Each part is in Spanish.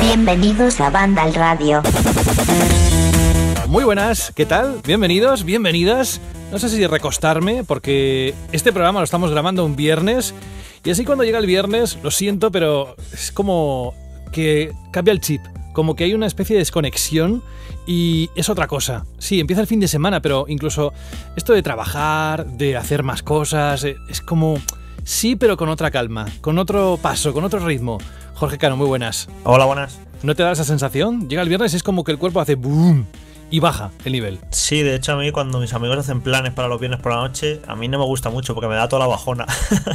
Bienvenidos a Banda al Radio. Muy buenas, ¿qué tal? Bienvenidos, bienvenidas. No sé si recostarme porque este programa lo estamos grabando un viernes y así cuando llega el viernes, lo siento, pero es como que cambia el chip como que hay una especie de desconexión y es otra cosa. Sí, empieza el fin de semana, pero incluso esto de trabajar, de hacer más cosas, eh, es como sí, pero con otra calma, con otro paso, con otro ritmo. Jorge Cano, muy buenas. Hola, buenas. ¿No te da esa sensación? Llega el viernes, es como que el cuerpo hace boom y baja el nivel. Sí, de hecho a mí cuando mis amigos hacen planes para los viernes por la noche, a mí no me gusta mucho porque me da toda la bajona.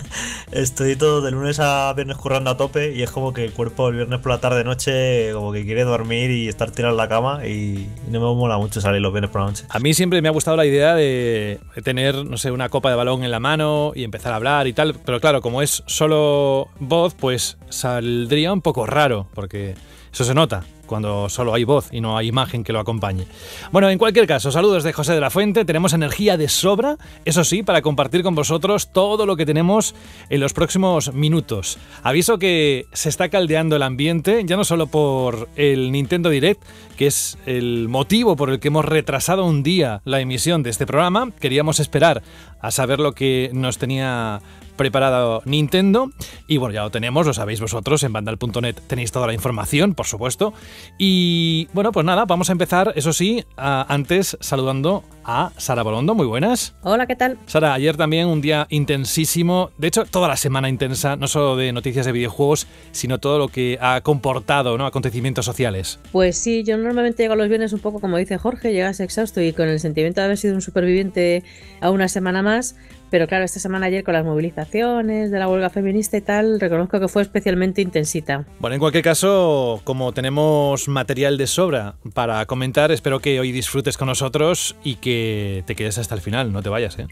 Estoy todo de lunes a viernes currando a tope y es como que el cuerpo el viernes por la tarde noche como que quiere dormir y estar tirado en la cama y, no me mola mucho salir los viernes por la noche. A mí siempre me ha gustado la idea de tener, no sé, una copa de balón en la mano y empezar a hablar y tal, pero claro, como es solo voz, pues saldría un poco raro porque... Eso se nota cuando solo hay voz y no hay imagen que lo acompañe. Bueno, en cualquier caso, saludos de José de la Fuente, tenemos energía de sobra, eso sí, para compartir con vosotros todo lo que tenemos en los próximos minutos. Aviso que se está caldeando el ambiente, ya no solo por el Nintendo Direct, que es el motivo por el que hemos retrasado un día la emisión de este programa, queríamos esperar a saber lo que nos tenía preparado Nintendo. Y bueno, ya lo tenemos, lo sabéis vosotros, en Vandal.net tenéis toda la información, por supuesto. Y bueno, pues nada, vamos a empezar, eso sí, antes saludando a Sara Bolondo, muy buenas. Hola, ¿qué tal? Sara, ayer también un día intensísimo, de hecho toda la semana intensa, no solo de noticias de videojuegos, sino todo lo que ha comportado, ¿no? Acontecimientos sociales. Pues sí, yo normalmente llego los viernes un poco como dice Jorge, llegas exhausto y con el sentimiento de haber sido un superviviente a una semana más, pero claro, esta semana ayer con las movilizaciones de la huelga feminista y tal, reconozco que fue especialmente intensita. Bueno, en cualquier caso, como tenemos material de sobra para comentar, espero que hoy disfrutes con nosotros y que te quedes hasta el final, no te vayas, ¿eh?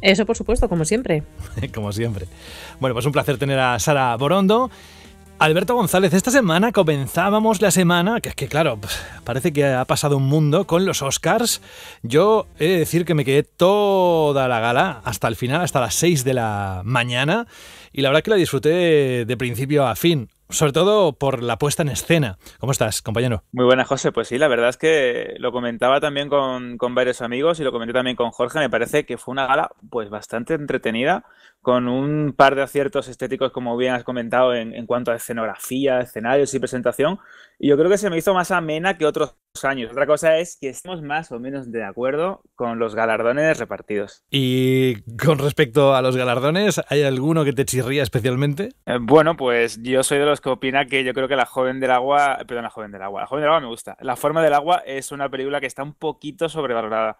Eso por supuesto, como siempre. como siempre. Bueno, pues un placer tener a Sara Borondo. Alberto González, esta semana comenzábamos la semana, que es que claro, parece que ha pasado un mundo con los Oscars. Yo he de decir que me quedé toda la gala hasta el final, hasta las 6 de la mañana, y la verdad que la disfruté de principio a fin sobre todo por la puesta en escena. ¿Cómo estás, compañero? Muy buena, José. Pues sí, la verdad es que lo comentaba también con, con, varios amigos y lo comenté también con Jorge. Me parece que fue una gala pues bastante entretenida, con un par de aciertos estéticos, como bien has comentado, en, cuanto a escenografía, escenarios y presentación. Y yo creo que se me hizo más amena que otros años. Otra cosa es que estamos más o menos de acuerdo con los galardones repartidos. ¿Y con respecto a los galardones, hay alguno que te chirría especialmente? Eh, bueno, pues yo soy de los que opina que yo creo que La Joven del Agua, perdón, La Joven del Agua, La Joven del Agua me gusta. La Forma del Agua es una película que está un poquito sobrevalorada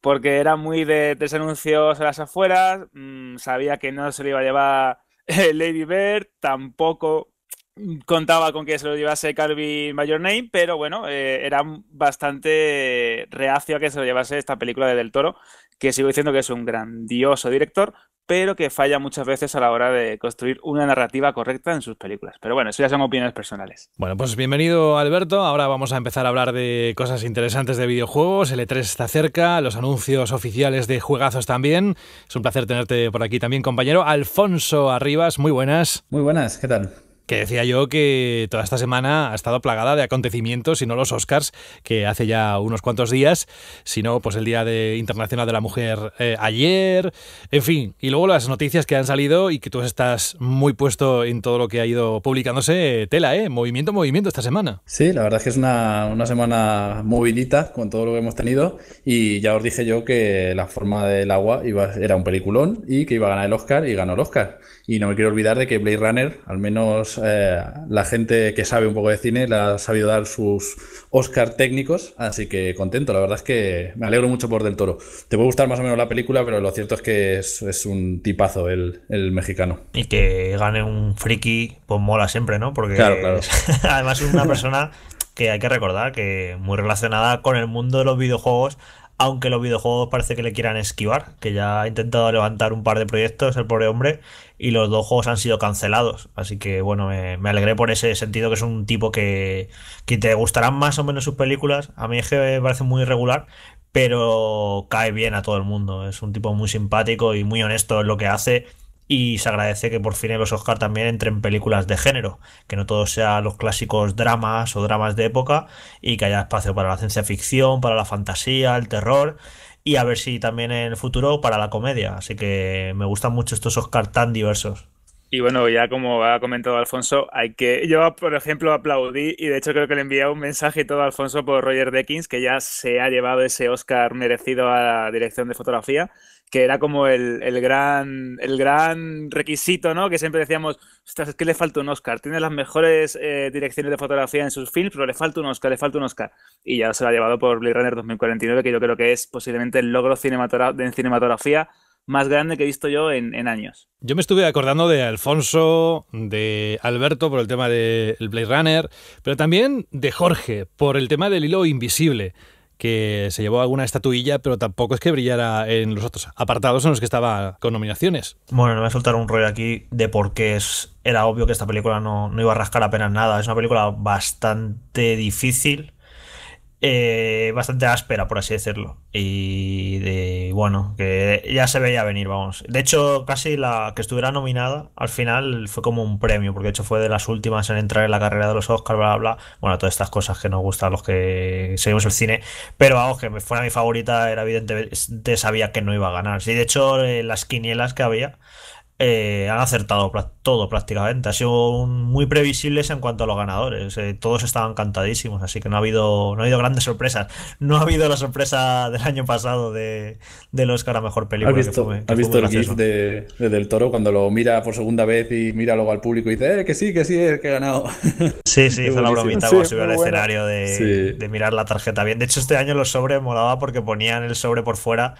porque era muy de tres anuncios a las afueras, mm, sabía que no se lo iba a llevar eh, Lady Bird, tampoco mm, contaba con que se lo llevase Calvin Mayor Name, pero bueno, eh, era bastante reacio a que se lo llevase esta película de Del Toro, que sigo diciendo que es un grandioso director, pero que falla muchas veces a la hora de construir una narrativa correcta en sus películas. Pero bueno, eso ya son opiniones personales. Bueno, pues bienvenido Alberto. Ahora vamos a empezar a hablar de cosas interesantes de videojuegos. El E3 está cerca, los anuncios oficiales de juegazos también. Es un placer tenerte por aquí también, compañero. Alfonso Arribas, muy buenas. Muy buenas, ¿qué tal? Que decía yo que toda esta semana ha estado plagada de acontecimientos, y no los Oscars, que hace ya unos cuantos días, sino pues el Día de Internacional de la Mujer eh, ayer, en fin, y luego las noticias que han salido y que tú estás muy puesto en todo lo que ha ido publicándose, eh, tela, ¿eh? Movimiento, movimiento esta semana. Sí, la verdad es que es una, semana movidita con todo lo que hemos tenido y ya os dije yo que la forma del agua iba, era un peliculón y que iba a ganar el Oscar y ganó el Oscar. Y no me quiero olvidar de que Blade Runner, al menos eh, la gente que sabe un poco de cine le ha sabido dar sus Oscar técnicos, así que contento. La verdad es que me alegro mucho por Del Toro. Te puede gustar más o menos la película, pero lo cierto es que es, un tipazo el, el, mexicano. Y que gane un friki, pues mola siempre, ¿no? Porque claro, además es una persona que hay que recordar que muy relacionada con el mundo de los videojuegos aunque los videojuegos parece que le quieran esquivar, que ya ha intentado levantar un par de proyectos el pobre hombre y los dos juegos han sido cancelados. Así que bueno, me, alegré por ese sentido que es un tipo que, que, te gustarán más o menos sus películas. A mí es que me parece muy irregular, pero cae bien a todo el mundo. Es un tipo muy simpático y muy honesto en lo que hace. Y se agradece que por fin en los Oscar también entren películas de género, que no todos sean los clásicos dramas o dramas de época, y que haya espacio para la ciencia ficción, para la fantasía, el terror y a ver si también en el futuro para la comedia. Así que me gustan mucho estos Oscar tan diversos. Y bueno, ya como ha comentado Alfonso, hay que. Yo, por ejemplo, aplaudí y de hecho creo que le envié un mensaje y todo a Alfonso por Roger Deakins, que ya se ha llevado ese Oscar merecido a la dirección de fotografía que era como el, gran, el gran requisito, ¿no? Que siempre decíamos, ostras, es que le falta un Oscar, tiene las mejores eh, direcciones de fotografía en sus films, pero le falta un Oscar, le falta un Oscar. Y ya se lo ha llevado por Blade Runner 2049, que yo creo que es posiblemente el logro cinematográfico en cinematografía más grande que he visto yo en, años. Yo me estuve acordando de Alfonso, de Alberto por el tema del de Blade Runner, pero también de Jorge por el tema del hilo invisible que se llevó alguna estatuilla, pero tampoco es que brillara en los otros apartados en los que estaba con nominaciones. Bueno, no voy a soltar un rollo aquí de por qué es, era obvio que esta película no, no iba a rascar apenas nada. Es una película bastante difícil eh, bastante áspera, por así decirlo. Y de, bueno, que ya se veía venir, vamos. De hecho, casi la que estuviera nominada al final fue como un premio, porque de hecho fue de las últimas en entrar en la carrera de los Oscars, bla, bla, bla. Bueno, todas estas cosas que nos gustan a los que seguimos el cine. Pero vamos, que fuera mi favorita, era evidente, sabía que no iba a ganar. Sí, de hecho, eh, las quinielas que había eh, han acertado todo prácticamente. Ha sido muy previsibles en cuanto a los ganadores. Eh, todos estaban encantadísimos así que no ha habido, no ha habido grandes sorpresas. No ha habido la sorpresa del año pasado de, del Oscar a Mejor Película. ha visto, el de, Del Toro cuando lo mira por segunda vez y mira luego al público y dice, eh, que sí, que sí, que he ganado? Sí, sí, hizo la bromita cuando subió al escenario de, de mirar la tarjeta bien. De hecho, este año los sobres molaba porque ponían el sobre por fuera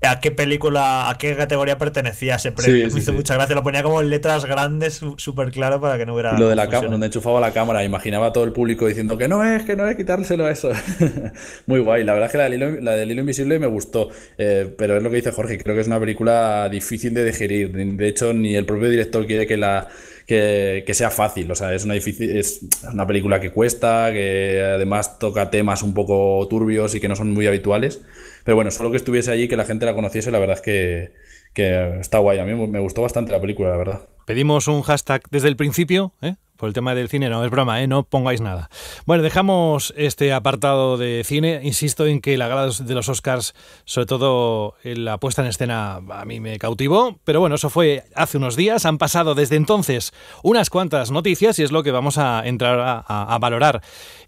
a qué película, a qué categoría pertenecía ese premio. Sí, sí, hizo lo ponía como en letras grandes, súper claro, para que no hubiera. Lo de la cámara, donde enchufaba la cámara, imaginaba todo el público diciendo que no es, que no es, quitárselo eso. Muy guay, la verdad es que la del hilo, invisible me gustó, eh, pero es lo que dice Jorge, creo que es una película difícil de digerir. De hecho, ni el propio director quiere que la. Que, que, sea fácil. O sea, es una, difícil, es una película que cuesta, que además toca temas un poco turbios y que no son muy habituales. Pero bueno, solo que estuviese allí, que la gente la conociese, la verdad es que, que está guay. A mí me gustó bastante la película, la verdad. Pedimos un hashtag desde el principio, ¿eh? por el tema del cine, no es broma, ¿eh? no pongáis nada. Bueno, dejamos este apartado de cine. Insisto en que la gala de los Oscars, sobre todo eh, la puesta en escena, a mí me cautivó. Pero bueno, eso fue hace unos días. Han pasado desde entonces unas cuantas noticias y es lo que vamos a entrar a, valorar.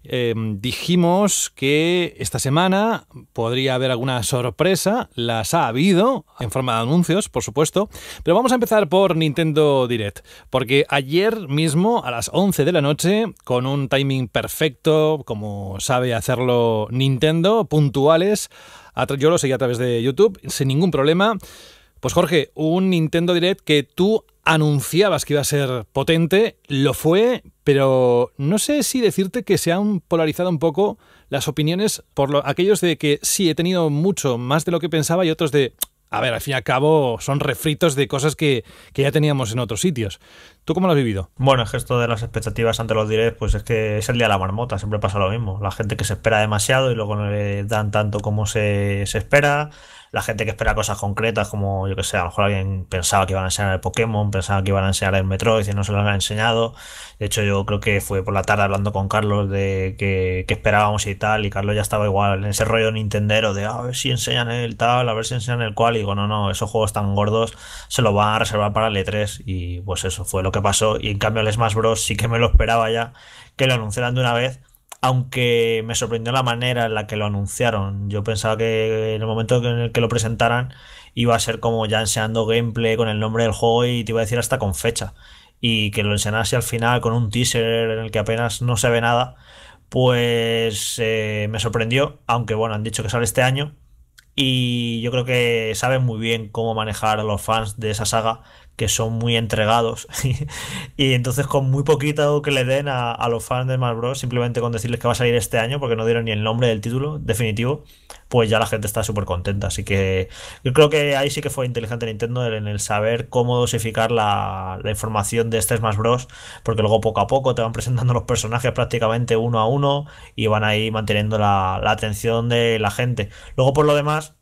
Em, dijimos que esta semana podría haber alguna sorpresa. Las ha habido, en forma de anuncios, por supuesto. Pero vamos a empezar por Nintendo Direct, porque ayer mismo a la 11 de la noche, con un timing perfecto, como sabe hacerlo Nintendo, puntuales. Yo lo seguí a través de YouTube, sin ningún problema. Pues Jorge, un Nintendo Direct que tú anunciabas que iba a ser potente, lo fue, pero no sé si decirte que se han polarizado un poco las opiniones por lo, aquellos de que sí he tenido mucho más de lo que pensaba y otros de a ver, al fin y al cabo son refritos de cosas que, ya teníamos en otros sitios. ¿Tú cómo lo has vivido? Bueno, el gesto de las expectativas ante los directs, pues es que es el día de la marmota, siempre pasa lo mismo. La gente que se espera demasiado y luego no le dan tanto como se, se espera la gente que espera cosas concretas, como yo que sé, a lo mejor alguien pensaba que iban a enseñar el Pokémon, pensaba que iban a enseñar el Metroid y no se lo han enseñado. De hecho, yo creo que fue por la tarde hablando con Carlos de que, que esperábamos y tal, y Carlos ya estaba igual en ese rollo Nintendero de ah, a ver si enseñan el tal, a ver si enseñan el cual. Y digo, no, no, esos juegos tan gordos se los van a reservar para el E3. Y pues eso fue lo que pasó. Y en cambio, el Smash Bros. sí que me lo esperaba ya que lo anunciaran de una vez aunque me sorprendió la manera en la que lo anunciaron. Yo pensaba que en el momento en el que lo presentaran iba a ser como ya enseñando gameplay con el nombre del juego y te iba a decir hasta con fecha. Y que lo enseñase al final con un teaser en el que apenas no se ve nada, pues eh, me sorprendió, aunque bueno, han dicho que sale este año. Y yo creo que saben muy bien cómo manejar a los fans de esa saga que son muy entregados. y entonces con muy poquito que le den a, los fans de Smash Bros, simplemente con decirles que va a salir este año, porque no dieron ni el nombre del título definitivo, pues ya la gente está súper contenta. Así que yo creo que ahí sí que fue inteligente Nintendo en el saber cómo dosificar la, información de este Smash Bros, porque luego poco a poco te van presentando los personajes prácticamente uno a uno y van ahí manteniendo la, la atención de la gente. Luego por lo demás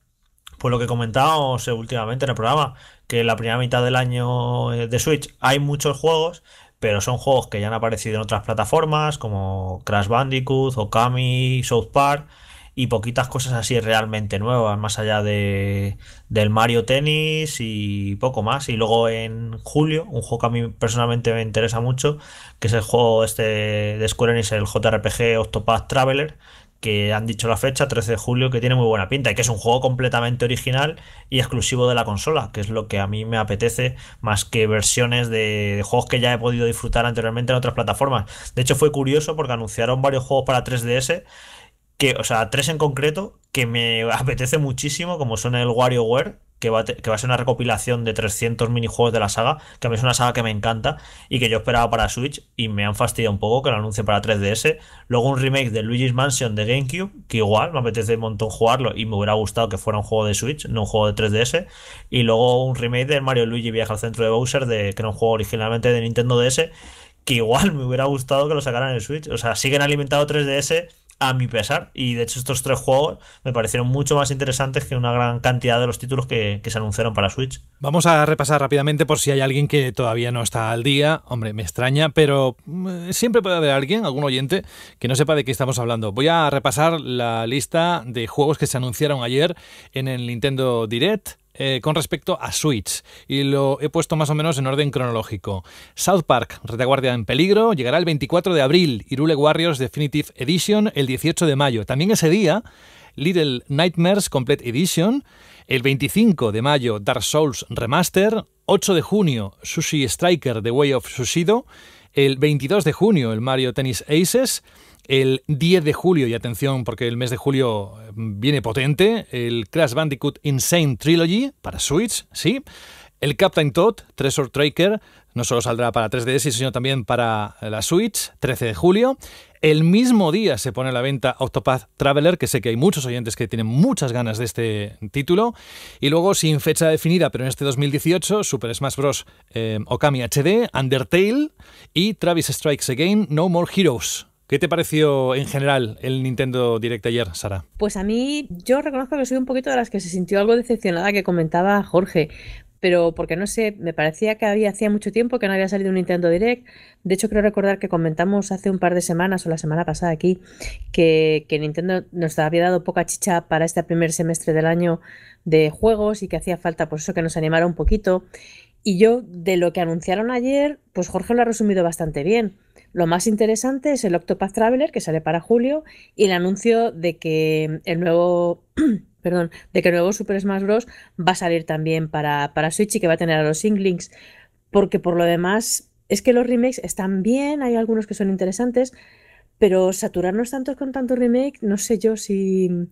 pues lo que comentábamos eh, últimamente en el programa, que en la primera mitad del año eh, de Switch hay muchos juegos, pero son juegos que ya han aparecido en otras plataformas como Crash Bandicoot, Okami, South Park y poquitas cosas así realmente nuevas, más allá de, del Mario Tennis y poco más. Y luego en julio, un juego que a mí personalmente me interesa mucho, que es el juego este de Square Enix, el JRPG Octopath Traveler, que han dicho la fecha, 13 de julio, que tiene muy buena pinta y que es un juego completamente original y exclusivo de la consola, que es lo que a mí me apetece más que versiones de, juegos que ya he podido disfrutar anteriormente en otras plataformas. De hecho fue curioso porque anunciaron varios juegos para 3DS, que, o sea, tres en concreto, que me apetece muchísimo, como son el WarioWare, que va, a ser una recopilación de 300 minijuegos de la saga, que a mí es una saga que me encanta y que yo esperaba para Switch y me han fastidiado un poco que lo anuncie para 3DS. Luego un remake de Luigi's Mansion de GameCube, que igual me apetece un montón jugarlo y me hubiera gustado que fuera un juego de Switch, no un juego de 3DS. Y luego un remake de Mario Luigi Viaja al Centro de Bowser, de, que era un juego originalmente de Nintendo DS, que igual me hubiera gustado que lo sacaran en el Switch. O sea, siguen alimentado 3DS a mi pesar. Y de hecho estos tres juegos me parecieron mucho más interesantes que una gran cantidad de los títulos que, se anunciaron para Switch. Vamos a repasar rápidamente por si hay alguien que todavía no está al día. Hombre, me extraña, pero eh, siempre puede haber alguien, algún oyente, que no sepa de qué estamos hablando. Voy a repasar la lista de juegos que se anunciaron ayer en el Nintendo Direct. Eh, con respecto a Switch y lo he puesto más o menos en orden cronológico. South Park, Retaguardia en Peligro, llegará el 24 de abril, Irule Warriors Definitive Edition el 18 de mayo. También ese día, Little Nightmares Complete Edition, el 25 de mayo Dark Souls Remaster, 8 de junio Sushi Striker The Way of Sushido, el 22 de junio el Mario Tennis Aces, el 10 de julio, y atención porque el mes de julio eh, viene potente, el Crash Bandicoot Insane Trilogy para Switch, sí. El Captain Todd, Treasure Tracker, no solo saldrá para 3DS, sino también para la Switch, 13 de julio. El mismo día se pone a la venta Octopath Traveler, que sé que hay muchos oyentes que tienen muchas ganas de este título. Y luego, sin fecha definida, pero en este 2018, Super Smash Bros. Eh, Okami HD, Undertale y Travis Strikes Again, No More Heroes. ¿Qué te pareció en general el Nintendo Direct ayer, Sara? Pues a mí yo reconozco que soy un poquito de las que se sintió algo decepcionada que comentaba Jorge, pero porque no sé, me parecía que había hacía mucho tiempo que no había salido un Nintendo Direct. De hecho, creo recordar que comentamos hace un par de semanas o la semana pasada aquí que, que Nintendo nos había dado poca chicha para este primer semestre del año de juegos y que hacía falta por pues eso que nos animara un poquito. Y yo, de lo que anunciaron ayer, pues Jorge lo ha resumido bastante bien. Lo más interesante es el Octopath Traveler que sale para julio y el anuncio de que el nuevo perdón, de que Super Smash Bros va a salir también para, para Switch y que va a tener a los Inglings, porque por lo demás es que los remakes están bien, hay algunos que son interesantes, pero saturarnos tantos con tanto remake, no sé yo si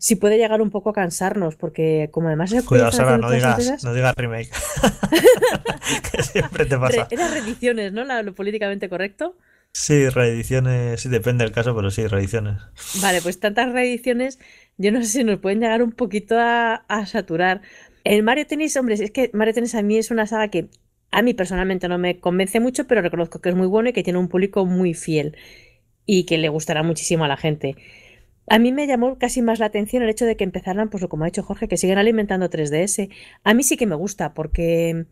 si puede llegar un poco a cansarnos, porque como además es Cuidado, Sara, no digas, no digas remake. que siempre te pasa. eran reediciones, ¿no? lo políticamente correcto. Sí, reediciones, sí, depende del caso, pero sí, reediciones. Vale, pues tantas reediciones, yo no sé si nos pueden llegar un poquito a, a saturar. El Mario Tennis, hombre, es que Mario Tennis a mí es una saga que a mí personalmente no me convence mucho, pero reconozco que es muy bueno y que tiene un público muy fiel y que le gustará muchísimo a la gente. A mí me llamó casi más la atención el hecho de que empezaran, pues como ha dicho Jorge, que siguen alimentando 3DS. A mí sí que me gusta porque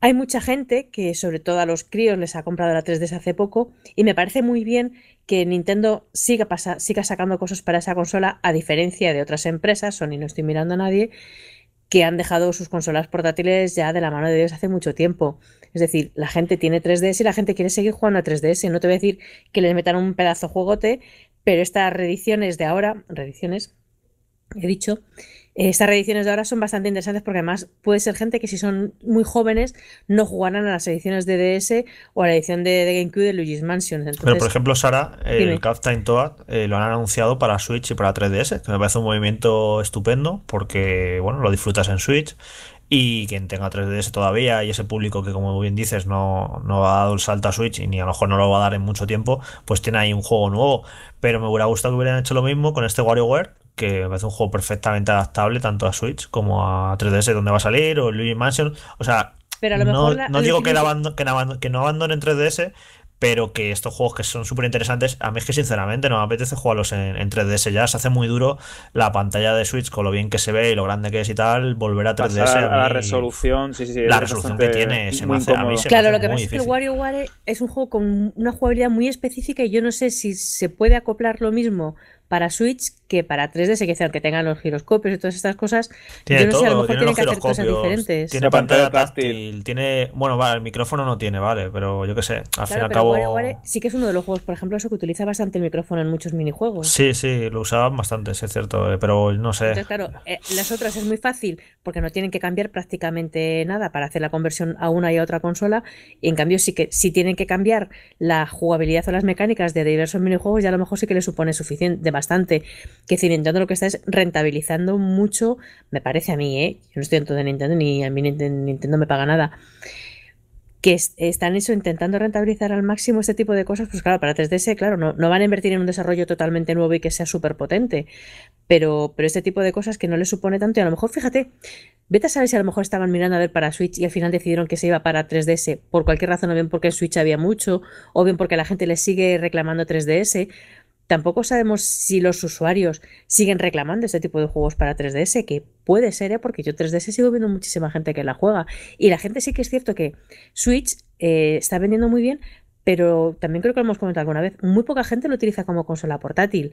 hay mucha gente que, sobre todo a los críos, les ha comprado la 3DS hace poco y me parece muy bien que Nintendo siga, sacando cosas para esa consola, a diferencia de otras empresas, Sony no estoy mirando a nadie, que han dejado sus consolas portátiles ya de la mano de Dios hace mucho tiempo. Es decir, la gente tiene 3DS y la gente quiere seguir jugando a 3DS. No te voy a decir que les metan un pedazo juegote, pero estas reediciones de ahora, reediciones, he dicho, eh, estas reediciones de ahora son bastante interesantes porque además puede ser gente que si son muy jóvenes no jugarán a las ediciones de DS o a la edición de, de GameCube de Luigi's Mansion. Pero por ejemplo, Sara, el eh, el Captain Toad eh, lo han anunciado para Switch y para 3DS, que me parece un movimiento estupendo porque bueno, lo disfrutas en Switch, y quien tenga 3DS todavía y ese público que como bien dices no, no ha dado el salto a Switch y ni a lo mejor no lo va a dar en mucho tiempo, pues tiene ahí un juego nuevo. Pero me hubiera gustado que hubieran hecho lo mismo con este WarioWare, que me parece un juego perfectamente adaptable tanto a Switch como a 3DS donde va a salir o Luigi Mansion. O sea, Pero no, digo que, que, no abandonen 3DS, pero que estos juegos que son súper interesantes, a mí es que sinceramente no me apetece jugarlos en, 3DS ya, se hace muy duro la pantalla de Switch con lo bien que se ve y lo grande que es y tal, volver a 3DS. la resolución, La resolución que tiene, se me hace, a mí Claro, lo que pasa es que WarioWare es un juego con una jugabilidad muy específica y yo no sé si se puede acoplar lo mismo para Switch para 3D aunque que tengan los giroscopios y todas estas cosas, tiene yo no sé, a lo mejor tiene que hacer cosas diferentes. Tiene pantalla táctil, tiene. Bueno, el micrófono no tiene, vale, pero yo qué sé, al fin y al cabo. sí que es uno de los juegos, por ejemplo, eso que utiliza bastante el micrófono en muchos minijuegos. Sí, sí, lo usaban bastante, es cierto, eh, pero no sé. Entonces, claro, eh, las otras es muy fácil porque no tienen que cambiar prácticamente nada para hacer la conversión a una y a otra consola, y en cambio sí que si tienen que cambiar la jugabilidad o las mecánicas de diversos minijuegos, ya a lo mejor sí que le supone suficiente, de bastante que si Nintendo lo que está es rentabilizando mucho, me parece a mí, ¿eh? Yo no estoy dentro de Nintendo ni a mí Nintendo me paga nada. Que están eso, intentando rentabilizar al máximo este tipo de cosas, pues claro, para 3DS, claro, no, no van a invertir en un desarrollo totalmente nuevo y que sea súper potente, pero, pero este tipo de cosas que no le supone tanto, y a lo mejor, fíjate, Vete a saber si a lo mejor estaban mirando a ver para Switch y al final decidieron que se iba para 3DS por cualquier razón, o bien porque en Switch había mucho, o bien porque la gente le sigue reclamando 3DS. Tampoco sabemos si los usuarios siguen reclamando este tipo de juegos para 3DS, que puede ser, ¿eh? porque yo 3DS sigo viendo muchísima gente que la juega. Y la gente sí que es cierto que Switch eh, está vendiendo muy bien, pero también creo que lo hemos comentado alguna vez, muy poca gente lo utiliza como consola portátil.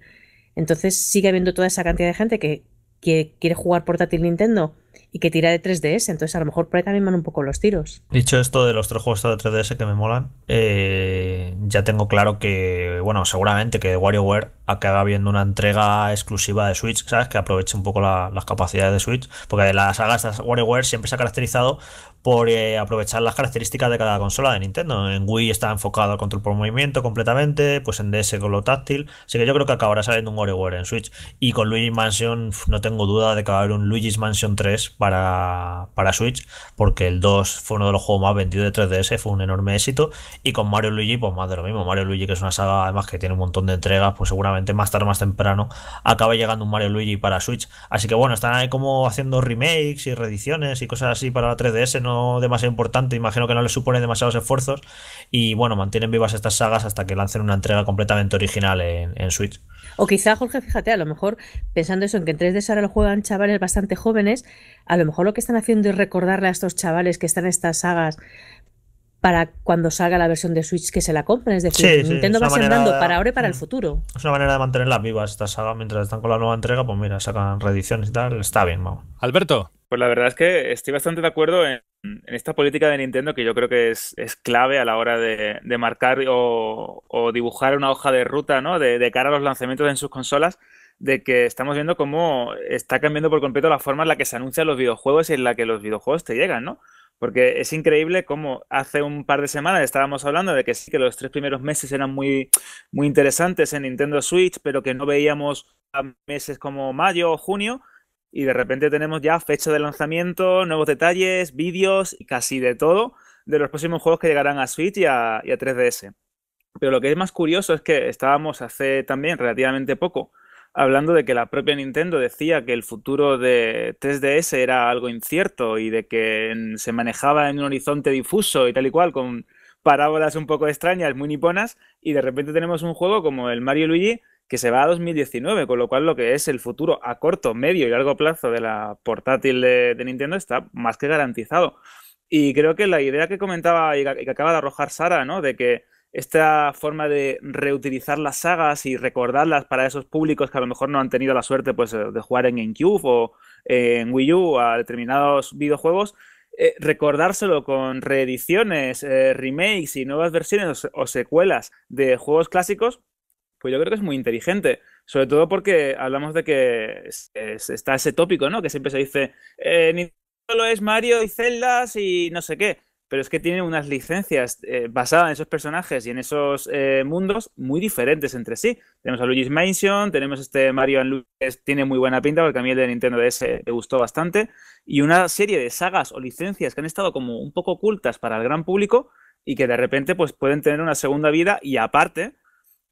Entonces sigue habiendo toda esa cantidad de gente que que quiere jugar portátil Nintendo y que tira de 3DS, entonces a lo mejor por ahí también van un poco los tiros. Dicho esto de los tres juegos de 3DS que me molan, eh, ya tengo claro que, bueno, seguramente que WarioWare acaba viendo una entrega exclusiva de Switch, ¿sabes? Que aproveche un poco las capacidades de Switch, porque de la saga de WarioWare siempre se ha caracterizado por eh, aprovechar las características de cada consola de Nintendo. En Wii está enfocado al control por movimiento completamente, pues en DS con lo táctil. Así que yo creo que acabará saliendo un WarioWare en Switch. Y con Luigi's Mansion no tengo duda de que va a haber un Luigi's Mansion 3 para, para Switch, porque el 2 fue uno de los juegos más vendidos de 3DS, fue un enorme éxito. Y con Mario Luigi, pues más de lo mismo. Mario Luigi, que es una saga además que tiene un montón de entregas, pues seguramente más tarde o más temprano Acaba llegando un Mario Luigi para Switch. Así que bueno, están ahí como haciendo remakes y reediciones y cosas así para la 3DS, ¿no? demasiado importante, imagino que no les supone demasiados esfuerzos y bueno, mantienen vivas estas sagas hasta que lancen una entrega completamente original en, Switch. O quizá, Jorge, fíjate, a lo mejor pensando eso, en que en 3D ahora lo juegan chavales bastante jóvenes, a lo mejor lo que están haciendo es recordarle a estos chavales que están estas sagas para cuando salga la versión de Switch que se la compren. Es decir, Nintendo va sembrando para ahora y para el mm. futuro. Es una manera de mantenerlas vivas estas sagas mientras están con la nueva entrega, pues mira, sacan reediciones y tal, está bien, vamos. Alberto. Pues la verdad es que estoy bastante de acuerdo en, esta política de Nintendo que yo creo que es, clave a la hora de, marcar o, dibujar una hoja de ruta ¿no? de, cara a los lanzamientos en sus consolas de que estamos viendo cómo está cambiando por completo la forma en la que se anuncian los videojuegos y en la que los videojuegos te llegan, ¿no? Porque es increíble cómo hace un par de semanas estábamos hablando de que sí, que los tres primeros meses eran muy, muy interesantes en Nintendo Switch, pero que no veíamos a meses como mayo o junio, y de repente tenemos ya fecha de lanzamiento, nuevos detalles, vídeos y casi de todo de los próximos juegos que llegarán a Switch y a, a 3DS. Pero lo que es más curioso es que estábamos hace también relativamente poco hablando de que la propia Nintendo decía que el futuro de 3DS era algo incierto y de que se manejaba en un horizonte difuso y tal y cual, con parábolas un poco extrañas, muy niponas, y de repente tenemos un juego como el Mario Luigi que se va a 2019, con lo cual lo que es el futuro a corto, medio y largo plazo de la portátil de, Nintendo está más que garantizado. Y creo que la idea que comentaba y que acaba de arrojar Sara, ¿no? De que esta forma de reutilizar las sagas y recordarlas para esos públicos que a lo mejor no han tenido la suerte pues, eh, de jugar en GameCube o en Wii U a determinados videojuegos, eh, recordárselo con reediciones, eh, remakes y nuevas versiones o, secuelas de juegos clásicos, pues yo creo que es muy inteligente. Sobre todo porque hablamos de que está ese tópico, ¿no? Que siempre se dice, eh, ni solo es Mario y Zelda y no sé qué. Pero es que tiene unas licencias eh, basadas en esos personajes y en esos eh, mundos muy diferentes entre sí. Tenemos a Luigi's Mansion, tenemos este Mario Luigi, que tiene muy buena pinta porque a mí el de Nintendo DS me gustó bastante. Y una serie de sagas o licencias que han estado como un poco ocultas para el gran público y que de repente pues pueden tener una segunda vida y aparte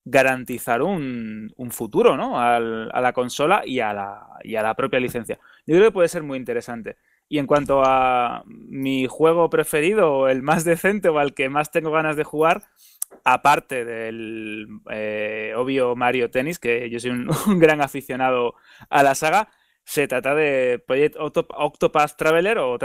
garantizar un, futuro Al, a la consola y a la, y a la propia licencia. Yo creo que puede ser muy interesante. Y en cuanto a mi juego preferido, el más decente o al que más tengo ganas de jugar, aparte del eh, obvio Mario Tennis, que yo soy un, gran aficionado a la saga, se trata de Project Octopath Traveler o,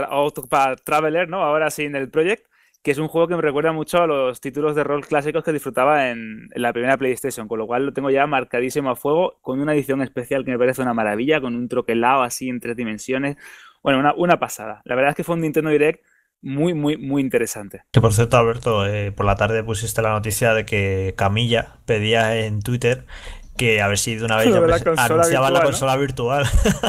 Traveler, ¿no? Ahora sí en el Project, que es un juego que me recuerda mucho a los títulos de rol clásicos que disfrutaba en, la primera PlayStation, con lo cual lo tengo ya marcadísimo a fuego, con una edición especial que me parece una maravilla, con un troquelado así en tres dimensiones. Bueno, una, una pasada. La verdad es que fue un Nintendo Direct muy, muy, muy interesante. Que por cierto, Alberto, eh, por la tarde pusiste la noticia de que Camilla pedía en Twitter que a ver si de una vez la anunciaban la consola virtual.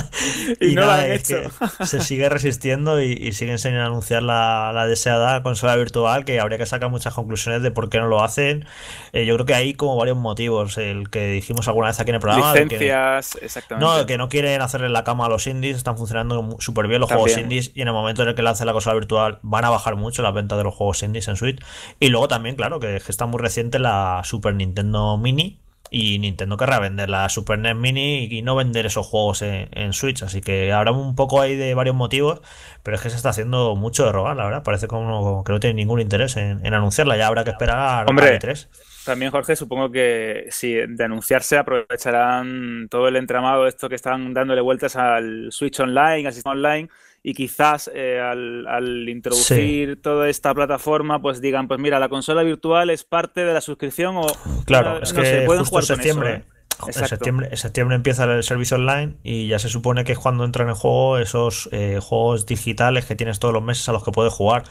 y, nada, es Que se sigue resistiendo y, siguen sin anunciar la, deseada consola virtual, que habría que sacar muchas conclusiones de por qué no lo hacen. Eh, yo creo que hay como varios motivos. El que dijimos alguna vez aquí en el programa. Licencias, exactamente. No, que no quieren hacerle la cama a los indies, están funcionando súper bien los juegos indies y en el momento en el que lance la consola virtual van a bajar mucho las ventas de los juegos indies en Switch. Y luego también, claro, que está muy reciente la Super Nintendo Mini, y Nintendo querrá vender la Super NES Mini y no vender esos juegos en, Switch. Así que habrá un poco ahí de varios motivos, pero es que se está haciendo mucho de rogar, la verdad. Parece como, que no tiene ningún interés en, anunciarla. Ya habrá que esperar a 3 e También, Jorge, supongo que si de anunciarse aprovecharán todo el entramado, esto que están dándole vueltas al Switch Online, al sistema online y quizás eh, al, introducir toda esta plataforma, pues digan, pues mira, la consola virtual es parte de la suscripción o... Claro, es que se pueden jugar en septiembre. En septiembre, septiembre, empieza el servicio online y ya se supone que es cuando entran en juego esos eh, juegos digitales que tienes todos los meses a los que puedes jugar.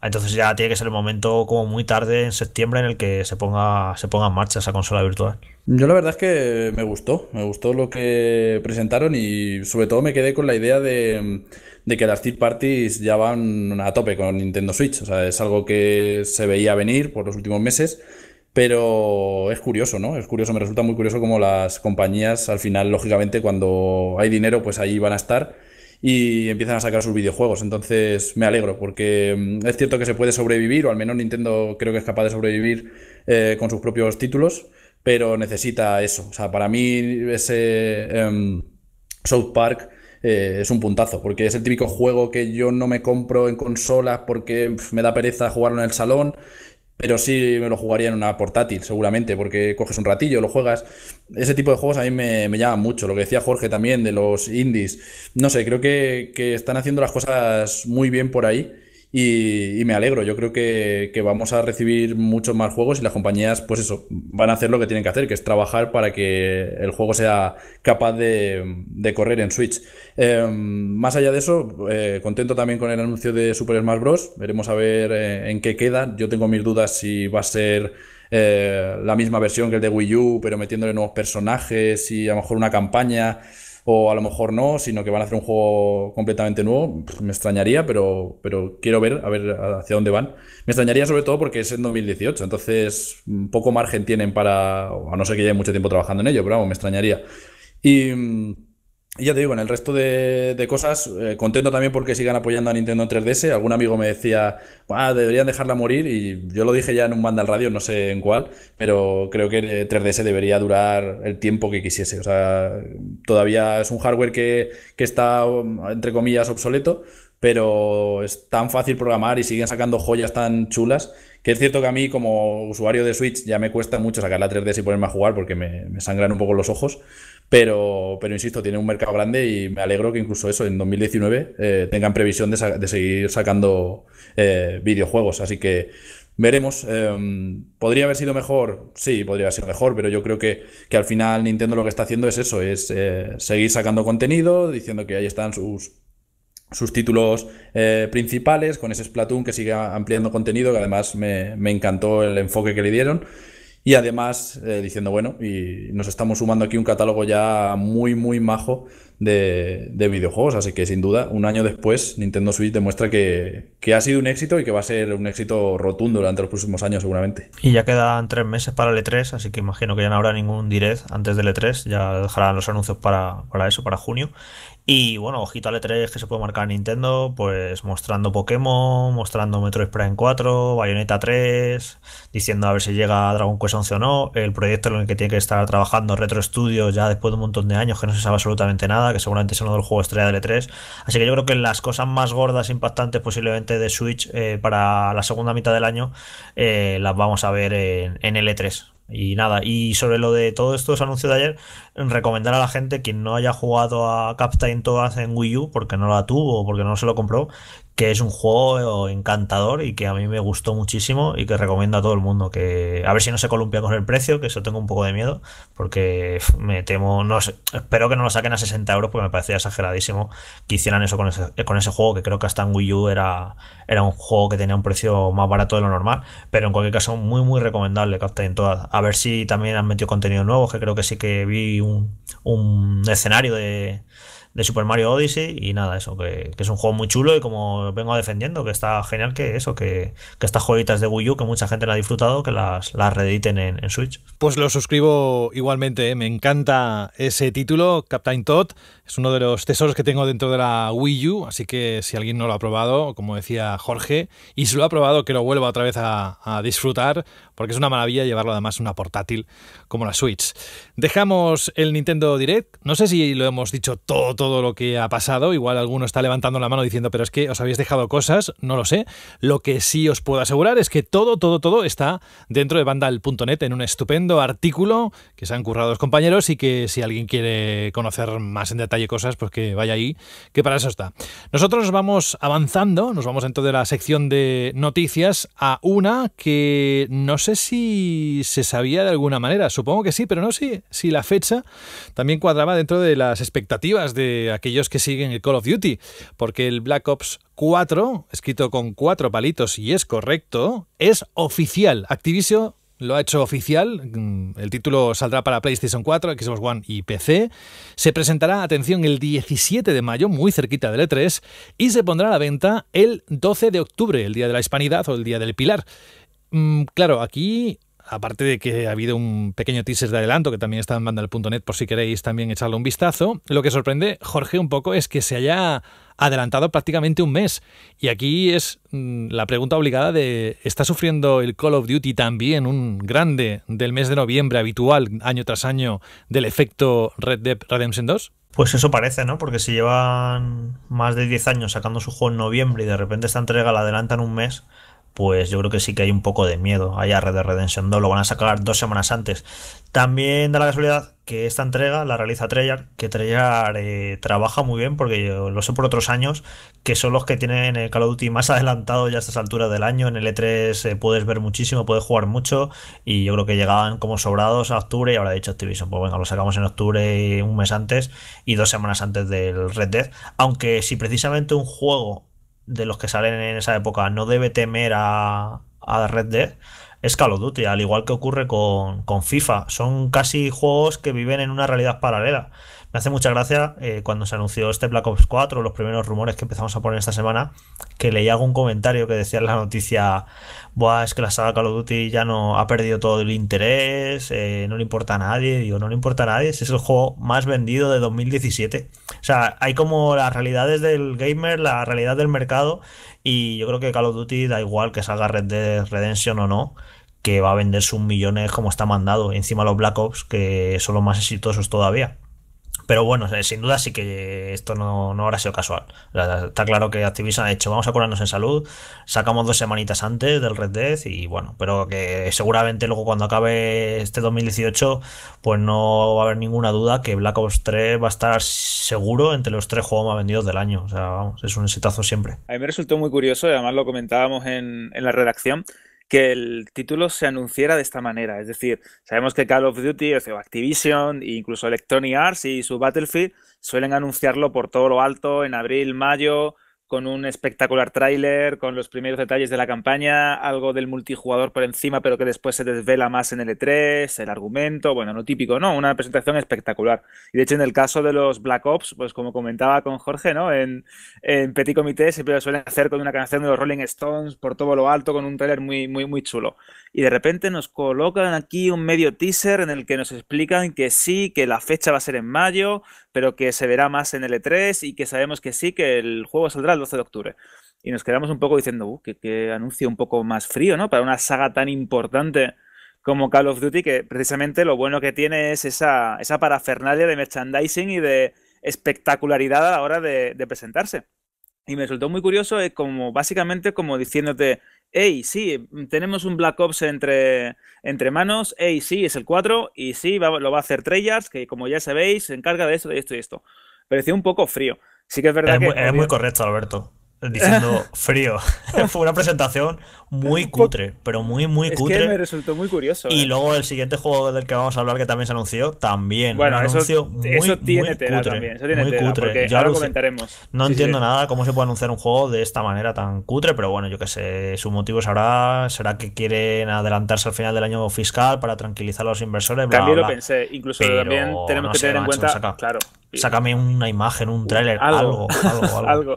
Entonces ya tiene que ser el momento como muy tarde en septiembre en el que se ponga, se ponga en marcha esa consola virtual. Yo la verdad es que me gustó, me gustó lo que presentaron y sobre todo me quedé con la idea de de que las third parties ya van a tope con Nintendo Switch. O sea, es algo que se veía venir por los últimos meses. Pero es curioso, ¿no? Es curioso, me resulta muy curioso como las compañías, al final, lógicamente, cuando hay dinero, pues ahí van a estar y empiezan a sacar sus videojuegos. Entonces me alegro, porque mm, es cierto que se puede sobrevivir, o al menos Nintendo creo que es capaz de sobrevivir eh, con sus propios títulos, pero necesita eso. O sea, para mí ese em, South Park eh, es un puntazo, porque es el típico juego que yo no me compro en consolas porque me da pereza jugarlo en el salón. Pero sí me lo jugaría en una portátil, seguramente, porque coges un ratillo, lo juegas. Ese tipo de juegos a mí me, me llaman mucho. Lo que decía Jorge también de los indies. No sé, creo que, que están haciendo las cosas muy bien por ahí y, me alegro. Yo creo que, vamos a recibir muchos más juegos y las compañías, pues eso, van a hacer lo que tienen que hacer, que es trabajar para que el juego sea capaz de, correr en Switch. Em, más allá de eso, eh, contento también con el anuncio de Super Smash Bros. Veremos a ver eh, en qué queda. Yo tengo mis dudas si va a ser eh, la misma versión que el de Wii U, pero metiéndole nuevos personajes y a lo mejor una campaña o a lo mejor no, sino que van a hacer un juego completamente nuevo, me extrañaría, pero, pero quiero ver a ver hacia dónde van. Me extrañaría sobre todo porque es en 2018, entonces mm, poco margen tienen para, a no ser que lleven mucho tiempo trabajando en ello, pero me extrañaría. Y mm, y ya te digo, en el resto de, cosas, eh, contento también porque sigan apoyando a Nintendo 3DS. Algún amigo me decía, ah, deberían dejarla morir, y yo lo dije ya en un banda al radio, no sé en cuál, pero creo que 3DS debería durar el tiempo que quisiese. O sea, todavía es un hardware que, está, entre comillas, obsoleto, pero es tan fácil programar y siguen sacando joyas tan chulas que es cierto que a mí, como usuario de Switch, ya me cuesta mucho sacar la 3DS y ponerme a jugar porque me sangran un poco los ojos. Pero, insisto, tiene un mercado grande y me alegro que incluso eso, en 2019, eh, tengan previsión de, seguir sacando eh, videojuegos. Así que veremos. Em, ¿Podría haber sido mejor? Sí, podría haber sido mejor, pero yo creo que, al final Nintendo lo que está haciendo es eso, es eh, seguir sacando contenido, diciendo que ahí están sus sus títulos principales, con ese Splatoon que sigue ampliando contenido, que además me, me, encantó el enfoque que le dieron. Y además, eh, diciendo, bueno, y nos estamos sumando aquí un catálogo ya muy, muy majo de, videojuegos. Así que sin duda, un año después, Nintendo Switch demuestra que, que, ha sido un éxito y que va a ser un éxito rotundo durante los próximos años, seguramente. Y ya quedan tres meses para el E3, así que imagino que ya no habrá ningún direct antes del E3. Ya dejarán los anuncios para, para eso, para junio. Y bueno, ojito al E3 que se puede marcar Nintendo, pues mostrando Pokémon, mostrando Metroid Prime 4, Bayonetta 3, diciendo a ver si llega Dragon Quest 11 o no, el proyecto en el que tiene que estar trabajando Retro Studios ya después de un montón de años que no se sabe absolutamente nada, que seguramente es uno del juego estrella del E3. Así que yo creo que las cosas más gordas, e impactantes posiblemente de Switch eh, para la segunda mitad del año, eh, las vamos a ver en, L 3 e y nada, y sobre lo de todo esto os anuncio de ayer, recomendar a la gente, quien no haya jugado a Captain Toad en Wii U, porque no la tuvo o porque no se lo compró, que es un juego encantador y que a mí me gustó muchísimo y que recomiendo a todo el mundo que a ver si no se columpia con el precio, que eso tengo un poco de miedo, porque me temo, no espero que no lo saquen a 60 euros porque me parecía exageradísimo que hicieran eso con ese, juego, que creo que hasta en Wii U era, era un juego que tenía un precio más barato de lo normal, pero en cualquier caso muy muy recomendable en todas A ver si también han metido contenido nuevo, que creo que sí que vi un escenario de de Super Mario Odyssey y nada, eso, que, es un juego muy chulo y como vengo defendiendo, que está genial que eso, que, estas jueguitas de Wii U, que mucha gente la ha disfrutado, que las, reediten en, Switch. Pues lo suscribo igualmente, ¿eh? me encanta ese título, Captain Todd, es uno de los tesoros que tengo dentro de la Wii U, así que si alguien no lo ha probado, como decía Jorge, y si lo ha probado, que lo vuelva otra vez a disfrutar, porque es una maravilla llevarlo además una portátil como la Switch. Dejamos el Nintendo Direct, no sé si lo hemos dicho todo, todo lo que ha pasado, igual alguno está levantando la mano diciendo, pero es que os habéis dejado cosas, no lo sé. Lo que sí os puedo asegurar es que todo, todo, todo está dentro de Vandal.net en un estupendo artículo que se han currado los compañeros y que si alguien quiere conocer más en detalle cosas, pues que vaya ahí, que para eso está. Nosotros vamos avanzando, nos vamos dentro de la sección de noticias a una que no sé si se sabía de alguna manera, supongo que sí, pero no sé si la fecha también cuadraba dentro de las expectativas de aquellos que siguen el Call of Duty, porque el Black Ops 4, escrito con cuatro palitos y es correcto, es oficial. Activision lo ha hecho oficial. Mm, el título saldrá para PlayStation 4, Xbox One y PC. Se presentará, atención, el 17 de mayo, muy cerquita del E3, y se pondrá a la venta el 12 de octubre, el Día de la Hispanidad o el Día del Pilar. Mm, claro, aquí aparte de que ha habido un pequeño teaser de adelanto que también está en bandal.net por si queréis también echarle un vistazo, lo que sorprende Jorge un poco es que se haya adelantado prácticamente un mes. Y aquí es mm, la pregunta obligada de, ¿está sufriendo el Call of Duty también un grande del mes de noviembre habitual, año tras año, del efecto Red Dead Redemption 2? Pues eso parece, ¿no? Porque si llevan más de 10 años sacando su juego en noviembre y de repente esta entrega la adelantan un mes, pues yo creo que sí que hay un poco de miedo allá Red Dead Redemption 2. Lo van a sacar dos semanas antes. También da la casualidad que esta entrega la realiza Treyarch, que Treyarch eh, trabaja muy bien, porque yo lo sé por otros años, que son los que tienen el Call of Duty más adelantado ya a estas alturas del año. En el E3 eh, puedes ver muchísimo, puedes jugar mucho, y yo creo que llegaban como sobrados a octubre, y ahora dicho Activision, pues venga, lo sacamos en octubre un mes antes y dos semanas antes del Red Dead. Aunque si precisamente un juego de los que salen en esa época no debe temer a, a Red Dead es Call of Duty, al igual que ocurre con, con FIFA. Son casi juegos que viven en una realidad paralela. Me hace mucha gracia eh, cuando se anunció este Black Ops 4, los primeros rumores que empezamos a poner esta semana, que leí algún comentario que decía en la noticia, es que la saga Call of Duty ya no ha perdido todo el interés, eh, no le importa a nadie, digo, no le importa a nadie, es el juego más vendido de 2017. O sea, hay como las realidades del gamer, la realidad del mercado, y yo creo que Call of Duty da igual que salga Red Dead Redemption o no, que va a vender sus millones como está mandado, encima los Black Ops, que son los más exitosos todavía. Pero bueno, eh, sin duda sí que esto no, habrá sido casual. Está claro que Activision ha dicho, vamos a curarnos en salud, sacamos dos semanitas antes del Red Dead y bueno, pero que seguramente luego cuando acabe este 2018, pues no va a haber ninguna duda que Black Ops 3 va a estar seguro entre los tres juegos más vendidos del año. O sea, vamos, es un exitazo siempre. A mí me resultó muy curioso, y además lo comentábamos en, en la redacción, que el título se anunciara de esta manera. Es decir, sabemos que Call of Duty, o Activision, e incluso Electronic Arts y su Battlefield suelen anunciarlo por todo lo alto en abril, mayo, con un espectacular tráiler, con los primeros detalles de la campaña, algo del multijugador por encima, pero que después se desvela más en el E3, el argumento, bueno, no típico, ¿no? Una presentación espectacular. Y de hecho, en el caso de los Black Ops, pues como comentaba con Jorge, ¿no? En, Petit Comité siempre lo suelen hacer con una canción de los Rolling Stones por todo lo alto, con un tráiler muy, muy, muy chulo y de repente nos colocan aquí un medio teaser en el que nos explican que sí, que la fecha va a ser en mayo, pero que se verá más en L3 y que sabemos que sí, que el juego saldrá el 12 de octubre. Y nos quedamos un poco diciendo, uh, que, anuncio un poco más frío, ¿no? Para una saga tan importante como Call of Duty, que precisamente lo bueno que tiene es esa, esa parafernalia de merchandising y de espectacularidad a la hora de, presentarse. Y me resultó muy curioso, es eh, como básicamente como diciéndote, Ey, sí, tenemos un Black Ops entre, entre manos. Ey, sí, es el 4. Y sí, lo va a hacer Treyarch, que como ya sabéis, se encarga de esto, de esto y esto. Pareció un poco frío. Sí que es verdad es muy correcto, Alberto diciendo frío. Fue una presentación muy pues, cutre, pero muy, muy cutre. resultó muy curioso. Y eh. luego el siguiente juego del que vamos a hablar que también se anunció, también. Bueno, eso, tiene también. Eso Ya lo comentaremos. No entiendo nada cómo se puede anunciar un juego de esta manera tan cutre, pero bueno, yo qué sé, su motivo será será que quieren adelantarse al final del año fiscal para tranquilizar a los inversores. Bla, también lo pensé, incluso también tenemos que tener en cuenta, claro, Sácame una imagen, un tráiler, algo,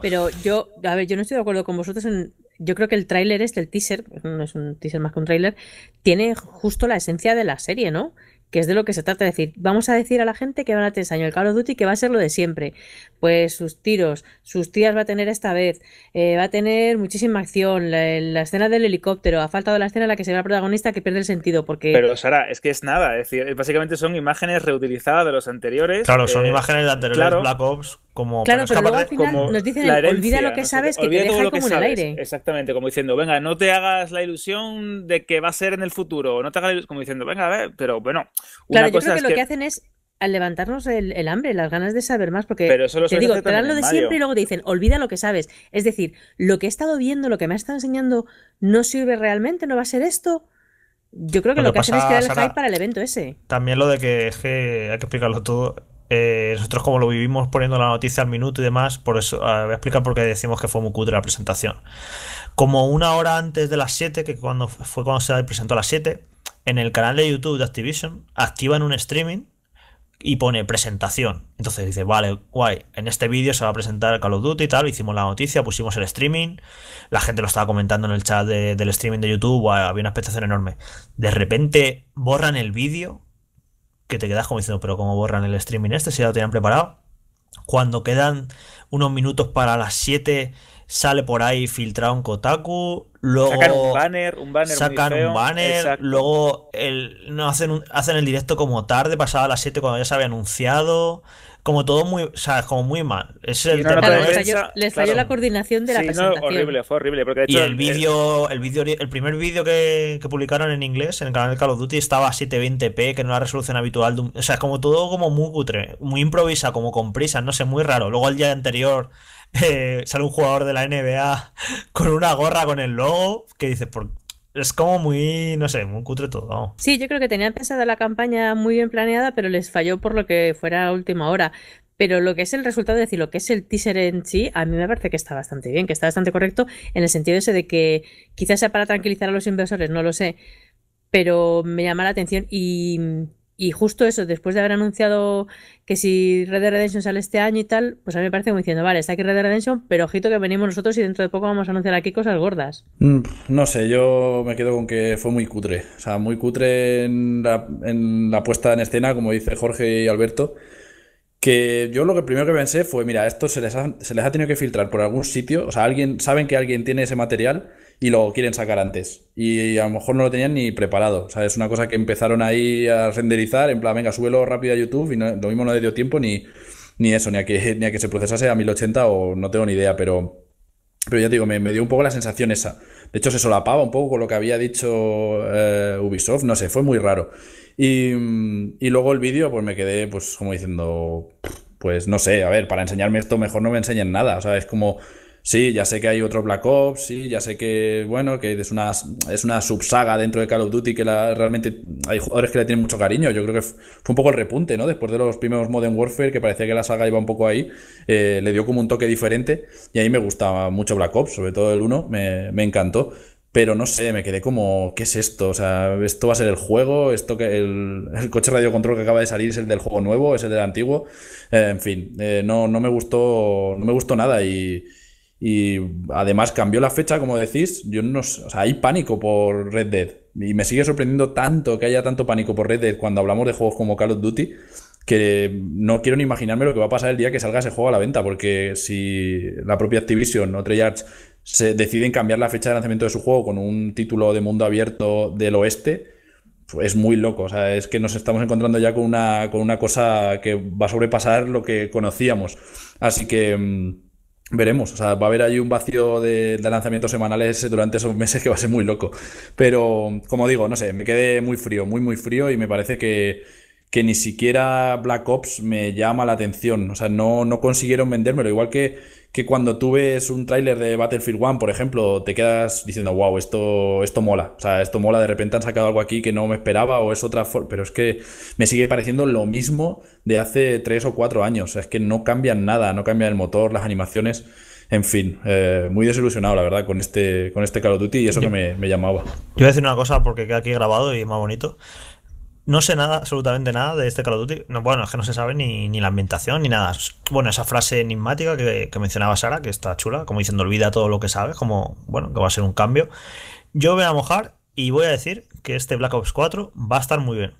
Pero yo, a ver, yo no estoy de acuerdo con vosotros en, yo creo que el tráiler es este, el teaser, no es un teaser más que un tráiler, tiene justo la esencia de la serie, ¿no? que es de lo que se trata. de decir, vamos a decir a la gente que van a tener el Call Duty que va a ser lo de siempre. Pues sus tiros, sus tías va a tener esta vez, eh, va a tener muchísima acción, la, escena del helicóptero, ha faltado la escena en la que se ve la protagonista que pierde el sentido porque... Pero Sara, es que es nada, es decir, básicamente son imágenes reutilizadas de los anteriores. Claro, son eh, imágenes de anteriores Black Ops como claro, luego como nos dicen olvida lo que sabes que te deja como en el aire exactamente como diciendo venga no te hagas la ilusión de que va a ser en el futuro no te hagas la ilusión, como diciendo venga a ver pero bueno Claro, yo creo que, lo que, hacen es al levantarnos el, hambre, las ganas de saber más, porque te dan lo de siempre y luego te dicen, olvida lo que sabes. Es decir, lo que he estado viendo, lo que me ha estado enseñando, no sirve realmente, no va a ser esto. Yo creo que lo que hacen es crear el hype para el evento ese. También lo de que hay que explicarlo todo. Eh, nosotros como lo vivimos poniendo la noticia al minuto y demás, por eso voy a explicar por qué decimos que fue muy cutre la presentación. Como una hora antes de las 7, que cuando fue cuando se presentó a las 7, en el canal de YouTube de Activision activan un streaming y pone presentación. Entonces dice, vale, guay, en este vídeo se va a presentar Call of Duty y tal, hicimos la noticia, pusimos el streaming, la gente lo estaba comentando en el chat del streaming de YouTube, había una expectación enorme. De repente borran el vídeo, que te quedas como diciendo, pero ¿cómo borran el streaming este si ya lo tenían preparado? Cuando quedan unos minutos para las 7 sale por ahí filtrado en Kotaku, luego sacan un banner, un banner, luego no hacen hacen el directo como tarde, pasada a las 7 cuando ya se había anunciado, como todo muy, o sea, como muy mal. es el les, salió, la coordinación de la presentación. fue horrible, y el vídeo, el vídeo, el primer vídeo que, que, publicaron en inglés en el canal de Call of Duty estaba a 720p, que no era la resolución habitual, o sea, como todo como muy cutre, muy improvisa, como con prisa no sé, muy raro. Luego el día anterior Eh, sale un jugador de la NBA con una gorra con el logo, que dice, es como muy, no sé, muy cutre todo. Sí, yo creo que tenían pensada la campaña muy bien planeada, pero les falló por lo que fuera a última hora. Pero lo que es el resultado, es decir, lo que es el teaser en sí, a mí me parece que está bastante bien, que está bastante correcto, en el sentido ese de que quizás sea para tranquilizar a los inversores, no lo sé, pero me llama la atención y y justo eso, después de haber anunciado que si Red Dead Redemption sale este año y tal, pues a mí me parece como diciendo, vale, está aquí Red Dead Redemption, pero ojito que venimos nosotros y dentro de poco vamos a anunciar aquí cosas gordas. Mm, no sé, yo me quedo con que fue muy cutre. O sea, muy cutre en la, puesta en escena, como dice Jorge y Alberto. Que yo lo que primero que pensé fue, mira, esto se les ha, se les ha tenido que filtrar por algún sitio. O sea, alguien, saben que alguien tiene ese material y lo quieren sacar antes. Y a lo mejor no lo tenían ni preparado. O sea, es una cosa que empezaron ahí a renderizar, en plan, venga, súbelo rápido a YouTube y no, lo mismo no le dio tiempo ni, ni eso, ni a, que, ni a que se procesase a 1080 o no tengo ni idea, pero, pero ya te digo, me, dio un poco la sensación esa. De hecho, se solapaba un poco con lo que había dicho eh, Ubisoft, no sé, fue muy raro. Y, luego el vídeo, pues me quedé, pues como diciendo, pues no sé, a ver, para enseñarme esto mejor no me enseñen nada. O sea, es como Sí, ya sé que hay otro Black Ops, sí, ya sé que, bueno, que es una, es una subsaga dentro de Call of Duty que la, realmente hay jugadores que le tienen mucho cariño. Yo creo que fue un poco el repunte, ¿no? Después de los primeros Modern Warfare, que parecía que la saga iba un poco ahí, eh, le dio como un toque diferente y ahí me gustaba mucho Black Ops, sobre todo el 1, me, me encantó pero no sé, me quedé como, ¿qué es esto? O sea, esto va a ser el juego, esto que el, coche coche control que acaba de salir es el del juego nuevo, es el del antiguo, eh, en fin, eh, no, no me gustó, no me gustó nada y, y además cambió la fecha, como decís. Yo no, o sea, hay pánico por Red Dead. Y me sigue sorprendiendo tanto que haya tanto pánico por Red Dead cuando hablamos de juegos como Call of Duty, que no quiero ni imaginarme lo que va a pasar el día que salga ese juego a la venta, porque si la propia Activision o Treyarch se deciden cambiar la fecha de lanzamiento de su juego con un título de mundo abierto del oeste, pues es muy loco. O sea, es que nos estamos encontrando ya con una, con una cosa que va a sobrepasar lo que conocíamos. Así que mm, Veremos, o sea, va a haber ahí un vacío de, lanzamientos semanales durante esos meses que va a ser muy loco. Pero, como digo, no sé, me quedé muy frío, muy, muy frío y me parece que, ni siquiera Black Ops me llama la atención. O sea, no, no consiguieron vendérmelo. Igual que que cuando tú ves un tráiler de Battlefield 1, por ejemplo, te quedas diciendo, wow, esto, esto mola. O sea, esto mola, de repente han sacado algo aquí que no me esperaba o es otra forma. Pero es que me sigue pareciendo lo mismo de hace tres o cuatro años. es que no cambian nada, no cambia el motor, las animaciones. En fin, eh, muy desilusionado, la verdad, con este, con este Call of Duty y eso que me, me, llamaba. Yo voy a decir una cosa porque queda aquí grabado y es más bonito. No sé nada, absolutamente nada de este Call of Duty. No, bueno, es que no se sabe ni, la ambientación ni nada. Bueno, esa frase enigmática que, mencionaba Sara, que está chula, como diciendo olvida todo lo que sabe como, bueno, que va a ser un cambio. Yo voy a mojar y voy a decir que este Black Ops 4 va a estar muy bien.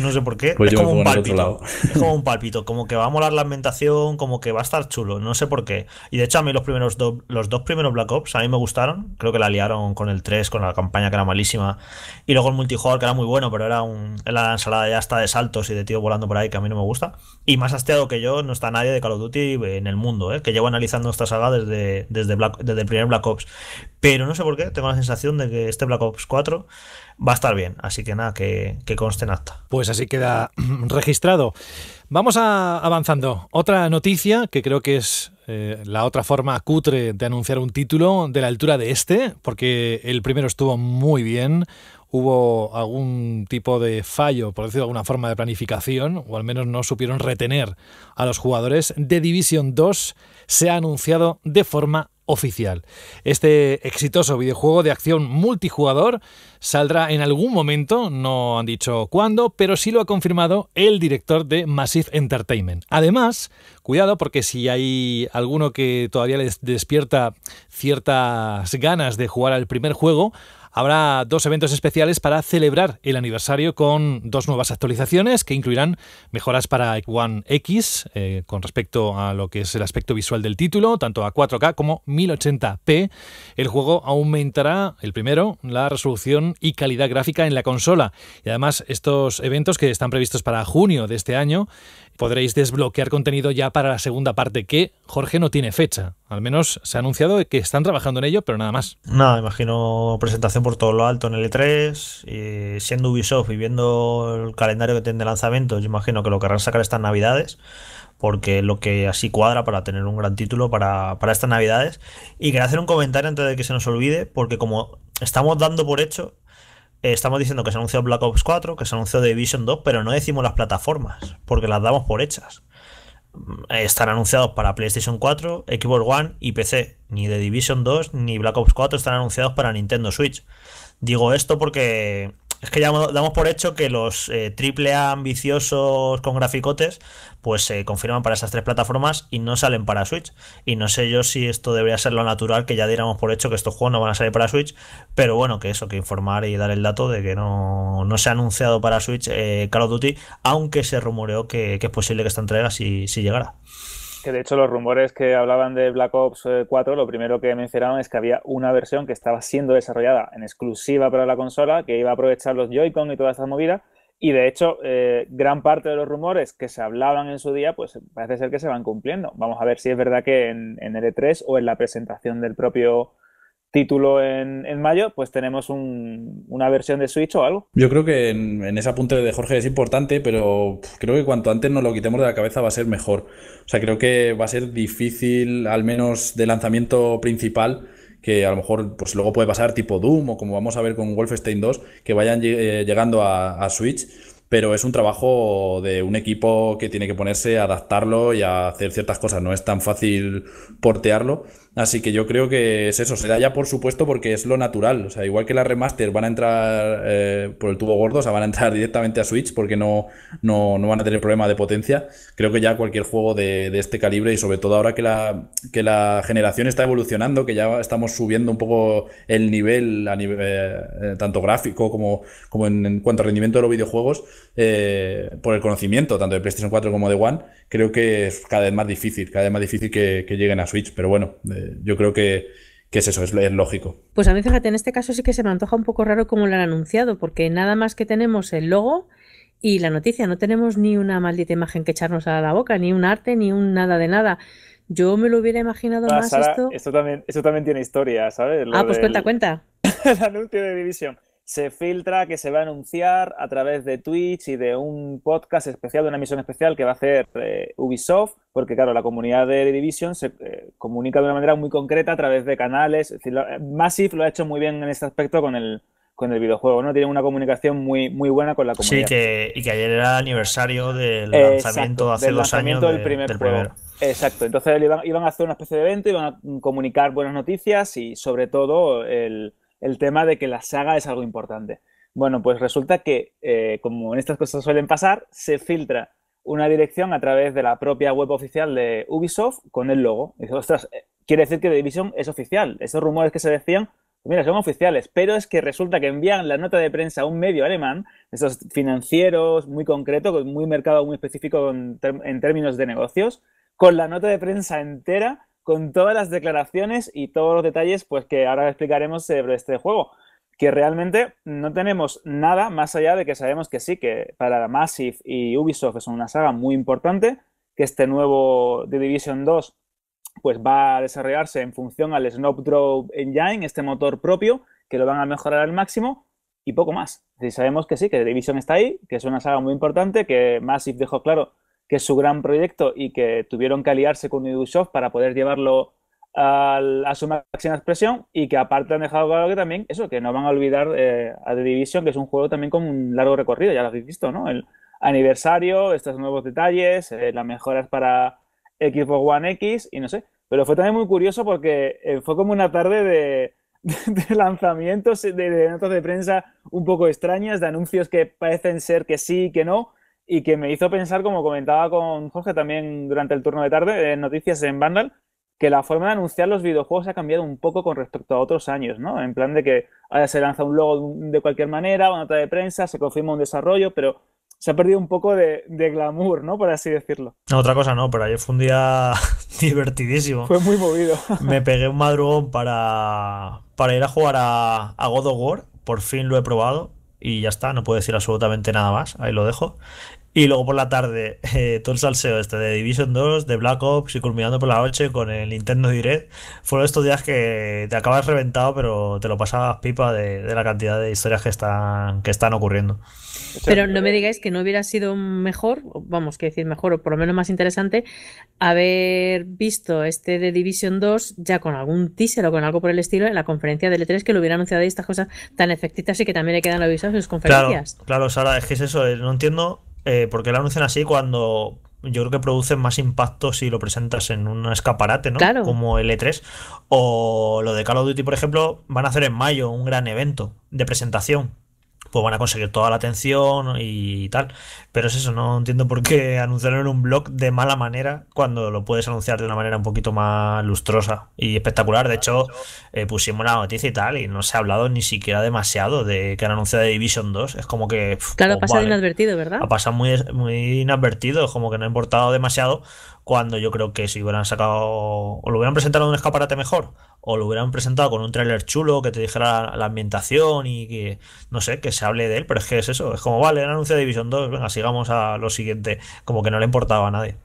No sé por qué. Pues es como un palpito, Es como un palpito Como que va a molar la ambientación, como que va a estar chulo. No sé por qué. Y de hecho, a mí los primeros los dos primeros Black Ops a mí me gustaron. Creo que la liaron con el 3, con la campaña que era malísima. Y luego el multijugador, que era muy bueno, pero era un, la ensalada ya está de saltos y de tío volando por ahí, que a mí no me gusta. Y más hastiado que yo, no está nadie de Call of Duty en el mundo, ¿eh? que llevo analizando esta saga desde, desde el primer Black Ops. Pero no sé por qué, tengo la sensación de que este Black Ops 4 va a estar bien. Así que nada, que, conste en acta. Pues así queda registrado. Vamos avanzando. Otra noticia que creo que es eh, la otra forma cutre de anunciar un título de la altura de este, porque el primero estuvo muy bien, hubo algún tipo de fallo, por decirlo de alguna forma, de planificación, o al menos no supieron retener a los jugadores. De Division 2 se ha anunciado de forma oficial. Este exitoso videojuego de acción multijugador saldrá en algún momento, no han dicho cuándo, pero sí lo ha confirmado el director de Massive Entertainment. Además, cuidado porque si hay alguno que todavía les despierta ciertas ganas de jugar al primer juego, habrá dos eventos especiales para celebrar el aniversario con dos nuevas actualizaciones que incluirán mejoras para One X eh, con respecto a lo que es el aspecto visual del título, tanto a 4K como 1080p. El juego aumentará, el primero, la resolución y calidad gráfica en la consola. Y además estos eventos que están previstos para junio de este año podréis desbloquear contenido ya para la segunda parte, que Jorge no tiene fecha. Al menos se ha anunciado que están trabajando en ello, pero nada más. Nada, imagino presentación por todo lo alto en L3, y siendo Ubisoft y viendo el calendario que tienen de lanzamientos, yo imagino que lo querrán sacar estas navidades porque lo que así cuadra para tener un gran título para, para, estas navidades. Y quería hacer un comentario antes de que se nos olvide, porque como estamos dando por hecho eh, estamos diciendo que se anunció Black Ops 4, que se anunció Division 2, pero no decimos las plataformas, porque las damos por hechas. Mm, eh, están anunciados para PlayStation 4, Xbox One y PC. Ni de Division 2 ni Black Ops 4 están anunciados para Nintendo Switch. Digo esto porque es que ya damos por hecho que los eh, triple A ambiciosos con graficotes, pues se confirman para esas tres plataformas y no salen para Switch. Y no sé yo si esto debería ser lo natural, que ya diéramos por hecho que estos juegos no van a salir para Switch, pero bueno, que eso, que informar y dar el dato de que no, se ha anunciado para Switch eh, Call of Duty, aunque se rumoreó que, es posible que esta entrega sí si llegara de hecho los rumores que hablaban de Black Ops 4, eh, lo primero que mencionaban es que había una versión que estaba siendo desarrollada en exclusiva para la consola, que iba a aprovechar los Joy-Con y toda estas movida, Y de hecho, eh, gran parte de los rumores que se hablaban en su día, pues parece ser que se van cumpliendo. Vamos a ver si es verdad que en, en e 3 o en la presentación del propio título en, en mayo, pues tenemos una versión de Switch o algo. Yo creo que en, ese apunte de Jorge es importante, pero creo que cuanto antes nos lo quitemos de la cabeza va a ser mejor. O sea, creo que va a ser difícil, al menos de lanzamiento principal, que a lo mejor pues luego puede pasar tipo Doom o como vamos a ver con Wolfenstein 2, que vayan eh, llegando a, a, Switch, pero es un trabajo de un equipo que tiene que ponerse a adaptarlo y a hacer ciertas cosas, no es tan fácil portearlo Así que yo creo que es eso, se da ya por supuesto porque es lo natural. O sea, igual que las remaster van a entrar eh, por el tubo gordo, o sea, van a entrar directamente a Switch porque no, no, no van a tener problema de potencia. Creo que ya cualquier juego de, este calibre y sobre todo ahora que la, que la generación está evolucionando, que ya estamos subiendo un poco el nivel, a nivel eh, eh, tanto gráfico como, como en, cuanto al rendimiento de los videojuegos, por el conocimiento tanto de PlayStation 4 como de One, creo que es cada vez más difícil, cada vez más difícil que, que lleguen a Switch. Pero bueno yo creo que, es eso, es, lógico. Pues a mí, fíjate, en este caso sí que se me antoja un poco raro como lo han anunciado, porque nada más que tenemos el logo y la noticia, no tenemos ni una maldita imagen que echarnos a la boca, ni un arte, ni un nada de nada. Yo me lo hubiera imaginado ah, más esto... esto. también, esto también tiene historia, ¿sabes? ah, pues cuenta, cuenta. el anuncio de división se filtra que se va a anunciar a través de Twitch y de un podcast especial, de una emisión especial que va a hacer eh, Ubisoft, porque claro, la comunidad de Division se eh, comunica de una manera muy concreta a través de canales. Eh, Massive lo ha hecho muy bien en este aspecto con el, con el videojuego, ¿no? tiene una comunicación muy, muy buena con la comunidad. Sí, y que ayer era el aniversario del lanzamiento hace del dos años del primer juego. Exacto, entonces iban, iban, a hacer una especie de evento, iban a comunicar buenas noticias y sobre todo el el tema de que la saga es algo importante. Bueno, pues resulta que, eh, como en estas cosas suelen pasar, se filtra una dirección a través de la propia web oficial de Ubisoft con el logo. Y ostras, eh, quiere decir que The Division es oficial. Esos rumores que se decían, pues mira, son oficiales, pero es que resulta que envían la nota de prensa a un medio alemán, esos financieros muy concreto, muy mercado muy específico en términos de negocios, con la nota de prensa entera con todas las declaraciones y todos los detalles pues, que ahora explicaremos sobre este juego. Que realmente no tenemos nada más allá de que sabemos que sí, que para Massive y Ubisoft es una saga muy importante, que este nuevo The Division 2 pues va a desarrollarse en función al Snowdrop Engine, este motor propio, que lo van a mejorar al máximo y poco más. Si sabemos que sí, que Division está ahí, que es una saga muy importante, que Massive dejó claro que es su gran proyecto y que tuvieron que aliarse con Ubisoft para poder llevarlo a, su máxima expresión y que aparte han dejado claro que también, eso, que no van a olvidar eh, a The Division, que es un juego también con un largo recorrido, ya lo habéis visto, ¿no? El aniversario, estos nuevos detalles, eh, las mejoras para Xbox One X y no sé. Pero fue también muy curioso porque eh, fue como una tarde de, lanzamientos, de, notas de prensa un poco extrañas, de anuncios que parecen ser que sí, y que no, y que me hizo pensar, como comentaba con Jorge también durante el turno de tarde, en Noticias en Vandal, que la forma de anunciar los videojuegos ha cambiado un poco con respecto a otros años, ¿no? En plan de que se lanza un logo de cualquier manera, una nota de prensa, se confirma un desarrollo, pero se ha perdido un poco de, glamour, ¿no? Por así decirlo. otra cosa no, pero ayer fue un día divertidísimo. Fue muy movido. Me pegué un madrugón para, para ir a jugar a God of War, por fin lo he probado y ya está, no puedo decir absolutamente nada más, ahí lo dejo. Y luego por la tarde, eh, todo el salseo este de Division 2, de Black Ops y culminando por la noche con el Nintendo Direct, fueron estos días que te acabas reventado, pero te lo pasabas pipa de, la cantidad de historias que están, que están ocurriendo. Pero no me digáis que no hubiera sido mejor, vamos, que decir mejor o por lo menos más interesante, haber visto este de Division 2 ya con algún teaser o con algo por el estilo en la conferencia de E3 que lo hubiera anunciado ahí estas cosas tan efectivas y que también le quedan avisados en sus conferencias. Claro, claro, Sara, es que es eso, eh, no entiendo eh, porque lo anuncian así cuando yo creo que produce más impacto si lo presentas en un escaparate, ¿no? Como el E3. O lo de Call of Duty, por ejemplo, van a hacer en mayo un gran evento de presentación pues van a conseguir toda la atención y tal. Pero es eso, no entiendo por qué anunciarlo en un blog de mala manera cuando lo puedes anunciar de una manera un poquito más lustrosa y espectacular. De hecho, eh, pusimos la noticia y tal, y no se ha hablado ni siquiera demasiado de que han anunciado de Division 2. Es como que. claro, ha pues pasado inadvertido, ¿verdad? Ha pasado muy, muy inadvertido, como que no ha importado demasiado cuando yo creo que si hubieran sacado o lo hubieran presentado en un escaparate mejor o lo hubieran presentado con un tráiler chulo que te dijera la, ambientación y que no sé, que se hable de él, pero es que es eso, es como vale, el anuncio de Division 2, venga, sigamos a lo siguiente, como que no le importaba a nadie.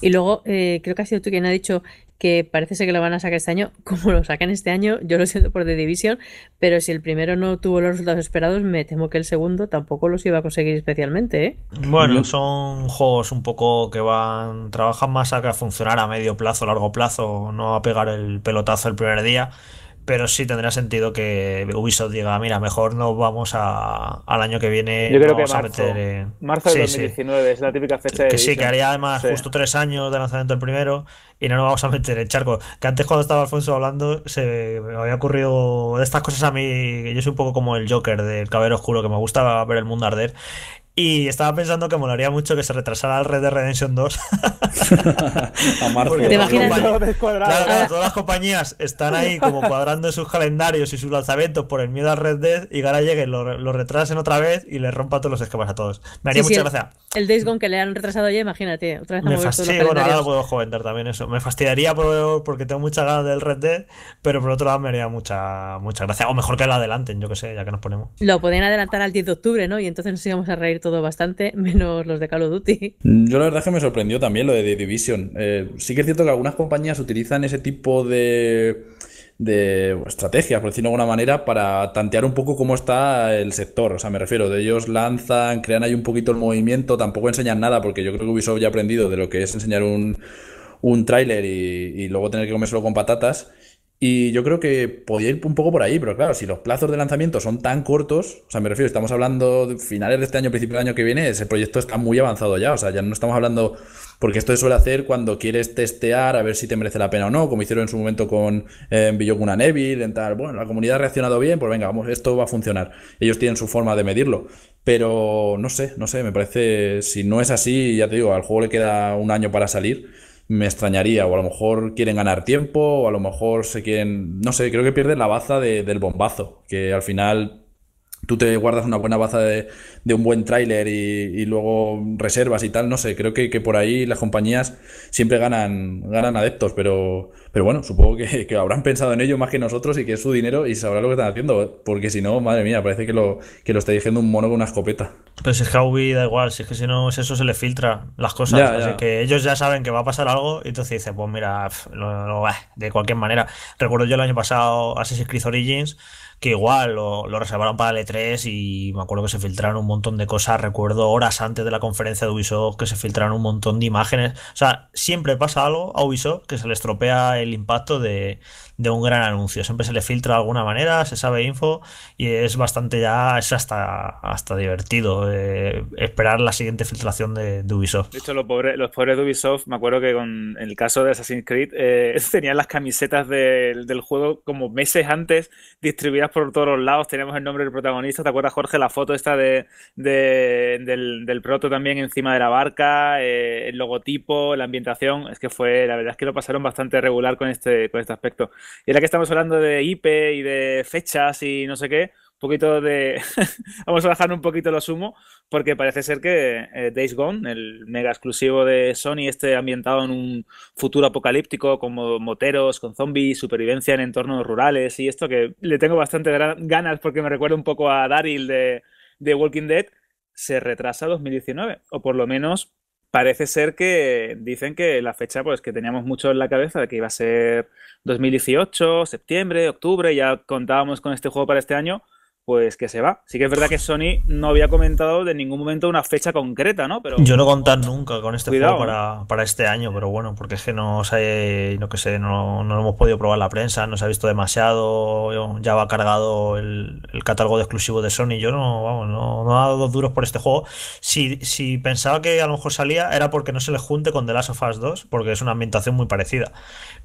Y luego eh, creo que ha sido tú quien ha dicho que parece ser que lo van a sacar este año. Como lo sacan este año, yo lo siento por The Division, pero si el primero no tuvo los resultados esperados, me temo que el segundo tampoco los iba a conseguir especialmente. ¿eh? Bueno, son juegos un poco que van, trabajan más a que funcionar a medio plazo, largo plazo, no a pegar el pelotazo el primer día pero sí tendría sentido que Ubisoft diga, mira, mejor no vamos al año que viene. Yo creo que marzo, a meter, marzo de 2019 es la típica fecha de. Que sí, que haría además justo tres años de lanzamiento del primero y no nos vamos a meter en charco. Que antes cuando estaba Alfonso hablando se me había ocurrido de estas cosas a mí, yo soy un poco como el Joker del Cabello Oscuro, que me gustaba ver el mundo arder y estaba pensando que molaría mucho que se retrasara el Red Dead Redemption 2. a marzo. ¿Te imaginas? todas las compañías están ahí como cuadrando sus calendarios y sus lanzamientos por el miedo al Red Dead y que ahora lleguen, lo, retrasen otra vez y le rompa todos los esquemas a todos. Me haría mucha gracia. El Days Gone que le han retrasado ya, imagínate. me puedo también eso. Me fastidiaría porque tengo muchas ganas del Red Dead, pero por otro lado me haría mucha, mucha gracia. O mejor que lo adelanten, yo que sé, ya que nos ponemos. Lo pueden adelantar al 10 de octubre, ¿no? Y entonces nos íbamos a reír todo bastante, menos los de Call of Duty. Yo la verdad es que me sorprendió también lo de The Division. Eh, sí que es cierto que algunas compañías utilizan ese tipo de de estrategias, por decirlo de alguna manera, para tantear un poco cómo está el sector. O sea, me refiero, de ellos lanzan, crean ahí un poquito el movimiento, tampoco enseñan nada, porque yo creo que Ubisoft ya ha aprendido de lo que es enseñar un, un tráiler y, y, luego tener que comérselo con patatas. Y yo creo que podría ir un poco por ahí, pero claro, si los plazos de lanzamiento son tan cortos, o sea, me refiero, estamos hablando de finales de este año, principio del año que viene, ese proyecto está muy avanzado ya, o sea, ya no estamos hablando, porque esto se suele hacer cuando quieres testear a ver si te merece la pena o no, como hicieron en su momento con eh, Neville, en tal, bueno, la comunidad ha reaccionado bien, pues venga, vamos, esto va a funcionar. Ellos tienen su forma de medirlo, pero no sé, no sé, me parece, si no es así, ya te digo, al juego le queda un año para salir me extrañaría. O a lo mejor quieren ganar tiempo, o a lo mejor se quieren. No sé, creo que pierden la baza del bombazo. Que al final tú te guardas una buena baza de, un buen tráiler y, luego reservas y tal, no sé, creo que, que, por ahí las compañías siempre ganan, ganan adeptos, pero, pero bueno, supongo que, habrán pensado en ello más que nosotros y que es su dinero y sabrá lo que están haciendo, porque si no, madre mía, parece que lo, que lo está diciendo un mono con una escopeta. Pero si es da igual, si es que si no es eso, se le filtra las cosas, así que ellos ya saben que va a pasar algo y entonces dices, pues mira, eh, de cualquier manera. Recuerdo yo el año pasado Assassin's Creed Origins, que igual lo, reservaron para el 3 e y me acuerdo que se filtraron un montón de cosas. Recuerdo horas antes de la conferencia de Ubisoft que se filtraron un montón de imágenes. O sea, siempre pasa algo a Ubisoft que se le estropea el impacto de, de un gran anuncio. Siempre se le filtra de alguna manera, se sabe info y es bastante ya, es hasta, hasta divertido eh, esperar la siguiente filtración de, Ubisoft. De hecho, los pobres, los pobres de Ubisoft, me acuerdo que con el caso de Assassin's Creed, eh, tenían las camisetas del juego como meses antes distribuidas por todos los lados, teníamos el nombre del protagonista, ¿te acuerdas Jorge la foto esta de, del, del, proto también encima de la barca, eh, el logotipo, la ambientación, es que fue, la verdad es que lo pasaron bastante regular con este, con este aspecto. Y en la que estamos hablando de IP y de fechas y no sé qué, un poquito de... Vamos a bajar un poquito lo sumo, porque parece ser que eh, Days Gone, el mega exclusivo de Sony, este ambientado en un futuro apocalíptico con moteros, con zombies, supervivencia en entornos rurales y esto, que le tengo bastante ganas porque me recuerda un poco a Daryl de, de Walking Dead, se retrasa 2019, o por lo menos parece ser que dicen que la fecha pues que teníamos mucho en la cabeza de que iba a ser 2018, septiembre, octubre, ya contábamos con este juego para este año, pues que se va. Sí que es verdad que Sony no había comentado de ningún momento una fecha concreta, ¿no? Pero yo no contar nunca con este juego para, este año, pero bueno, porque es que no lo no que sé, no, no, hemos podido probar la prensa, no se ha visto demasiado, ya va cargado el, catálogo de exclusivo de Sony. Yo no, vamos, no, no ha dado dos duros por este juego. Si, si pensaba que a lo mejor salía era porque no se le junte con The Last of Us 2, porque es una ambientación muy parecida.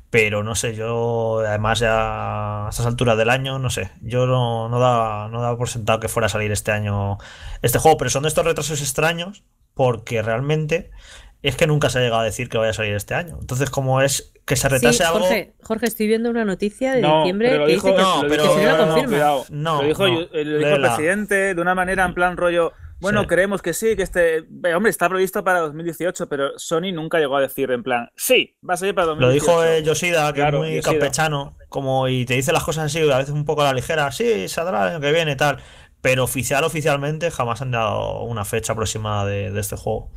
Pero no sé, yo además ya a estas alturas del año, no sé, yo no, no, daba, no daba por sentado que fuera a salir este año este juego, pero son de estos retrasos extraños porque realmente es que nunca se ha llegado a decir que vaya a salir este año. Entonces, como es que se retrase sí, Jorge, Jorge, estoy viendo una noticia de diciembre que que, no, pero, lo confirma. No, lo dijo, dijo el presidente de una manera en plan rollo bueno, creemos que sí, que este. Eh, hombre, está previsto para 2018, pero Sony nunca llegó a decir en plan, sí, va a salir para 2018. Lo dijo Yoshida, que es muy campechano, como y te dice las cosas así, a veces un poco a la ligera, sí, saldrá el año que viene, tal. Pero oficial, oficialmente, jamás han dado una fecha aproximada de, este juego.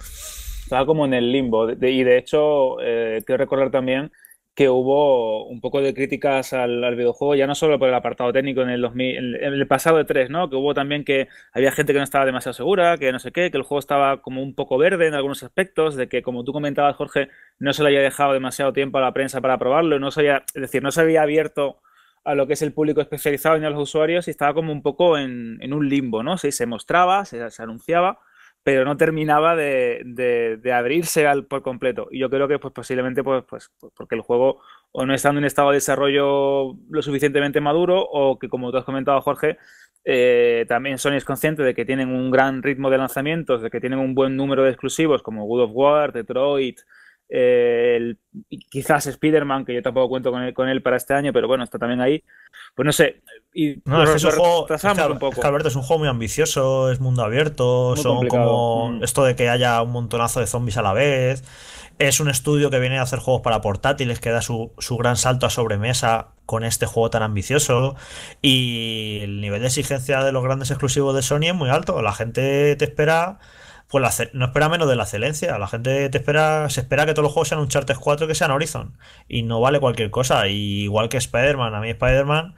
Estaba como en el limbo, y de hecho, eh, quiero recordar también que hubo un poco de críticas al, videojuego, ya no solo por el apartado técnico en el, en, el pasado de 3, ¿no? Que hubo también que había gente que no estaba demasiado segura, que no sé qué, que el juego estaba como un poco verde en algunos aspectos, de que como tú comentabas, Jorge, no se le había dejado demasiado tiempo a la prensa para probarlo, no se es decir, no se había abierto a lo que es el público especializado ni a los usuarios y estaba como un poco en, en un limbo, ¿no? Sí, se mostraba, se anunciaba, pero no terminaba de, de, abrirse al, por completo. Y yo creo que pues, posiblemente pues, pues, pues porque el juego o no estando en un estado de desarrollo lo suficientemente maduro o que, como tú has comentado, Jorge, eh, también Sony es consciente de que tienen un gran ritmo de lanzamientos, de que tienen un buen número de exclusivos como Good of War, Detroit, eh, quizás Spider-Man, que yo tampoco cuento con él, para este año, pero bueno, está también ahí. Pues no sé. Y no, es, un juego, juego muy ambicioso, es mundo abierto, son como mm. esto de que haya un montonazo de zombies a la vez. Es un estudio que viene a hacer juegos para portátiles, que da su, su gran salto a sobremesa con este juego tan ambicioso. Y el nivel de exigencia de los grandes exclusivos de Sony es muy alto. La gente te espera pues no espera menos de la excelencia. La gente te espera, se espera que todos los juegos sean un Charter 4 que sean Horizon. Y no vale cualquier cosa. igual que Spider-Man, a mí Spider-Man,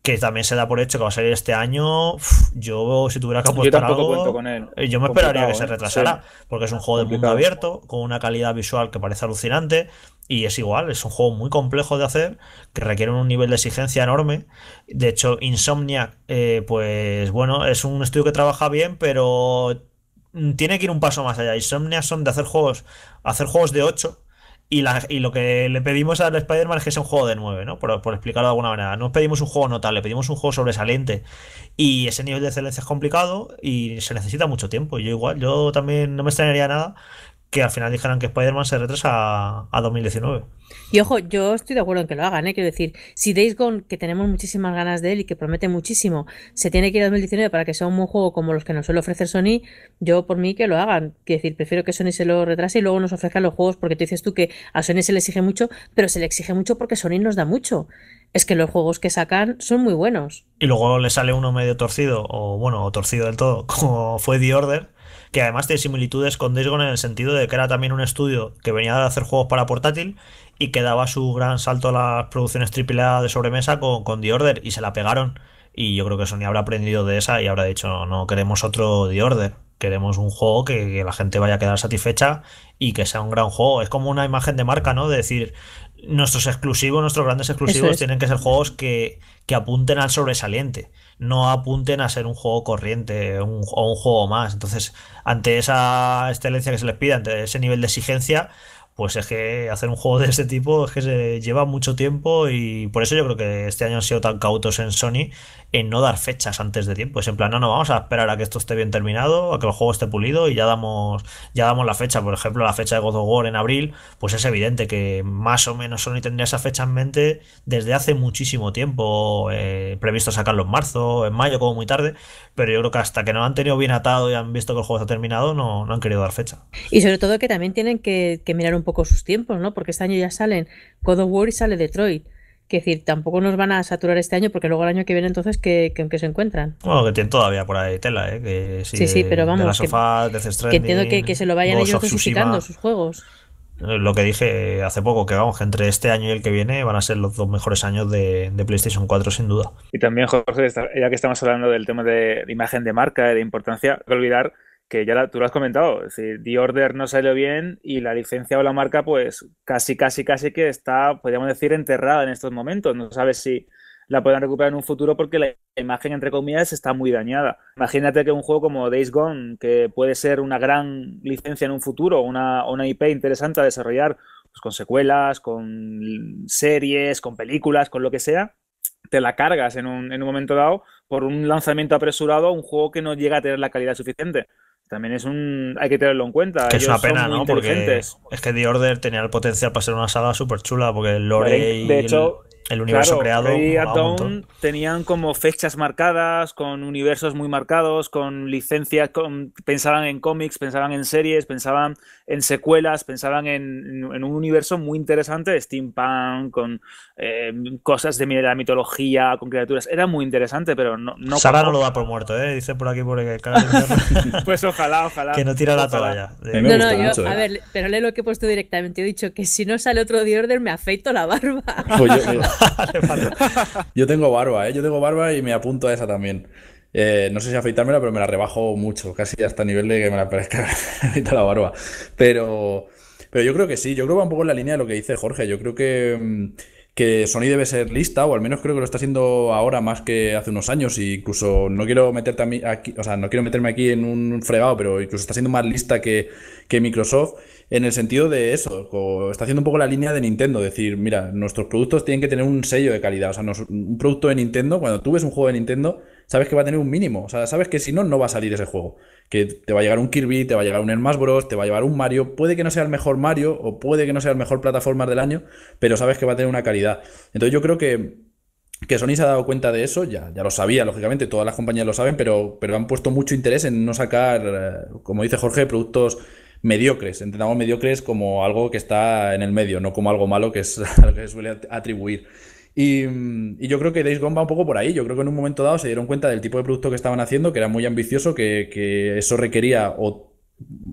que también se da por hecho que va a salir este año. Yo, si tuviera que apostar yo algo, eh, yo me esperaría que se ¿eh? retrasara, porque es un juego de mundo abierto, con una calidad visual que parece alucinante, y es igual, es un juego muy complejo de hacer, que requiere un nivel de exigencia enorme. De hecho, Insomniac, eh, pues bueno, es un estudio que trabaja bien, pero Mm, tiene que ir un paso más allá. Insomnia son de hacer juegos, hacer juegos de 8. Y, la, y lo que le pedimos al Spider-Man es que sea un juego de 9, ¿no? Por, por, explicarlo de alguna manera. No pedimos un juego notable, pedimos un juego sobresaliente. Y ese nivel de excelencia es complicado y se necesita mucho tiempo. Yo igual, yo también no me extrañaría nada que al final dijeran que Spider-Man se retrasa a, 2019. Y ojo, yo estoy de acuerdo en que lo hagan, ¿eh? quiero decir, si Days Gone, que tenemos muchísimas ganas de él y que promete muchísimo, se tiene que ir a 2019 para que sea un buen juego como los que nos suele ofrecer Sony, yo por mí que lo hagan, quiero decir, prefiero que Sony se lo retrase y luego nos ofrezcan los juegos, porque tú dices tú que a Sony se le exige mucho, pero se le exige mucho porque Sony nos da mucho. Es que los juegos que sacan son muy buenos. Y luego le sale uno medio torcido, o bueno, torcido del todo, como fue The Order que además tiene similitudes con Discord en el sentido de que era también un estudio que venía de hacer juegos para portátil y que daba su gran salto a las producciones AAA de sobremesa con, The Order y se la pegaron. Y yo creo que Sony habrá aprendido de esa y habrá dicho, no, no queremos otro The Order, queremos un juego que, la gente vaya a quedar satisfecha y que sea un gran juego. Es como una imagen de marca, ¿no? decir, nuestros exclusivos, nuestros grandes exclusivos, tienen que ser juegos que, que, apunten al sobresaliente, no apunten a ser un juego corriente o un juego más. Entonces, ante esa excelencia que se les pide, ante ese nivel de exigencia, pues es que hacer un juego de ese tipo es que se lleva mucho tiempo y por eso yo creo que este año han sido tan cautos en Sony en no dar fechas antes de tiempo. Es en plan, no, no, vamos a esperar a que esto esté bien terminado, a que el juego esté pulido y ya damos, ya damos la fecha. Por ejemplo, la fecha de God of War en abril, pues es evidente que más o menos Sony tendría esa fecha en mente desde hace muchísimo tiempo, eh, previsto sacarlo en marzo, en mayo, como muy tarde, pero yo creo que hasta que no lo han tenido bien atado y han visto que el juego está terminado, no, no han querido dar fecha. Y sobre todo que también tienen que, que mirar un poco sus tiempos, ¿no? Porque este año ya salen God of War y sale Detroit. Es decir, tampoco nos van a saturar este año porque luego el año que viene entonces que, se encuentran. Bueno, que tienen todavía por ahí tela, ¿eh? Que sí, sí, pero vamos, que, entiendo que, se lo vayan ellos justificando sus juegos. Eh, lo que dije hace poco, que vamos, que entre este año y el que viene van a ser los dos mejores años de, de PlayStation 4 sin duda. Y también, Jorge, ya que estamos hablando del tema de, imagen de marca, de importancia, hay que olvidar que ya tú lo has comentado, es decir, The Order no salió bien y la licencia o la marca pues casi, casi, casi que está, podríamos decir, enterrada en estos momentos. No sabes si la pueden recuperar en un futuro porque la imagen, entre comillas, está muy dañada. Imagínate que un juego como Days Gone, que puede ser una gran licencia en un futuro, una, una IP interesante a desarrollar, pues con secuelas, con series, con películas, con lo que sea, te la cargas en un, en un momento dado por un lanzamiento apresurado a un juego que no llega a tener la calidad suficiente también es un. Hay que tenerlo en cuenta. Que es una pena, ¿no? Porque es que The Order tenía el potencial para ser una saga súper chula, porque el lore. de hecho, el universo creado. Y tenían como fechas marcadas, con universos muy marcados, con licencias, con, pensaban en cómics, pensaban en series, pensaban en secuelas, pensaban en, un universo muy interesante de steampunk, con eh, cosas de la mitología, con criaturas. Era muy interesante, pero no. Sara no lo da por muerto, ¿eh? Dice por aquí por el Pues ojalá, ojalá. Que no tira la toalla. No, no, yo, a ¿eh? ver, pero lee lo que he puesto directamente. He dicho que si no sale otro The Order, me afeito la barba. Pues Yo tengo barba, ¿eh? Yo tengo barba y me apunto a esa también. Eh, no sé si afeitármela, pero me la rebajo mucho, casi hasta el nivel de que me la parezca la barba. Pero, pero yo creo que sí, yo creo que va un poco en la línea de lo que dice Jorge. Yo creo que, mm, que Sony debe ser lista, o al menos creo que lo está haciendo ahora más que hace unos años. E incluso no quiero meterte aquí, o sea, no quiero meterme aquí en un fregado, pero incluso está siendo más lista que, que Microsoft en el sentido de eso, está haciendo un poco la línea de Nintendo, decir, mira, nuestros productos tienen que tener un sello de calidad, o sea, un producto de Nintendo, cuando tú ves un juego de Nintendo, sabes que va a tener un mínimo, o sea, sabes que si no, no va a salir ese juego, que te va a llegar un Kirby, te va a llegar un Smash Bros, te va a llegar un Mario, puede que no sea el mejor Mario o puede que no sea el mejor plataforma del año, pero sabes que va a tener una calidad. Entonces yo creo que que Sony se ha dado cuenta de eso, ya, lo sabía, lógicamente, todas las compañías lo saben, pero, pero han puesto mucho interés en no sacar, eh, como dice Jorge, productos mediocres. Entendamos mediocres como algo que está en el medio, no como algo malo que es que se suele atribuir. Y, yo creo que Days Gone va un poco por ahí. Yo creo que en un momento dado se dieron cuenta del tipo de producto que estaban haciendo, que era muy ambicioso, que, que eso requería o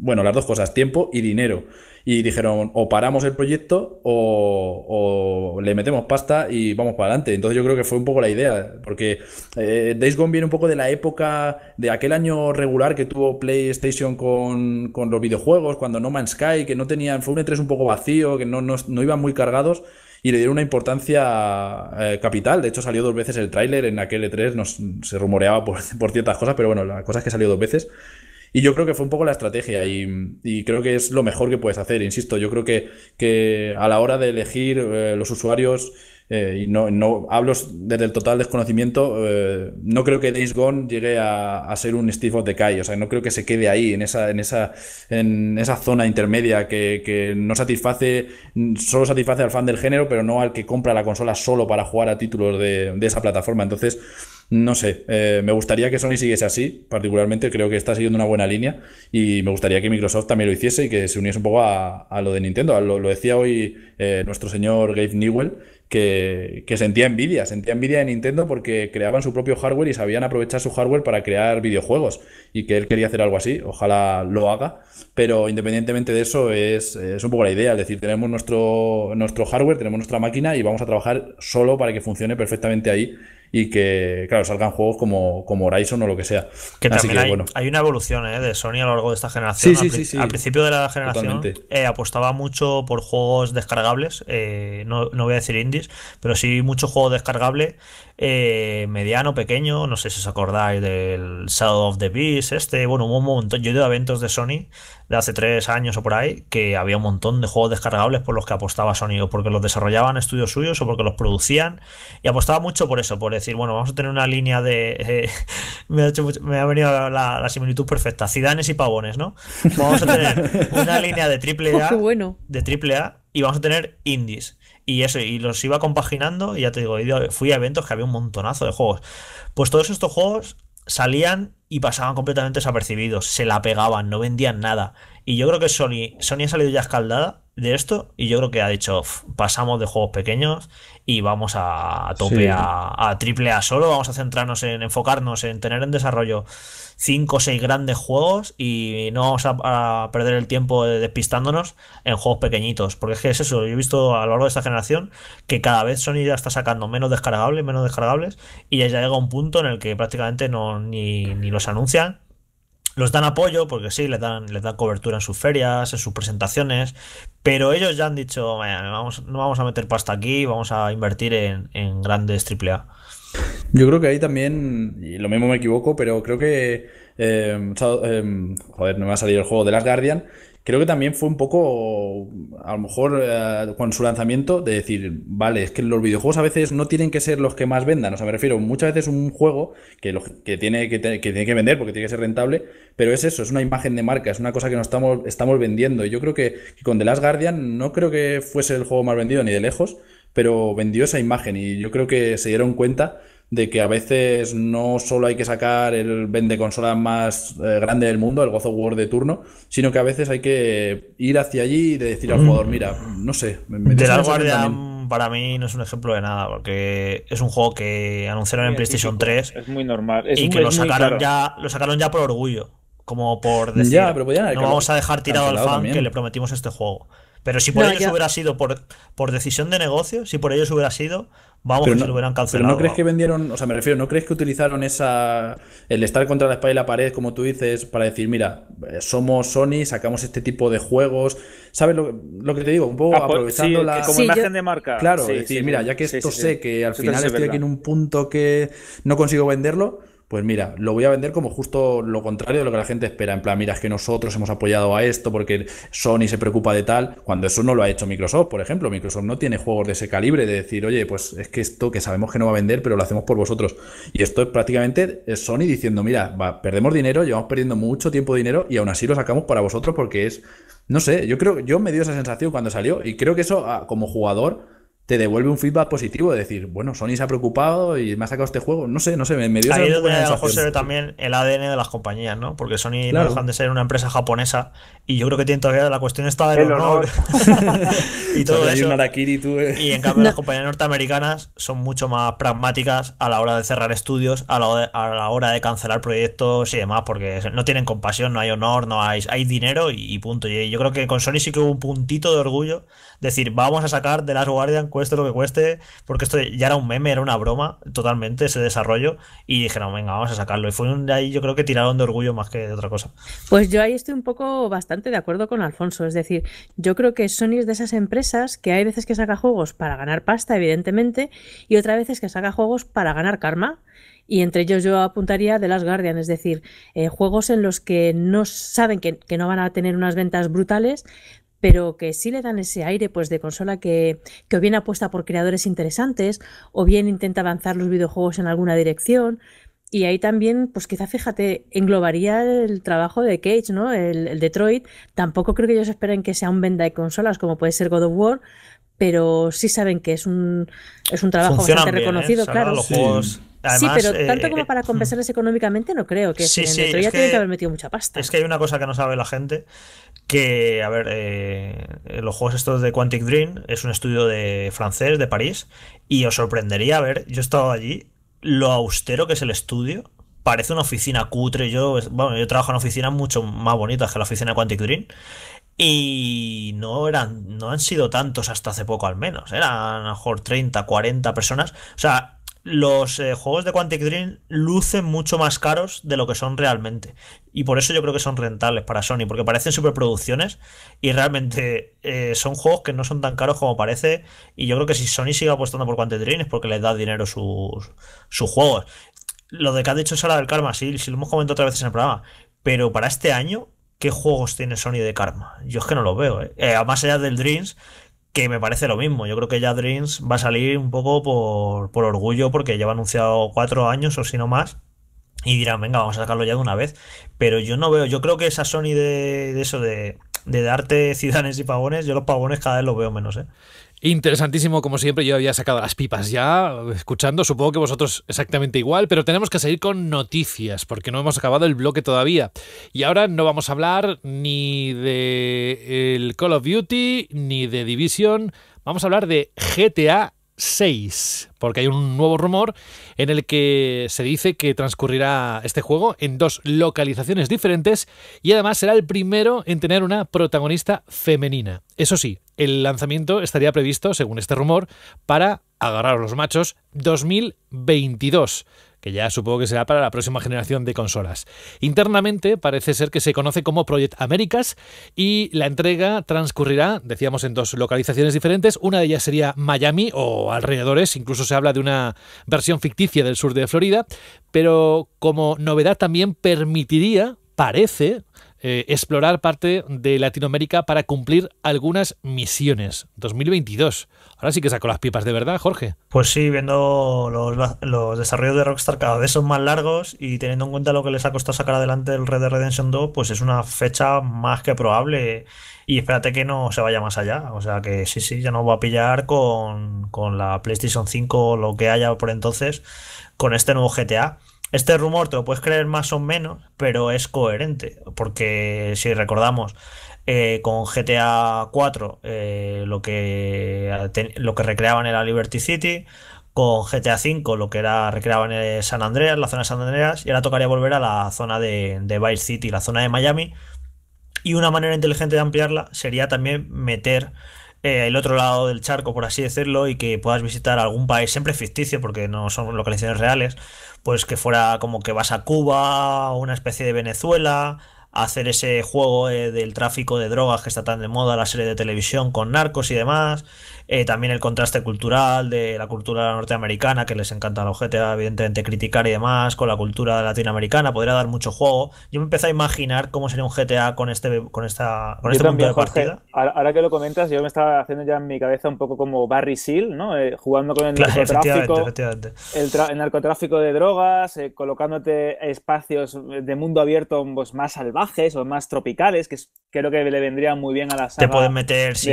bueno, las dos cosas, tiempo y dinero. Y dijeron, o paramos el proyecto o, le metemos pasta y vamos para adelante. Entonces yo creo que fue un poco la idea, porque eh, Days Gone viene un poco de la época, de aquel año regular que tuvo PlayStation con, los videojuegos, cuando No Man's Sky, que no tenían, fue un E3 un poco vacío, que no, iban muy cargados y le dieron una importancia eh, capital. De hecho, salió dos veces el tráiler en aquel E3, nos, se rumoreaba por, por, ciertas cosas, pero bueno, la cosa es que salió dos veces. Y yo creo que fue un poco la estrategia y, creo que es lo mejor que puedes hacer. Insisto, yo creo que, que a la hora de elegir eh, los usuarios, eh, y no, no hablo desde el total desconocimiento, eh, no creo que Days Gone llegue a, ser un Steve of the Kai, o sea, no creo que se quede ahí, en esa, en esa, en esa zona intermedia que, no satisface, solo satisface al fan del género, pero no al que compra la consola solo para jugar a títulos de, de esa plataforma. Entonces, no sé, eh, me gustaría que Sony siguiese así, particularmente creo que está siguiendo una buena línea y me gustaría que Microsoft también lo hiciese y que se uniese un poco a, lo de Nintendo. Lo, decía hoy eh, nuestro señor Gabe Newell, que, sentía envidia, sentía envidia de Nintendo porque creaban su propio hardware y sabían aprovechar su hardware para crear videojuegos y que él quería hacer algo así, ojalá lo haga, pero independientemente de eso es, un poco la idea, es decir, tenemos nuestro, nuestro hardware, tenemos nuestra máquina y vamos a trabajar solo para que funcione perfectamente ahí y que, claro, salgan juegos como, como Horizon o lo que sea. Que también hay, hay, una evolución eh, de Sony a lo largo de esta generación. al, principio de la generación eh, apostaba mucho por juegos descargables, eh, no, no, voy a decir indies, pero sí mucho juego descargable eh, mediano, pequeño, no sé si os acordáis del Shadow of the Beast, este, bueno, hubo un montón, yo he ido a eventos de Sony de hace tres años o por ahí, que había un montón de juegos descargables por los que apostaba Sony, o porque los desarrollaban estudios suyos, o porque los producían, y apostaba mucho por eso, por decir, bueno, vamos a tener una línea de... me, ha venido la, similitud perfecta, Cidanes y Pavones, ¿no? Vamos a tener una línea de triple A, de triple A, y vamos a tener indies. Y eso, y los iba compaginando, y ya te digo, fui a eventos que había un montonazo de juegos. Pues todos estos juegos salían y pasaban completamente desapercibidos, se la pegaban, no vendían nada. Y yo creo que Sony, Sony ha salido ya escaldada de esto y yo creo que ha dicho, pasamos de juegos pequeños y vamos a, tope a, a, triple A solo, vamos a centrarnos en enfocarnos en tener en desarrollo 5 o 6 grandes juegos y no vamos a, perder el tiempo despistándonos en juegos pequeñitos. Porque es que es eso, yo he visto a lo largo de esta generación que cada vez Sony ya está sacando menos descargables, menos descargables y ya llega un punto en el que prácticamente no, ni, los anuncian, los dan apoyo porque sí, les dan, les cobertura en sus ferias, en sus presentaciones, pero ellos ya han dicho, vamos, no vamos a meter pasta aquí, vamos a invertir en, en grandes AAA. Yo creo que ahí también, y lo mismo me equivoco, pero creo que. Em, em, joder, no me ha salido el juego de Last Guardian. Creo que también fue un poco, a lo mejor, eh, con su lanzamiento, de decir, vale, es que los videojuegos a veces no tienen que ser los que más vendan. O sea, me refiero, muchas veces un juego que, tiene, que, que tiene que vender porque tiene que ser rentable, pero es eso, es una imagen de marca, es una cosa que nos estamos, estamos vendiendo. Y yo creo que con The Last Guardian no creo que fuese el juego más vendido ni de lejos pero vendió esa imagen y yo creo que se dieron cuenta de que a veces no solo hay que sacar el vende consola más eh, grande del mundo, el Gozo War de turno, sino que a veces hay que ir hacia allí y decir al mm. jugador, mira, no sé, me, de para mí no es un ejemplo de nada, porque es un juego que anunciaron en PlayStation 3. Es muy normal. y que lo sacaron ya, lo sacaron ya por orgullo. Como por decir, no vamos a dejar tirado al fan que le prometimos este juego. Pero si por ellos hubiera sido por, por decisión de negocio, si por ellos hubiera sido, vamos no, se lo hubieran cancelado. Pero no crees que vendieron, o sea, me refiero, ¿no crees que utilizaron esa el estar contra la espalda y la pared, como tú dices, para decir, mira, eh, somos Sony, sacamos este tipo de juegos? ¿Sabes lo, lo que te digo? Un poco ah, pues, aprovechando la. Como imagen de marca. Claro, decir, mira, ya que esto sé que al final estoy aquí en un punto que no consigo venderlo, pues mira, lo voy a vender como justo lo contrario de lo que la gente espera. En plan, mira, es que nosotros hemos apoyado a esto porque Sony se preocupa de tal, cuando eso no lo ha hecho Microsoft, por ejemplo. Microsoft no tiene juegos de ese calibre de decir, oye, pues es que esto que sabemos que no va a vender, pero lo hacemos por vosotros. Y esto es prácticamente Sony diciendo, mira, perdemos dinero, llevamos perdiendo mucho tiempo de dinero y aún así lo sacamos para vosotros porque es, no sé, yo creo, yo me dio esa sensación cuando salió y creo que eso ah, como jugador te devuelve un feedback positivo de decir, bueno, Sony se ha preocupado y me ha sacado este juego. No sé, no sé, me, dio Ahí a lo se también el ADN de las compañías, ¿no? Porque Sony dejan de ser una empresa japonesa y yo creo que tiene todavía la cuestión está del el honor. y todo eso. Eh. Y en cambio, las compañías norteamericanas son mucho más pragmáticas a la hora de cerrar estudios, a la, hora de cancelar proyectos y demás, porque no tienen compasión, no hay honor, no hay, hay dinero y, punto. Y yo creo que con Sony sí que hubo un puntito de orgullo. Decir, vamos a sacar The Last Guardian, cueste lo que cueste, porque esto ya era un meme, era una broma totalmente ese desarrollo. Y dijeron, venga, vamos a sacarlo. Y fue un, ahí yo creo que tiraron de orgullo más que de otra cosa. Pues yo ahí estoy un poco bastante de acuerdo con Alfonso. Es decir, yo creo que Sony es de esas empresas que hay veces que saca juegos para ganar pasta, evidentemente, y otras veces que saca juegos para ganar karma. Y entre ellos yo apuntaría The Last Guardian, es decir, eh, juegos en los que no saben que, que no van a tener unas ventas brutales, pero que sí le dan ese aire pues de consola que, que, o bien apuesta por creadores interesantes o bien intenta avanzar los videojuegos en alguna dirección. Y ahí también, pues quizá fíjate, englobaría el trabajo de Cage, ¿no? El, Detroit. Tampoco creo que ellos esperen que sea un venda de consolas como puede ser God of War, pero sí saben que es un, es un trabajo bastante ¿eh? reconocido, claro. sí, pero tanto eh, como para eh, compensarles mm. económicamente no creo que sí, en Detroit ya que, haber metido mucha pasta. Es que hay una cosa que no sabe la gente, que, a ver, los juegos estos de Quantic Dream es un estudio de francés, de París, y os sorprendería a ver, yo he estado allí lo austero que es el estudio. Parece una oficina cutre. Yo, bueno, yo trabajo en oficinas mucho más bonitas que la oficina Quantic Dream. Y no eran, no han sido tantos hasta hace poco al menos. Eran a lo mejor 30, 40 personas. O sea, los eh, juegos de Quantic Dream lucen mucho más caros de lo que son realmente. Y por eso yo creo que son rentables para Sony, porque parecen superproducciones y realmente eh, son juegos que no son tan caros como parece. Y yo creo que si Sony sigue apostando por Quantic Dream es porque les da dinero sus, sus juegos. Lo de que ha dicho Sara del Karma, sí, sí lo hemos comentado otras veces en el programa. Pero para este año, ¿qué juegos tiene Sony de Karma? Yo es que no lo veo. ¿eh? eh más allá del Dreams, que me parece lo mismo. Yo creo que ya Dreams va a salir un poco por, orgullo porque ya lleva anunciado cuatro años o si no más y dirán, venga, vamos a sacarlo ya de una vez. Pero yo no veo, yo creo que esa Sony de, de eso, de, de darte ciudades y pavones, yo los pavones cada vez los veo menos, ¿eh? Interesantísimo, como siempre, yo había sacado las pipas ya, escuchando, supongo que vosotros exactamente igual, pero tenemos que seguir con noticias, porque no hemos acabado el bloque todavía. Y ahora no vamos a hablar ni de eh, el Call of Duty, ni de Division, vamos a hablar de GTA 6, porque hay un nuevo rumor en el que se dice que transcurrirá este juego en dos localizaciones diferentes y además será el primero en tener una protagonista femenina. Eso sí, el lanzamiento estaría previsto, según este rumor, para agarrar los machos 2022 que ya supongo que será para la próxima generación de consolas. Internamente parece ser que se conoce como Project Americas y la entrega transcurrirá, decíamos, en dos localizaciones diferentes. Una de ellas sería Miami o alrededores, incluso se habla de una versión ficticia del sur de Florida, pero como novedad también permitiría, parece, eh, explorar parte de Latinoamérica para cumplir algunas misiones. 2022. Ahora sí que sacó las pipas de verdad, Jorge. Pues sí, viendo los, desarrollos de Rockstar cada vez son más largos y teniendo en cuenta lo que les ha costado sacar adelante el Red Dead Redemption 2, pues es una fecha más que probable. Y espérate que no se vaya más allá. O sea que sí, sí, ya no voy a pillar con, la PlayStation 5 o lo que haya por entonces con este nuevo GTA. Este rumor te lo puedes creer más o menos, pero es coherente, porque si recordamos, eh, con GTA 4 eh, lo, que, lo que recreaban era Liberty City, con GTA 5 lo que era recreaban era eh, San Andreas, la zona de San Andreas, y ahora tocaría volver a la zona de, Vice City, la zona de Miami, y una manera inteligente de ampliarla sería también meter el otro lado del charco, por así decirlo, y que puedas visitar algún país, siempre ficticio, porque no son localizaciones reales, pues que fuera como que vas a Cuba una especie de Venezuela, hacer ese juego eh, del tráfico de drogas que está tan de moda, la serie de televisión con narcos y demás, eh, también el contraste cultural de la cultura norteamericana, que les encanta a GTA, evidentemente, criticar y demás, con la cultura latinoamericana, podría dar mucho juego. Yo me empecé a imaginar cómo sería un GTA con este, con esta, con este punto de partida. Ahora que lo comentas, yo me estaba haciendo ya en mi cabeza un poco como Barry Seal, ¿no? Eh, jugando con el narcotráfico, El, narcotráfico de drogas, eh, colocándote espacios de mundo abierto pues, más salvajes o más tropicales, que creo que le vendría muy bien a la saga. Te pueden meter, si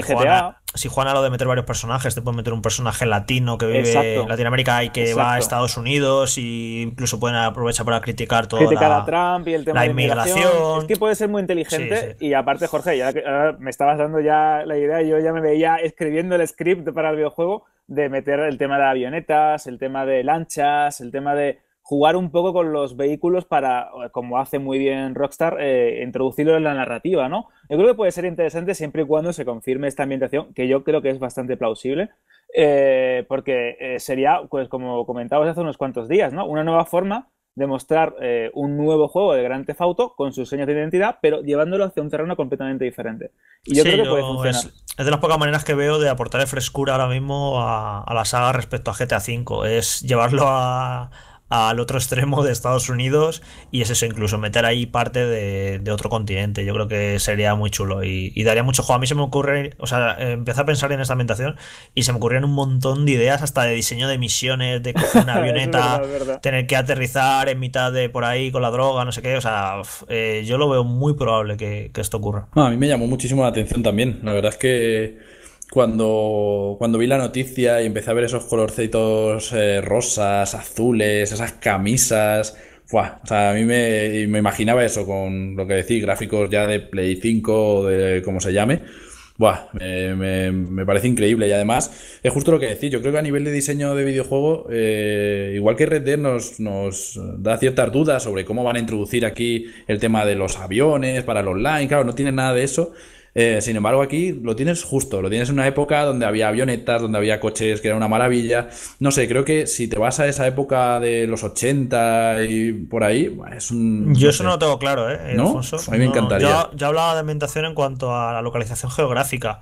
si Juan a lo de meter varios personajes, te pueden meter un personaje latino que vive en Latinoamérica y que va a Estados Unidos, y incluso pueden aprovechar para criticar todo criticar la, a Trump y el tema de inmigración. inmigración. Es que puede ser muy inteligente. Y aparte, Jorge, ya ah, me estabas dando ya la idea, yo ya me veía escribiendo el script para el videojuego de meter el tema de avionetas, el tema de lanchas, el tema de jugar un poco con los vehículos para, eh, como hace muy bien Rockstar, eh, introducirlo en la narrativa, ¿no? Yo creo que puede ser interesante siempre y cuando se confirme esta ambientación, que yo creo que es bastante plausible, eh, porque eh, sería, pues como comentabas hace unos cuantos días, ¿no? Una nueva forma de mostrar un nuevo juego de Grand Theft Auto con sus señas de identidad, pero llevándolo hacia un terreno completamente diferente. Y yo creo que puede funcionar. Es, de las pocas maneras que veo de aportar frescura ahora mismo a la saga respecto a GTA V, es llevarlo a al otro extremo de Estados Unidos y es eso, incluso meter ahí parte de, otro continente. Yo creo que sería muy chulo y, daría mucho juego. A mí se me ocurre, o sea, empecé a pensar en esta ambientación y se me ocurrían un montón de ideas, hasta de diseño de misiones, de coger una avioneta, tener que aterrizar en mitad de por ahí con la droga, no sé qué. O sea, eh, yo lo veo muy probable que, esto ocurra. a mí me llamó muchísimo la atención también. La verdad es que cuando, cuando vi la noticia y empecé a ver esos colorcitos eh, rosas, azules, esas camisas. o sea, a mí me, me, imaginaba eso con lo que decís, gráficos ya de Play 5 o de como se llame. Buah, me, me, parece increíble y además es justo lo que decís. Yo creo que a nivel de diseño de videojuego, eh, igual que Red Dead nos, nos, da ciertas dudas sobre cómo van a introducir aquí el tema de los aviones para el online, claro, no tiene nada de eso. Eh, sin embargo, aquí lo tienes justo, lo tienes en una época donde había avionetas, donde había coches, que era una maravilla. No sé, creo que si te vas a esa época de los 80 y por ahí, es un... Yo eso no lo tengo claro, ¿eh? ¿No? A mí me encantaría. Yo, hablaba de ambientación en cuanto a la localización geográfica.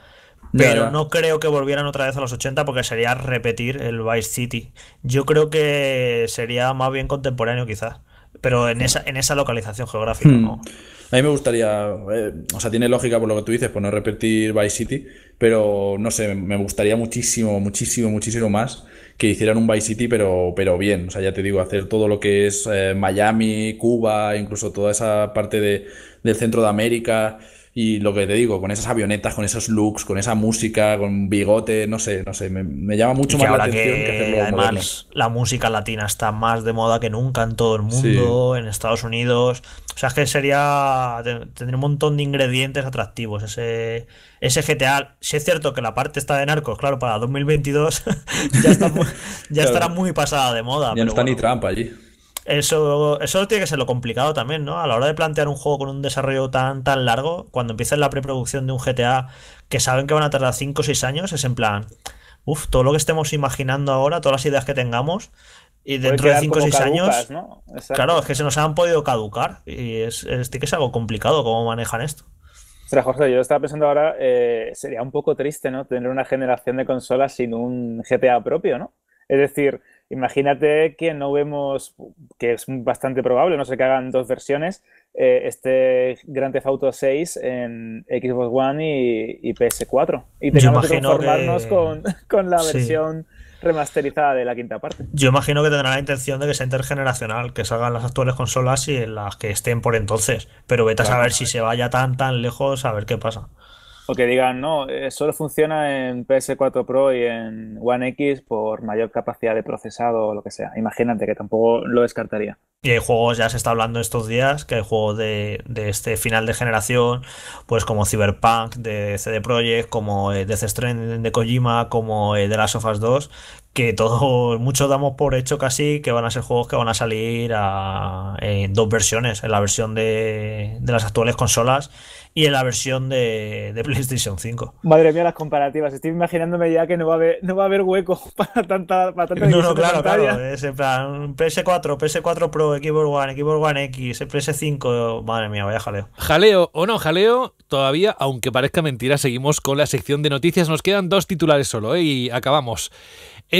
Pero no creo que volvieran otra vez a los 80 porque sería repetir el Vice City. Yo creo que sería más bien contemporáneo quizás pero en esa, en esa localización geográfica, hmm. ¿no? A mí me gustaría, eh, o sea, tiene lógica por lo que tú dices, por pues no repetir Vice City, pero no sé, me gustaría muchísimo, muchísimo, muchísimo más que hicieran un Vice City, pero, pero bien, o sea, ya te digo, hacer todo lo que es eh, Miami, Cuba, incluso toda esa parte del centro de América. Y lo que te digo, con esas avionetas, con esos looks, con esa música, con bigote, no sé, no sé, me, llama mucho más la atención que, Además, la música latina está más de moda que nunca en todo el mundo, en Estados Unidos. O sea, que sería. tendría un montón de ingredientes atractivos. Ese, ese GTA. Si es cierto que la parte está de narcos, claro, para 2022 ya, está ya estará muy pasada de moda. Ya no está ni trampa allí. Eso, eso tiene que ser lo complicado también, ¿no? A la hora de plantear un juego con un desarrollo tan, tan largo, cuando empiezan la preproducción de un GTA que saben que van a tardar 5 o 6 años, es en plan, uff, todo lo que estemos imaginando ahora, todas las ideas que tengamos, y dentro de 5 o 6 años, claro, es que se nos han podido caducar y es, que es algo complicado cómo manejan esto. sea, Jorge, yo estaba pensando ahora, eh, sería un poco triste, ¿no? Tener una generación de consolas sin un GTA propio, ¿no? Es decir, Imagínate que no vemos, que es bastante probable, no sé que hagan dos versiones, eh, este Grand Theft Auto 6 en Xbox One y, PS4. Y tengamos que conformarnos Con, con, la versión remasterizada de la quinta parte. Yo imagino que tendrán la intención de que sea intergeneracional, que salgan las actuales consolas y las que estén por entonces. Pero vete a saber si se vaya tan, tan lejos, a ver qué pasa. O que digan, no, eh, solo funciona en PS4 Pro y en One X por mayor capacidad de procesado o lo que sea. Imagínate que tampoco lo descartaría. Y hay juegos, ya se está hablando estos días, que hay juegos de, este final de generación, pues como Cyberpunk de CD Projekt, como eh, Death Stranding de Kojima, como eh, The Last of Us 2, que todos, muchos damos por hecho casi que van a ser juegos que van a salir a, en dos versiones, en la versión de, las actuales consolas y en la versión de, PlayStation 5. Madre mía, las comparativas. Estoy imaginándome ya que no va a haber, no va a haber hueco para tanta, para tanta No, no, claro, claro. PS4, PS4 Pro, Xbox One, Xbox One X, PS5. Madre mía, vaya jaleo. Jaleo o no jaleo, todavía, aunque parezca mentira, seguimos con la sección de noticias. Nos quedan dos titulares solo ¿eh? y acabamos.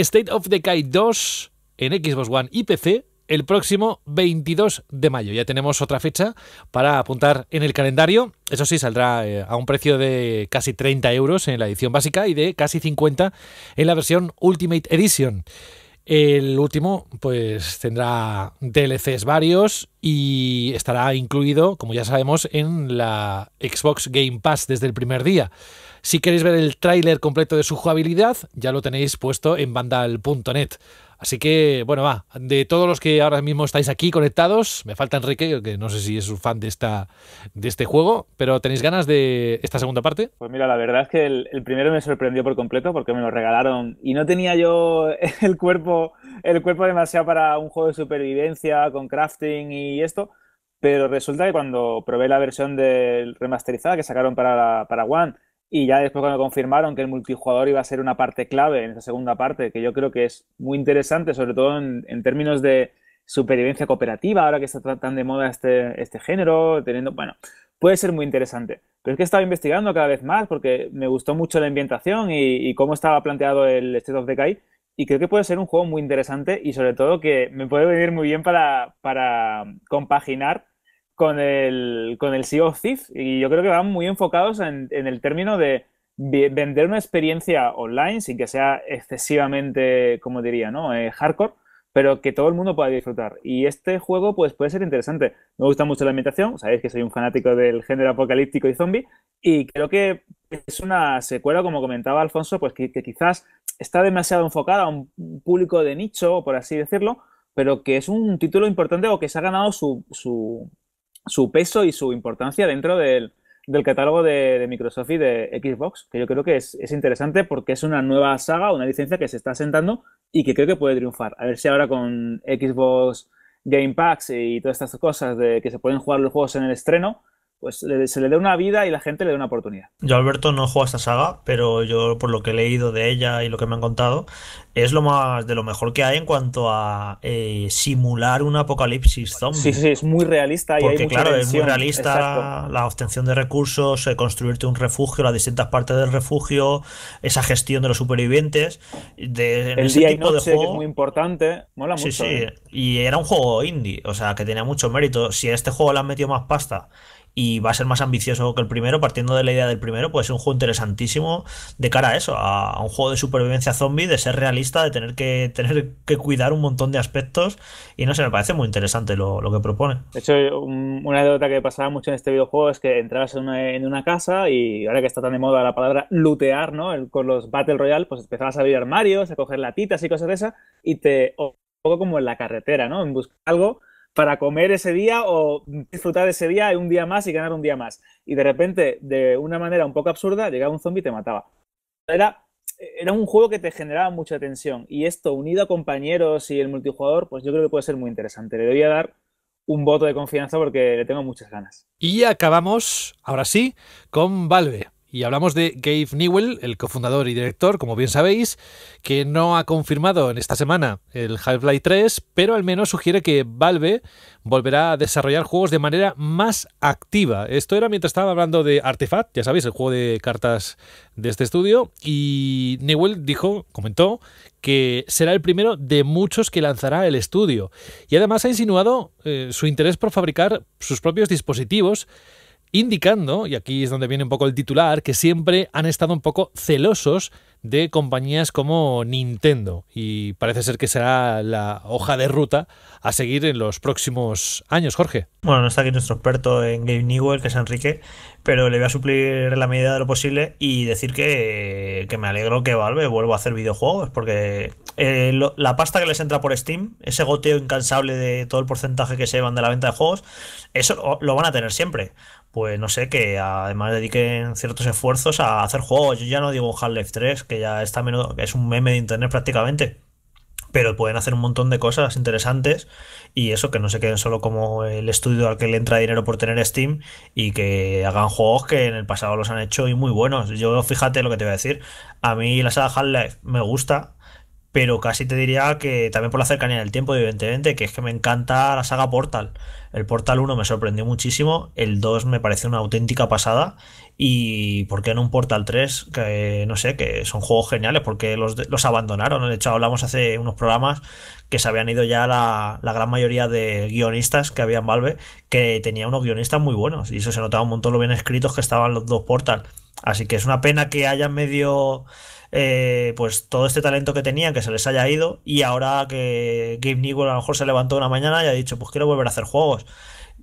State of Decay 2 en Xbox One y PC el próximo 22 de mayo. Ya tenemos otra fecha para apuntar en el calendario. Eso sí, saldrá eh, a un precio de casi 30 euros en la edición básica y de casi 50 en la versión Ultimate Edition. El último, pues tendrá DLCs varios y estará incluido, como ya sabemos, en la Xbox Game Pass desde el primer día. Si queréis ver el tráiler completo de su jugabilidad, ya lo tenéis puesto en vandal.net. Así que, bueno, va, de todos los que ahora mismo estáis aquí conectados, me falta Enrique, que no sé si es un fan de, esta, de este juego, pero ¿tenéis ganas de esta segunda parte? Pues mira, la verdad es que el, primero me sorprendió por completo porque me lo regalaron y no tenía yo el cuerpo, el cuerpo demasiado para un juego de supervivencia con crafting y esto, pero resulta que cuando probé la versión del remasterizada que sacaron para, para One y ya después cuando confirmaron que el multijugador iba a ser una parte clave en esa segunda parte, que yo creo que es muy interesante, sobre todo en, términos de supervivencia cooperativa, ahora que está tan de moda este, este género, teniendo, bueno, puede ser muy interesante. Pero es que he estado investigando cada vez más porque me gustó mucho la ambientación y, cómo estaba planteado el State of Decay y creo que puede ser un juego muy interesante y sobre todo que me puede venir muy bien para, para compaginar con el, con el of Thief y yo creo que van muy enfocados en, el término de vender una experiencia online sin que sea excesivamente, como diría, ¿no? Eh, hardcore, pero que todo el mundo pueda disfrutar. Y este juego pues puede ser interesante. Me gusta mucho la ambientación, sabéis que soy un fanático del género apocalíptico y zombie, y creo que es una secuela, como comentaba Alfonso, pues que, quizás está demasiado enfocada a un público de nicho, por así decirlo, pero que es un título importante o que se ha ganado su, su, su peso y su importancia dentro del, del catálogo de, Microsoft y de Xbox, que yo creo que es, es, interesante porque es una nueva saga, una licencia que se está sentando y que creo que puede triunfar. A ver si ahora con Xbox Game Packs y todas estas cosas de que se pueden jugar los juegos en el estreno, pues se le dé una vida y la gente le dé una oportunidad. Yo, Alberto, no juego a esta saga, pero yo, por lo que he leído de ella y lo que me han contado, es lo más de lo mejor que hay en cuanto a eh, simular un apocalipsis zombie. Sí, sí, es muy realista. y claro, es muy realista la obtención de recursos, eh, construirte un refugio, las distintas partes del refugio, esa gestión de los supervivientes. De, ese tipo de juego, muy importante. Mola mucho. Sí, ¿eh? Y era un juego indie, o sea, que tenía mucho mérito. Si a este juego le han metido más pasta y va a ser más ambicioso que el primero, partiendo de la idea del primero, puede ser un juego interesantísimo de cara a eso, a, un juego de supervivencia zombie, de ser realista, de tener que, tener que cuidar un montón de aspectos y no sé, me parece muy interesante lo, lo que propone. De hecho, una anécdota que pasaba mucho en este videojuego es que entrabas en una, casa y ahora que está tan de moda la palabra lootear, ¿no? con los Battle Royale, pues empezabas a abrir armarios, a coger latitas y cosas de esas y te... Un poco como en la carretera, ¿no? En buscar algo para comer ese día o disfrutar ese día un día más y ganar un día más. Y de repente, de una manera un poco absurda, llegaba un zombie y te mataba. Era, era un juego que te generaba mucha tensión. Y esto, unido a compañeros y el multijugador, pues yo creo que puede ser muy interesante. Le voy a dar un voto de confianza porque le tengo muchas ganas. Y acabamos, ahora sí, con Valve. Y hablamos de Gabe Newell, el cofundador y director, como bien sabéis, que no ha confirmado en esta semana el Half-Life 3, pero al menos sugiere que Valve volverá a desarrollar juegos de manera más activa. Esto era mientras estaba hablando de Artifact, ya sabéis, el juego de cartas de este estudio, y Newell dijo, comentó, que será el primero de muchos que lanzará el estudio. Y además ha insinuado eh, su interés por fabricar sus propios dispositivos indicando, y aquí es donde viene un poco el titular, que siempre han estado un poco celosos de compañías como Nintendo y parece ser que será la hoja de ruta a seguir en los próximos años, Jorge. Bueno, no está aquí nuestro experto en Game Newell, que es Enrique, pero le voy a suplir la medida de lo posible y decir que, que me alegro que Valve vuelva a hacer videojuegos porque eh, la pasta que les entra por Steam, ese goteo incansable de todo el porcentaje que se llevan de la venta de juegos, eso lo, van a tener siempre. Pues no sé, que además dediquen ciertos esfuerzos a hacer juegos. Yo ya no digo Half-Life 3, que ya está menos, es un meme de internet prácticamente pero pueden hacer un montón de cosas interesantes y eso, que no se queden solo como el estudio al que le entra dinero por tener Steam y que hagan juegos que en el pasado los han hecho y muy buenos. Yo fíjate lo que te voy a decir, a mí la saga Half-Life me gusta, pero casi te diría que también por la cercanía del tiempo, evidentemente, que es que me encanta la saga Portal. El Portal 1 me sorprendió muchísimo, el 2 me parece una auténtica pasada y ¿por qué no un Portal 3? Que no sé, que son juegos geniales porque los, los abandonaron. De hecho, hablamos hace unos programas que se habían ido ya la, la gran mayoría de guionistas que había en Valve, que tenía unos guionistas muy buenos y eso se notaba un montón lo bien escritos que estaban los dos Portal. Así que es una pena que hayan medio eh, pues todo este talento que tenían que se les haya ido y ahora que Game Newell a lo mejor se levantó una mañana y ha dicho pues quiero volver a hacer juegos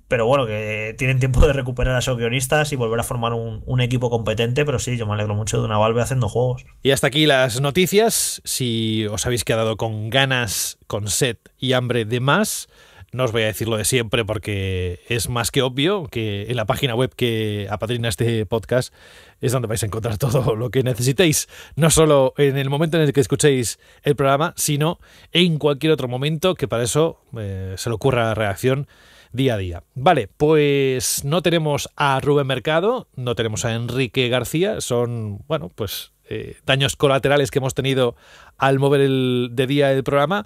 pero bueno, que tienen tiempo de recuperar a esos guionistas y volver a formar un, un, equipo competente, pero sí, yo me alegro mucho de una Valve haciendo juegos. Y hasta aquí las noticias. Si os habéis quedado con ganas, con set y hambre de más, no os voy a decir lo de siempre porque es más que obvio que en la página web que apadrina este podcast es donde vais a encontrar todo lo que necesitéis, no solo en el momento en el que escuchéis el programa, sino en cualquier otro momento que para eso eh, se le ocurra la reacción día a día. Vale, pues no tenemos a Rubén Mercado, no tenemos a Enrique García, son, bueno, pues eh, daños colaterales que hemos tenido al mover el, de día el programa.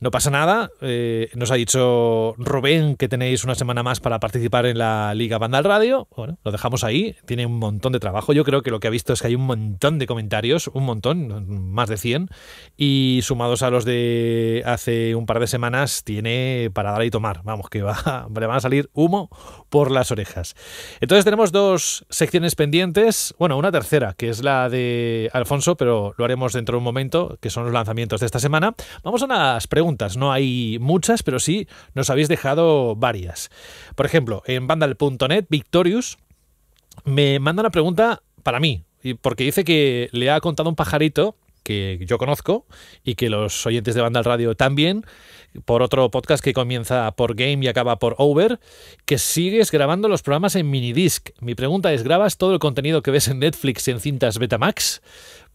No pasa nada, eh, nos ha dicho Rubén que tenéis una semana más para participar en la Liga al Radio. Bueno, lo dejamos ahí, tiene un montón de trabajo. Yo creo que lo que ha visto es que hay un montón de comentarios, un montón, más de 100, y sumados a los de hace un par de semanas, tiene para dar y tomar. Vamos, que va, le van a salir humo por las orejas. Entonces tenemos dos secciones pendientes, bueno, una tercera, que es la de Alfonso, pero lo haremos dentro de un momento, que son los lanzamientos de esta semana. Vamos a las preguntas no hay muchas, pero sí nos habéis dejado varias. Por ejemplo, en vandal.net, Victorious me manda una pregunta para mí, porque dice que le ha contado un pajarito que yo conozco y que los oyentes de Vandal Radio también, por otro podcast que comienza por Game y acaba por Over, que sigues grabando los programas en minidisc. Mi pregunta es, ¿grabas todo el contenido que ves en Netflix en cintas Betamax?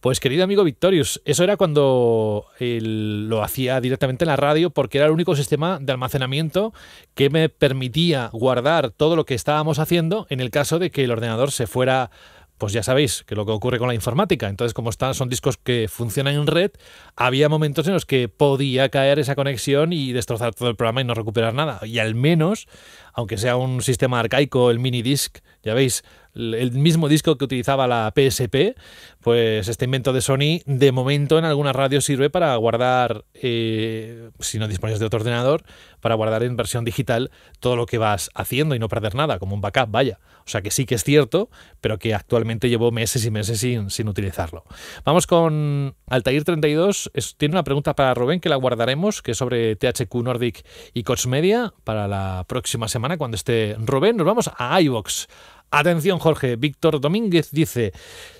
Pues querido amigo Victorius, eso era cuando lo hacía directamente en la radio porque era el único sistema de almacenamiento que me permitía guardar todo lo que estábamos haciendo en el caso de que el ordenador se fuera pues ya sabéis que lo que ocurre con la informática. Entonces, como están, son discos que funcionan en red, había momentos en los que podía caer esa conexión y destrozar todo el programa y no recuperar nada. Y al menos, aunque sea un sistema arcaico, el mini disc, ya veis, el mismo disco que utilizaba la PSP, pues este invento de Sony de momento en algunas radios sirve para guardar, eh, si no dispones de otro ordenador, para guardar en versión digital todo lo que vas haciendo y no perder nada, como un backup, vaya. O sea que sí que es cierto, pero que actualmente llevo meses y meses sin, utilizarlo. Vamos con Altair32, tiene una pregunta para Rubén que la guardaremos, que es sobre THQ Nordic y Coach Media para la próxima semana cuando esté Rubén. Nos vamos a iVox Atención Jorge, Víctor Domínguez dice,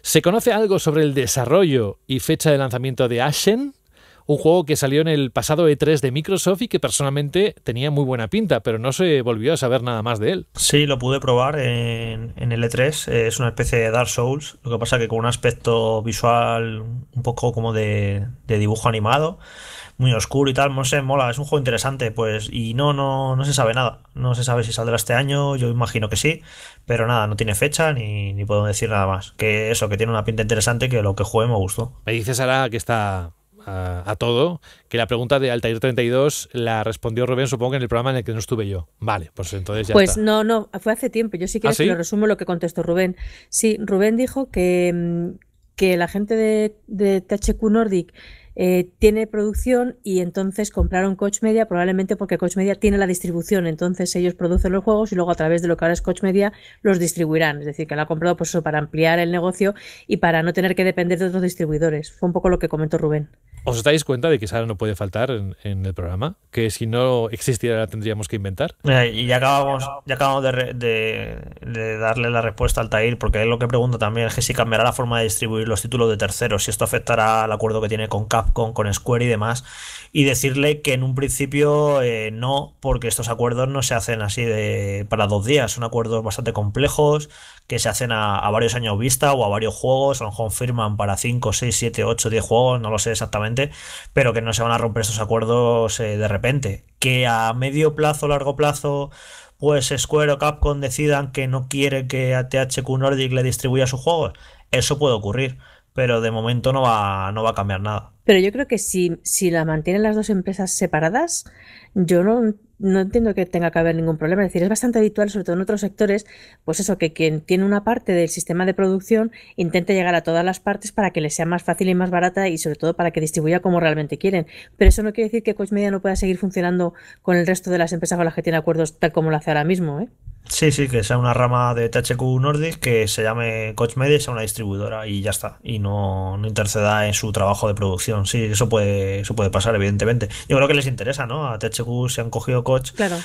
¿se conoce algo sobre el desarrollo y fecha de lanzamiento de Ashen? Un juego que salió en el pasado E3 de Microsoft y que personalmente tenía muy buena pinta, pero no se volvió a saber nada más de él. Sí, lo pude probar en, el E3. Eh, es una especie de Dark Souls, lo que pasa que con un aspecto visual un poco como de dibujo animado muy oscuro y tal, no sé, mola, es un juego interesante, pues, y no, no, no se sabe nada, no se sabe si saldrá este año, yo imagino que sí, pero nada, no tiene fecha ni, puedo decir nada más, que eso, que tiene una pinta interesante, que lo que juegue me gustó. Me dice Sara que está a, todo, que la pregunta de Altair 32 la respondió Rubén, supongo que en el programa en el que no estuve yo. Vale, pues entonces ya. Pues no, no, fue hace tiempo. Yo ¿Ah, sí que lo resumo lo que contestó Rubén. Sí, Rubén dijo que, mm, que la gente de, de THQ Nordic eh, tiene producción y entonces compraron Coach Media probablemente porque Coach Media tiene la distribución, entonces ellos producen los juegos y luego a través de lo que ahora es Coach Media los distribuirán, es decir, que la ha comprado por pues eso, para ampliar el negocio y para no tener que depender de otros distribuidores. Fue un poco lo que comentó Rubén. ¿Os dais cuenta de que Sara no puede faltar en, el programa? Que si no existiera la tendríamos que inventar. Eh, y ya acabamos, acabamos de, darle la respuesta al Tair, porque él lo que pregunto también es que si cambiará la forma de distribuir los títulos de terceros, si esto afectará al acuerdo que tiene con Capcom, con Square y demás. Y decirle que en un principio eh, no, porque estos acuerdos no se hacen así de para dos días, son acuerdos bastante complejos que se hacen a, a varios años vista o a varios juegos, a lo mejor firman para 5, 6, 7, 8, 10 juegos, no lo sé exactamente pero que no se van a romper estos acuerdos eh, de repente. Que a medio plazo, largo plazo, pues Square o Capcom decidan que no quiere que a THQ Nordic le distribuya sus juegos, eso puede ocurrir pero de momento no va, no va a cambiar nada. Pero yo creo que si, si la mantienen las dos empresas separadas, yo no, no entiendo que tenga que haber ningún problema. Es decir, es bastante habitual, sobre todo en otros sectores, pues eso, que quien tiene una parte del sistema de producción intente llegar a todas las partes para que le sea más fácil y más barata y sobre todo para que distribuya como realmente quieren. Pero eso no quiere decir que Coach Media no pueda seguir funcionando con el resto de las empresas con las que tiene acuerdos tal como lo hace ahora mismo, ¿eh? Sí, sí, que sea una rama de THQ Nordic que se llame Coach Media y sea una distribuidora y ya está. Y no, interceda en su trabajo de producción. Sí, eso puede, eso puede pasar, evidentemente. Yo creo que les interesa, ¿no? A THQ se han cogido Coach. Claro.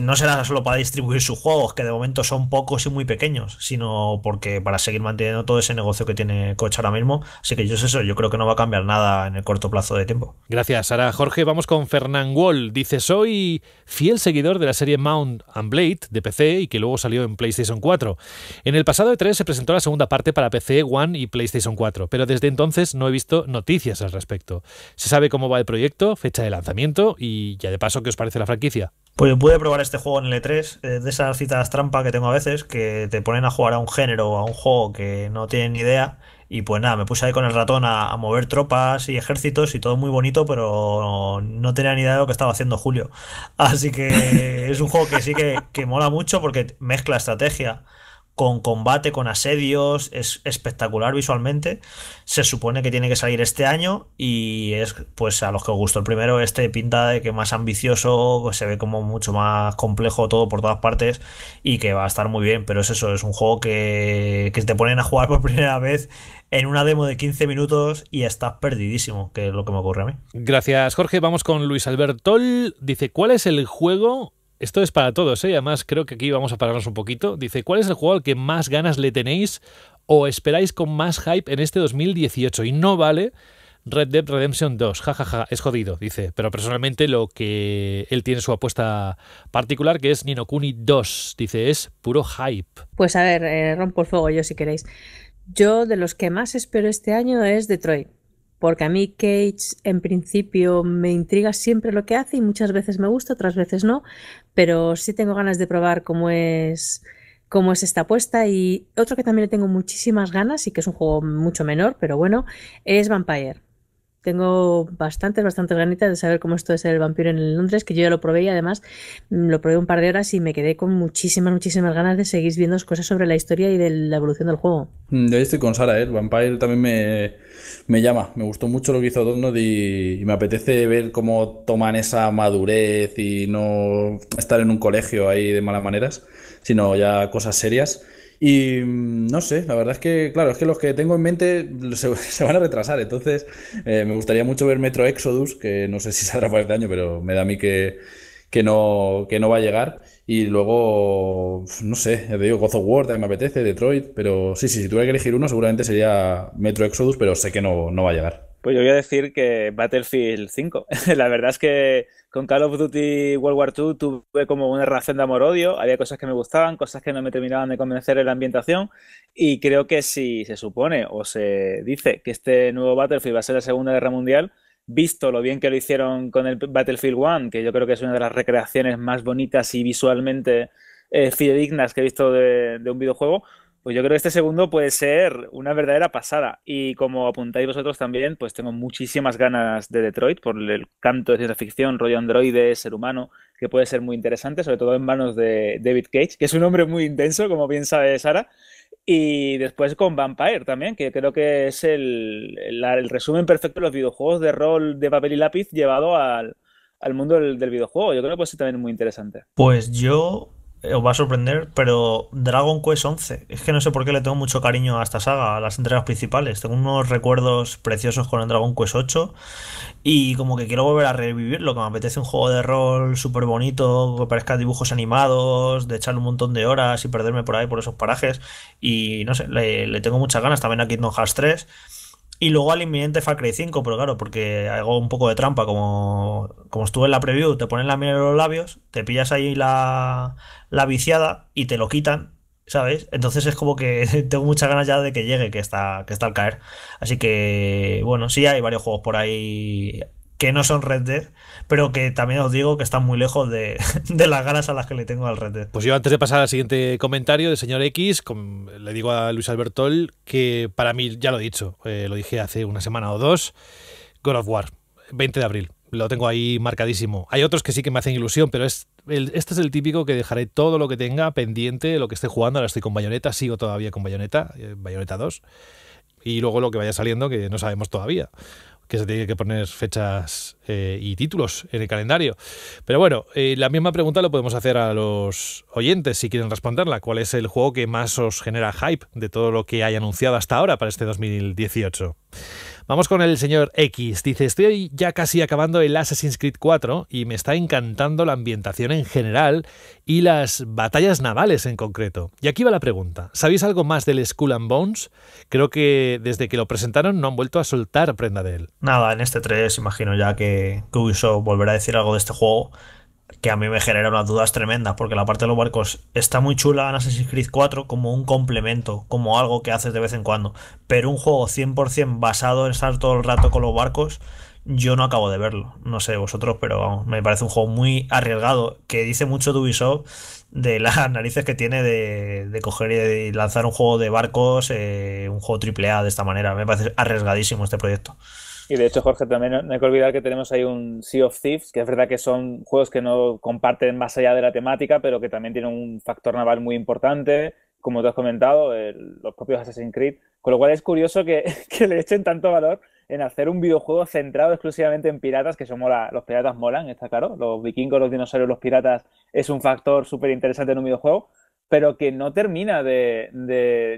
no será solo para distribuir sus juegos, que de momento son pocos y muy pequeños, sino porque para seguir manteniendo todo ese negocio que tiene Coach ahora mismo. Así que yo sé eso, yo creo que no va a cambiar nada en el corto plazo de tiempo. Gracias, ahora Jorge, vamos con Fernán Wall. Dice, soy fiel seguidor de la serie Mount and Blade de PC y que luego salió en PlayStation 4. En el pasado E3 se presentó la segunda parte para PC, One y PlayStation 4, pero desde entonces no he visto noticias al respecto. ¿Se sabe cómo va el proyecto, fecha de lanzamiento y ya de paso qué os parece la franquicia? Pues pude probar este juego en el E3, eh, de esas citas trampa que tengo a veces, que te ponen a jugar a un género o a un juego que no tienen ni idea y pues nada, me puse ahí con el ratón a, mover tropas y ejércitos y todo muy bonito, pero no, tenía ni idea de lo que estaba haciendo Julio. Así que es un juego que sí que, que mola mucho porque mezcla estrategia con combate, con asedios, es espectacular visualmente. Se supone que tiene que salir este año y es, pues a los que os gustó el primero, este pinta de que más ambicioso, pues, se ve como mucho más complejo todo por todas partes y que va a estar muy bien, pero es eso, es un juego que, te ponen a jugar por primera vez en una demo de 15 minutos y estás perdidísimo, que es lo que me ocurre a mí. Gracias Jorge, vamos con Luis Albertol. Dice, ¿cuál es el juego esto es para todos, ¿eh? además creo que aquí vamos a pararnos un poquito. Dice, ¿cuál es el juego al que más ganas le tenéis o esperáis con más hype en este 2018? Y no vale Red Dead Redemption 2, Ja, ja, ja, es jodido, dice. Pero personalmente lo que él tiene su apuesta particular, que es Ninokuni 2, dice, es puro hype. Pues a ver, eh, rompo el fuego yo si queréis. Yo de los que más espero este año es Detroit porque a mí Cage en principio me intriga siempre lo que hace y muchas veces me gusta, otras veces no, pero sí tengo ganas de probar cómo es cómo es esta apuesta y otro que también le tengo muchísimas ganas y que es un juego mucho menor, pero bueno, es Vampire tengo bastantes, bastantes ganitas de saber cómo esto de ser el vampiro en Londres, que yo ya lo probé y además mm, lo probé un par de horas y me quedé con muchísimas, muchísimas ganas de seguir viendo cosas sobre la historia y de la evolución del juego. Mm, yo estoy con Sara, ¿eh? el Vampire también me, llama, me gustó mucho lo que hizo Donald y, me apetece ver cómo toman esa madurez y no estar en un colegio ahí de malas maneras, sino ya cosas serias. Y mm, no sé, la verdad es que, claro, es que los que tengo en mente se, van a retrasar. Entonces, eh, me gustaría mucho ver Metro Exodus, que no sé si saldrá para este año, pero me da a mí que, que no, que no va a llegar. Y luego, no sé, digo, God of War también me apetece, Detroit, pero sí, sí, si tuviera que elegir uno, seguramente sería Metro Exodus, pero sé que no, no va a llegar. Pues yo voy a decir que Battlefield 5. la verdad es que con Call of Duty World War II tuve como una relación de amor-odio. Había cosas que me gustaban, cosas que no me terminaban de convencer en la ambientación. Y creo que si se supone o se dice que este nuevo Battlefield va a ser la Segunda Guerra Mundial, visto lo bien que lo hicieron con el Battlefield One, que yo creo que es una de las recreaciones más bonitas y visualmente eh, fidedignas que he visto de un videojuego, pues yo creo que este segundo puede ser una verdadera pasada. Y como apuntáis vosotros también, pues tengo muchísimas ganas de Detroit por el canto de ciencia ficción, rollo androide, ser humano, que puede ser muy interesante, sobre todo en manos de David Cage, que es un hombre muy intenso, como bien sabe Sara. Y después con Vampire también, que creo que es el, resumen perfecto de los videojuegos de rol de papel y lápiz llevado al, mundo del videojuego. Yo creo que puede ser también muy interesante. Pues yo eh, os va a sorprender, pero Dragon Quest 11. Es que no sé por qué le tengo mucho cariño a esta saga, a las entregas principales. Tengo unos recuerdos preciosos con el Dragon Quest 8 y como que quiero volver a revivirlo, que me apetece un juego de rol súper bonito, que parezca dibujos animados, de echar un montón de horas y perderme por ahí por esos parajes. Y no sé, le, tengo muchas ganas también a Kingdom Hearts 3 y luego al inminente Far Cry 5, pero claro, porque hago un poco de trampa, como, como estuve en la preview, te ponen la miel en los labios, te pillas ahí la, la viciada y te lo quitan, ¿sabes? Entonces es como que tengo muchas ganas ya de que llegue, que está, que está al caer. Así que, bueno, sí hay varios juegos por ahí que no son Red Dead, pero que también os digo que están muy lejos de, las ganas a las que le tengo al Red Dead. Pues yo antes de pasar al siguiente comentario del señor X, le digo a Luis Albertol que para mí, ya lo he dicho, eh, lo dije hace una semana o dos, God of War, 20 de abril. Lo tengo ahí marcadísimo. Hay otros que sí que me hacen ilusión, pero es este es el típico que dejaré todo lo que tenga pendiente, lo que esté jugando. Ahora estoy con Bayonetta, sigo todavía con Bayonetta, bayoneta eh, Bayonetta 2. Y luego lo que vaya saliendo, que no sabemos todavía que se tiene que poner fechas eh, y títulos en el calendario. Pero bueno, eh, la misma pregunta lo podemos hacer a los oyentes si quieren responderla. ¿Cuál es el juego que más os genera hype de todo lo que hay anunciado hasta ahora para este 2018? Vamos con el señor X. Dice, estoy ya casi acabando el Assassin's Creed 4 y me está encantando la ambientación en general y las batallas navales en concreto. Y aquí va la pregunta. ¿Sabéis algo más del Skull and Bones? Creo que desde que lo presentaron no han vuelto a soltar prenda de él. Nada, en este 3 imagino ya que, que Ubisoft volverá a decir algo de este juego que a mí me genera unas dudas tremendas, porque la parte de los barcos está muy chula en Assassin's Creed 4 como un complemento, como algo que haces de vez en cuando, pero un juego 100% basado en estar todo el rato con los barcos, yo no acabo de verlo, no sé vosotros, pero vamos, me parece un juego muy arriesgado, que dice mucho de Ubisoft de las narices que tiene de, coger y lanzar un juego de barcos, eh, un juego AAA de esta manera, me parece arriesgadísimo este proyecto. Y de hecho, Jorge, también no, hay que olvidar que tenemos ahí un Sea of Thieves, que es verdad que son juegos que no comparten más allá de la temática, pero que también tienen un factor naval muy importante, como te has comentado, los propios Assassin's Creed. Con lo cual es curioso que, que, le echen tanto valor en hacer un videojuego centrado exclusivamente en piratas, que son mola, los piratas molan, está claro. Los vikingos, los dinosaurios, los piratas es un factor súper interesante en un videojuego, pero que no termina de,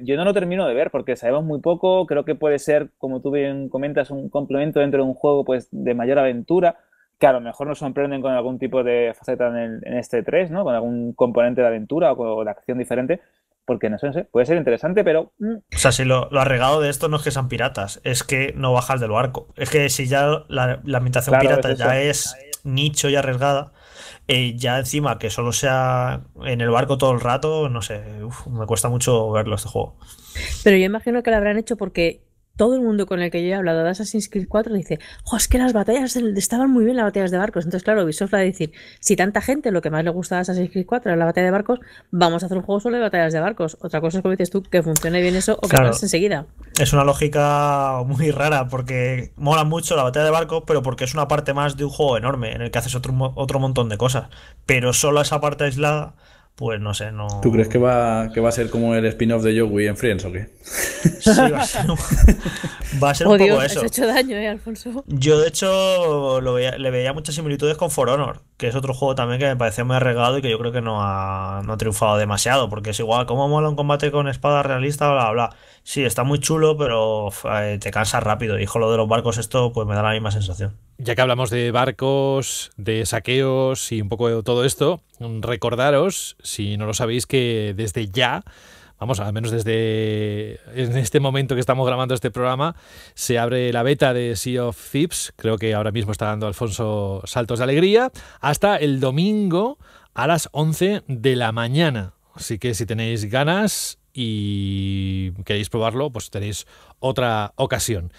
Yo no lo termino de ver porque sabemos muy poco, creo que puede ser, como tú bien comentas, un complemento dentro de un juego pues, de mayor aventura, que a lo mejor nos sorprenden con algún tipo de faceta en, este 3, ¿no? Con algún componente de aventura o, de acción diferente, porque no sé, puede ser interesante, pero... Mm. O sea, si lo, lo arreglado de esto no es que sean piratas, es que no bajas del barco. Es que si ya la, la ambientación pirata ya es nicho y arriesgada, eh, ya encima que solo sea en el barco todo el rato, no sé, me cuesta mucho verlo este juego. Pero yo imagino que lo habrán hecho porque todo el mundo con el que yo he hablado de Assassin's Creed 4 dice, es que las batallas estaban muy bien las batallas de barcos. Entonces, claro, Ubisoft va a decir, si tanta gente lo que más le gusta a Assassin's Creed 4 es la batalla de barcos, vamos a hacer un juego solo de batallas de barcos. Otra cosa es como dices tú, que funcione bien eso o que pase enseguida. Es una lógica muy rara porque mola mucho la batalla de barcos, pero porque es una parte más de un juego enorme en el que haces otro, otro montón de cosas. Pero solo esa parte aislada pues no sé, no... ¿Tú crees que va, que va a ser como el spin-off de Joey en Friends o qué? Sí, va a ser, va a ser un oh, poco eso. hecho daño, ¿eh, Alfonso? Yo, de hecho, le veía muchas similitudes con For Honor, que es otro juego también que me parecía muy arreglado y que yo creo que no ha, triunfado demasiado, porque es igual, ¿cómo mola un combate con espada realista? Bla, bla. Sí, está muy chulo, pero eh, te cansa rápido. Y Hijo, lo de los barcos, esto pues me da la misma sensación. Ya que hablamos de barcos, de saqueos y un poco de todo esto, recordaros si no lo sabéis, que desde ya vamos, al menos desde en este momento que estamos grabando este programa, se abre la beta de Sea of Thieves, creo que ahora mismo está dando Alfonso saltos de alegría, hasta el domingo a las 11 de la mañana. Así que si tenéis ganas y queréis probarlo, pues tenéis otra ocasión.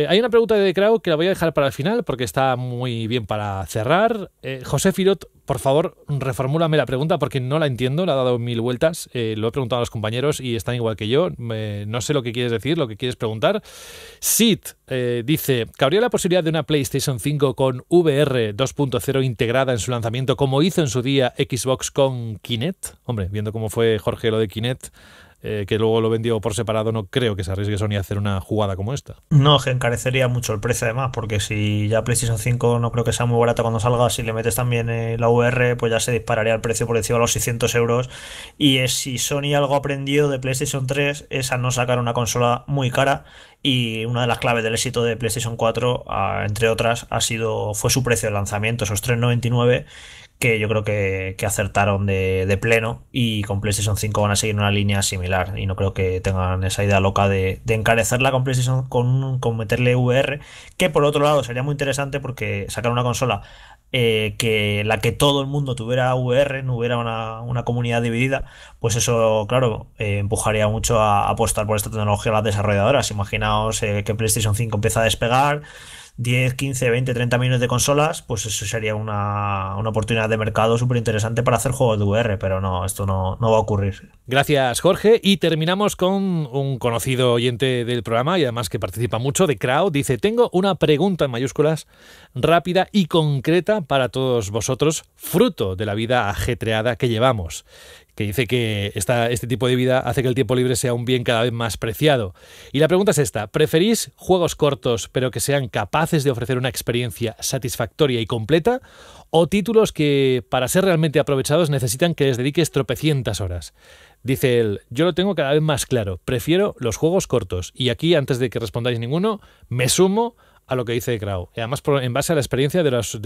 Eh, hay una pregunta de Krau que la voy a dejar para el final porque está muy bien para cerrar. Eh, José Firot, por favor, reformúlame la pregunta porque no la entiendo, la ha dado mil vueltas. Eh, lo he preguntado a los compañeros y están igual que yo. no sé lo que quieres decir, lo que quieres preguntar. Sid dice: ¿Cabría la posibilidad de una PlayStation 5 con VR 2.0 integrada en su lanzamiento, como hizo en su día Xbox con Kinect? Hombre, viendo cómo fue Jorge lo de Kinect. Eh, que luego lo vendió por separado, no creo que se arriesgue Sony a hacer una jugada como esta. No, que encarecería mucho el precio además, porque si ya PlayStation 5 no creo que sea muy barata cuando salga, si le metes también eh, la VR, pues ya se dispararía el precio por encima de los 600 euros. Y si Sony algo aprendido de PlayStation 3 es a no sacar una consola muy cara y una de las claves del éxito de PlayStation 4, ah, entre otras, ha sido fue su precio de lanzamiento, esos 3.99 que yo creo que, acertaron de, pleno y con PlayStation 5 van a seguir una línea similar y no creo que tengan esa idea loca de, encarecerla con PlayStation con, con, meterle VR, que por otro lado sería muy interesante porque sacar una consola eh, que la que todo el mundo tuviera VR, no hubiera una, comunidad dividida, pues eso, claro, eh, empujaría mucho a, apostar por esta tecnología a las desarrolladoras. Imaginaos eh, que PlayStation 5 empieza a despegar 10, 15, 20, 30 millones de consolas, pues eso sería una, oportunidad de mercado súper interesante para hacer juegos de VR, pero no, esto no, no va a ocurrir. Gracias, Jorge. Y terminamos con un conocido oyente del programa y además que participa mucho, de Crowd. Dice: Tengo una pregunta en mayúsculas rápida y concreta para todos vosotros, fruto de la vida ajetreada que llevamos que dice que este tipo de vida hace que el tiempo libre sea un bien cada vez más preciado. Y la pregunta es esta, ¿preferís juegos cortos pero que sean capaces de ofrecer una experiencia satisfactoria y completa? ¿O títulos que para ser realmente aprovechados necesitan que les dediques tropecientas horas? Dice él, yo lo tengo cada vez más claro, prefiero los juegos cortos. Y aquí, antes de que respondáis ninguno, me sumo a lo que dice Grau, además, en base a la experiencia de los,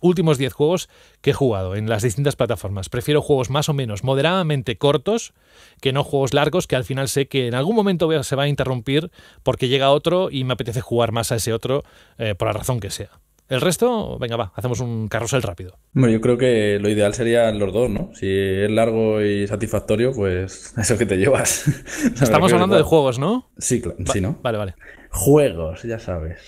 últimos 10 juegos que he jugado en las distintas plataformas. Prefiero juegos más o menos moderadamente cortos que no juegos largos que al final sé que en algún momento se va a interrumpir porque llega otro y me apetece jugar más a ese otro eh, por la razón que sea. El resto, venga, va, hacemos un carrusel rápido. Bueno, yo creo que lo ideal serían los dos, ¿no? Si es largo y satisfactorio, pues eso que te llevas. Estamos hablando de juegos, ¿no? Sí, claro. ¿no? Vale, vale. Juegos, ya sabes.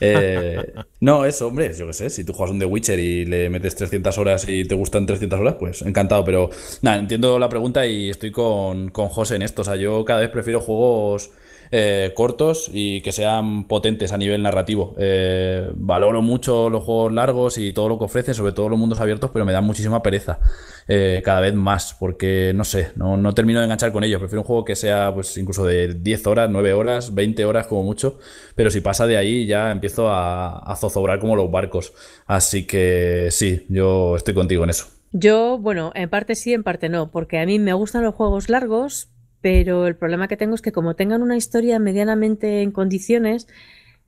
Eh, no, eso, hombre, yo qué sé, si tú juegas un The Witcher y le metes 300 horas y te gustan 300 horas, pues encantado, pero nada, entiendo la pregunta y estoy con, con José en esto, o sea, yo cada vez prefiero juegos eh, cortos y que sean potentes a nivel narrativo. Eh, valoro mucho los juegos largos y todo lo que ofrecen, sobre todo los mundos abiertos, pero me da muchísima pereza eh, cada vez más, porque no sé, no, termino de enganchar con ellos. Prefiero un juego que sea pues incluso de 10 horas, 9 horas, 20 horas como mucho, pero si pasa de ahí ya empiezo a, a zozobrar como los barcos. Así que sí, yo estoy contigo en eso. Yo, bueno, en parte sí, en parte no, porque a mí me gustan los juegos largos, pero el problema que tengo es que como tengan una historia medianamente en condiciones,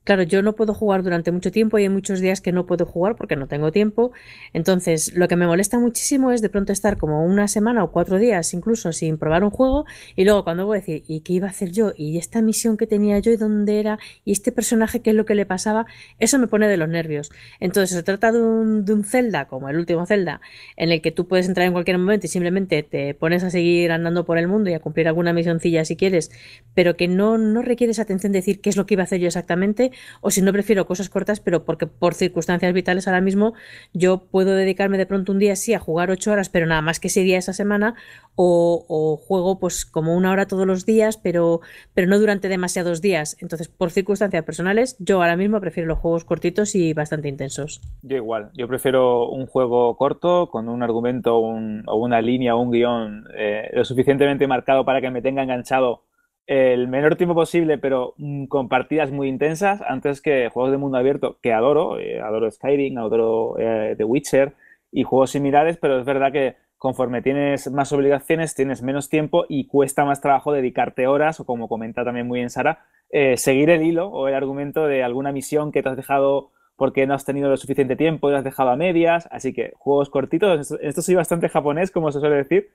Claro, yo no puedo jugar durante mucho tiempo y hay muchos días que no puedo jugar porque no tengo tiempo. Entonces, lo que me molesta muchísimo es de pronto estar como una semana o cuatro días incluso sin probar un juego y luego cuando voy a decir, ¿y qué iba a hacer yo? ¿Y esta misión que tenía yo y dónde era? ¿Y este personaje qué es lo que le pasaba? Eso me pone de los nervios. Entonces, se trata de un, de un Zelda, como el último Zelda, en el que tú puedes entrar en cualquier momento y simplemente te pones a seguir andando por el mundo y a cumplir alguna misioncilla si quieres, pero que no, no requieres atención de decir qué es lo que iba a hacer yo exactamente o si no prefiero cosas cortas, pero porque por circunstancias vitales ahora mismo yo puedo dedicarme de pronto un día sí a jugar ocho horas, pero nada más que ese día esa semana, o, juego pues como una hora todos los días, pero, pero no durante demasiados días. Entonces, por circunstancias personales, yo ahora mismo prefiero los juegos cortitos y bastante intensos. Yo igual, yo prefiero un juego corto con un argumento o una línea o un guión eh, lo suficientemente marcado para que me tenga enganchado el menor tiempo posible, pero mm, con partidas muy intensas, antes que juegos de mundo abierto, que adoro, eh, adoro Skyrim, adoro eh, The Witcher y juegos similares, pero es verdad que conforme tienes más obligaciones, tienes menos tiempo y cuesta más trabajo dedicarte horas, o como comenta también muy bien Sara, eh, seguir el hilo o el argumento de alguna misión que te has dejado porque no has tenido lo suficiente tiempo y has dejado a medias, así que juegos cortitos, esto soy bastante japonés, como se suele decir,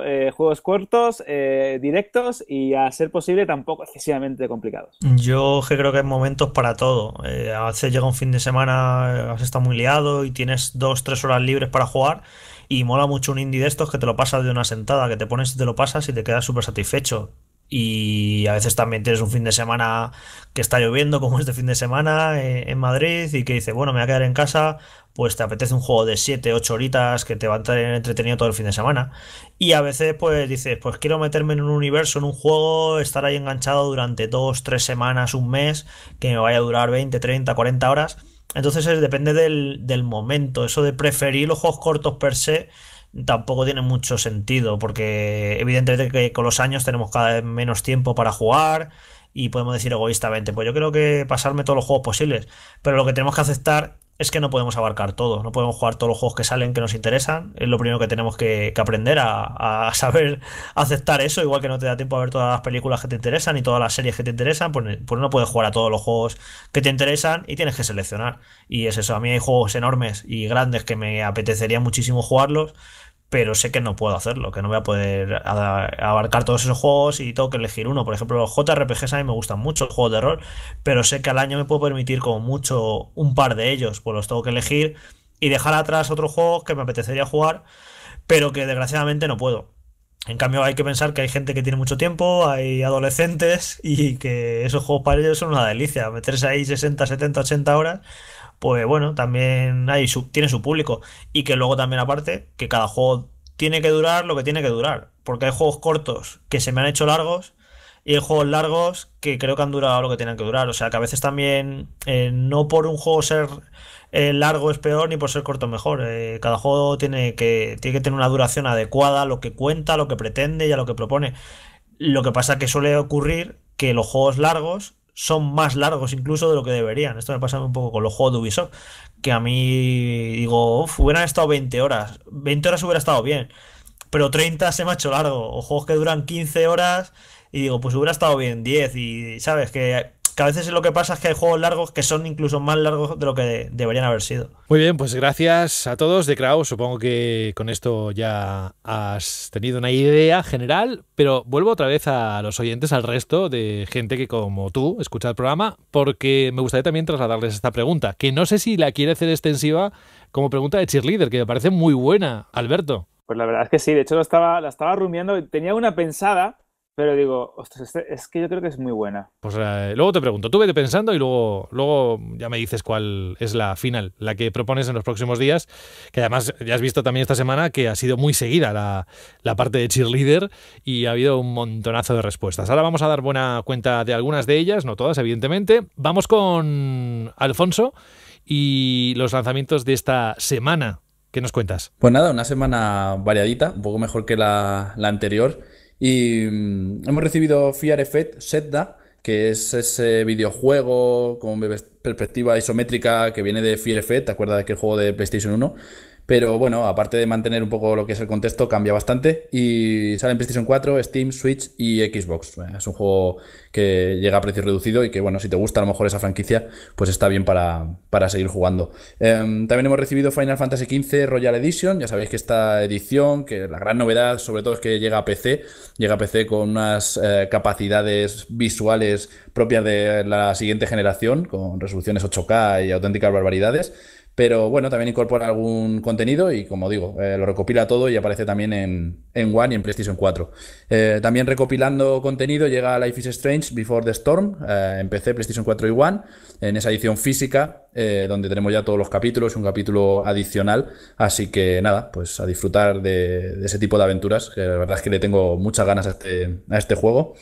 eh, juegos cortos, eh, directos y a ser posible tampoco excesivamente complicados. Yo creo que hay momentos para todo. Eh, a veces llega un fin de semana, has estado muy liado y tienes dos, tres horas libres para jugar y mola mucho un indie de estos que te lo pasas de una sentada, que te pones y te lo pasas y te quedas súper satisfecho. Y a veces también tienes un fin de semana que está lloviendo, como este fin de semana en Madrid, y que dices, bueno, me voy a quedar en casa, pues te apetece un juego de 7, 8 horitas que te va a estar entretenido todo el fin de semana. Y a veces pues dices, pues quiero meterme en un universo, en un juego, estar ahí enganchado durante 2, 3 semanas, un mes, que me vaya a durar 20, 30, 40 horas. Entonces es, depende del, del momento. Eso de preferir los juegos cortos per se tampoco tiene mucho sentido, porque evidentemente que con los años tenemos cada vez menos tiempo para jugar y podemos decir egoístamente, pues yo creo que pasarme todos los juegos posibles, pero lo que tenemos que aceptar es que no podemos abarcar todo, no podemos jugar todos los juegos que salen que nos interesan. Es lo primero que tenemos que, aprender a, saber aceptar eso, igual que no te da tiempo a ver todas las películas que te interesan y todas las series que te interesan, pues, pues no puedes jugar a todos los juegos que te interesan y tienes que seleccionar. Y es eso, a mí hay juegos enormes y grandes que me apetecería muchísimo jugarlos, pero sé que no puedo hacerlo, que no voy a poder abarcar todos esos juegos y tengo que elegir uno. Por ejemplo, los JRPGs a mí me gustan mucho, los juegos de rol, pero sé que al año me puedo permitir como mucho un par de ellos, pues los tengo que elegir y dejar atrás otro juego que me apetecería jugar, pero que desgraciadamente no puedo. En cambio, hay que pensar que hay gente que tiene mucho tiempo, hay adolescentes y que esos juegos para ellos son una delicia. Meterse ahí 60, 70, 80 horas pues bueno, también hay tiene su público. Y que luego también aparte, que cada juego tiene que durar lo que tiene que durar. Porque hay juegos cortos que se me han hecho largos y hay juegos largos que creo que han durado lo que tienen que durar. O sea que a veces también eh, no por un juego ser eh, largo es peor ni por ser corto mejor. Eh, cada juego tiene que, tiene que tener una duración adecuada a lo que cuenta, a lo que pretende y a lo que propone. Lo que pasa que suele ocurrir que los juegos largos son más largos incluso de lo que deberían. Esto me pasa un poco con los juegos de Ubisoft, que a mí digo, hubieran estado 20 horas, 20 horas hubiera estado bien, pero 30 se me ha hecho largo, o juegos que duran 15 horas y digo, pues hubiera estado bien 10 y sabes que que a veces lo que pasa es que hay juegos largos que son incluso más largos de lo que deberían haber sido. Muy bien, pues gracias a todos de Krau. Supongo que con esto ya has tenido una idea general, pero vuelvo otra vez a los oyentes, al resto de gente que como tú escucha el programa, porque me gustaría también trasladarles esta pregunta, que no sé si la quiere hacer extensiva como pregunta de cheerleader, que me parece muy buena, Alberto. Pues la verdad es que sí, de hecho estaba, la estaba rumiando, tenía una pensada, pero digo, ostras, este, es que yo creo que es muy buena. Pues eh, luego te pregunto, tú vete pensando y luego, luego ya me dices cuál es la final, la que propones en los próximos días, que además ya has visto también esta semana que ha sido muy seguida la, parte de cheerleader y ha habido un montonazo de respuestas. Ahora vamos a dar buena cuenta de algunas de ellas, no todas, evidentemente. Vamos con Alfonso y los lanzamientos de esta semana. ¿Qué nos cuentas? Pues nada, una semana variadita, un poco mejor que la, la anterior. Y mm, hemos recibido Fear Effect Setda, que es ese videojuego con perspectiva isométrica que viene de Fear Effect, ¿te acuerdas de aquel juego de PlayStation 1? Pero bueno, aparte de mantener un poco lo que es el contexto, cambia bastante. Y sale en PlayStation 4, Steam, Switch y Xbox. Eh, es un juego que llega a precio reducido y que, bueno, si te gusta a lo mejor esa franquicia, pues está bien para, seguir jugando. Em, también hemos recibido Final Fantasy XV Royal Edition. Ya sabéis que esta edición, que la gran novedad sobre todo es que llega a PC. Llega a PC con unas eh, capacidades visuales propias de la siguiente generación, con resoluciones 8K y auténticas barbaridades. Pero bueno, también incorpora algún contenido y como digo, eh, lo recopila todo y aparece también en, One y en PlayStation 4. Eh, también recopilando contenido llega Life is Strange Before the Storm, eh, en PC, PlayStation 4 y One, en esa edición física, donde tenemos ya todos los capítulos, un capítulo adicional. Así que nada, pues a disfrutar de, ese tipo de aventuras, que la verdad es que le tengo muchas ganas a este, a este juego.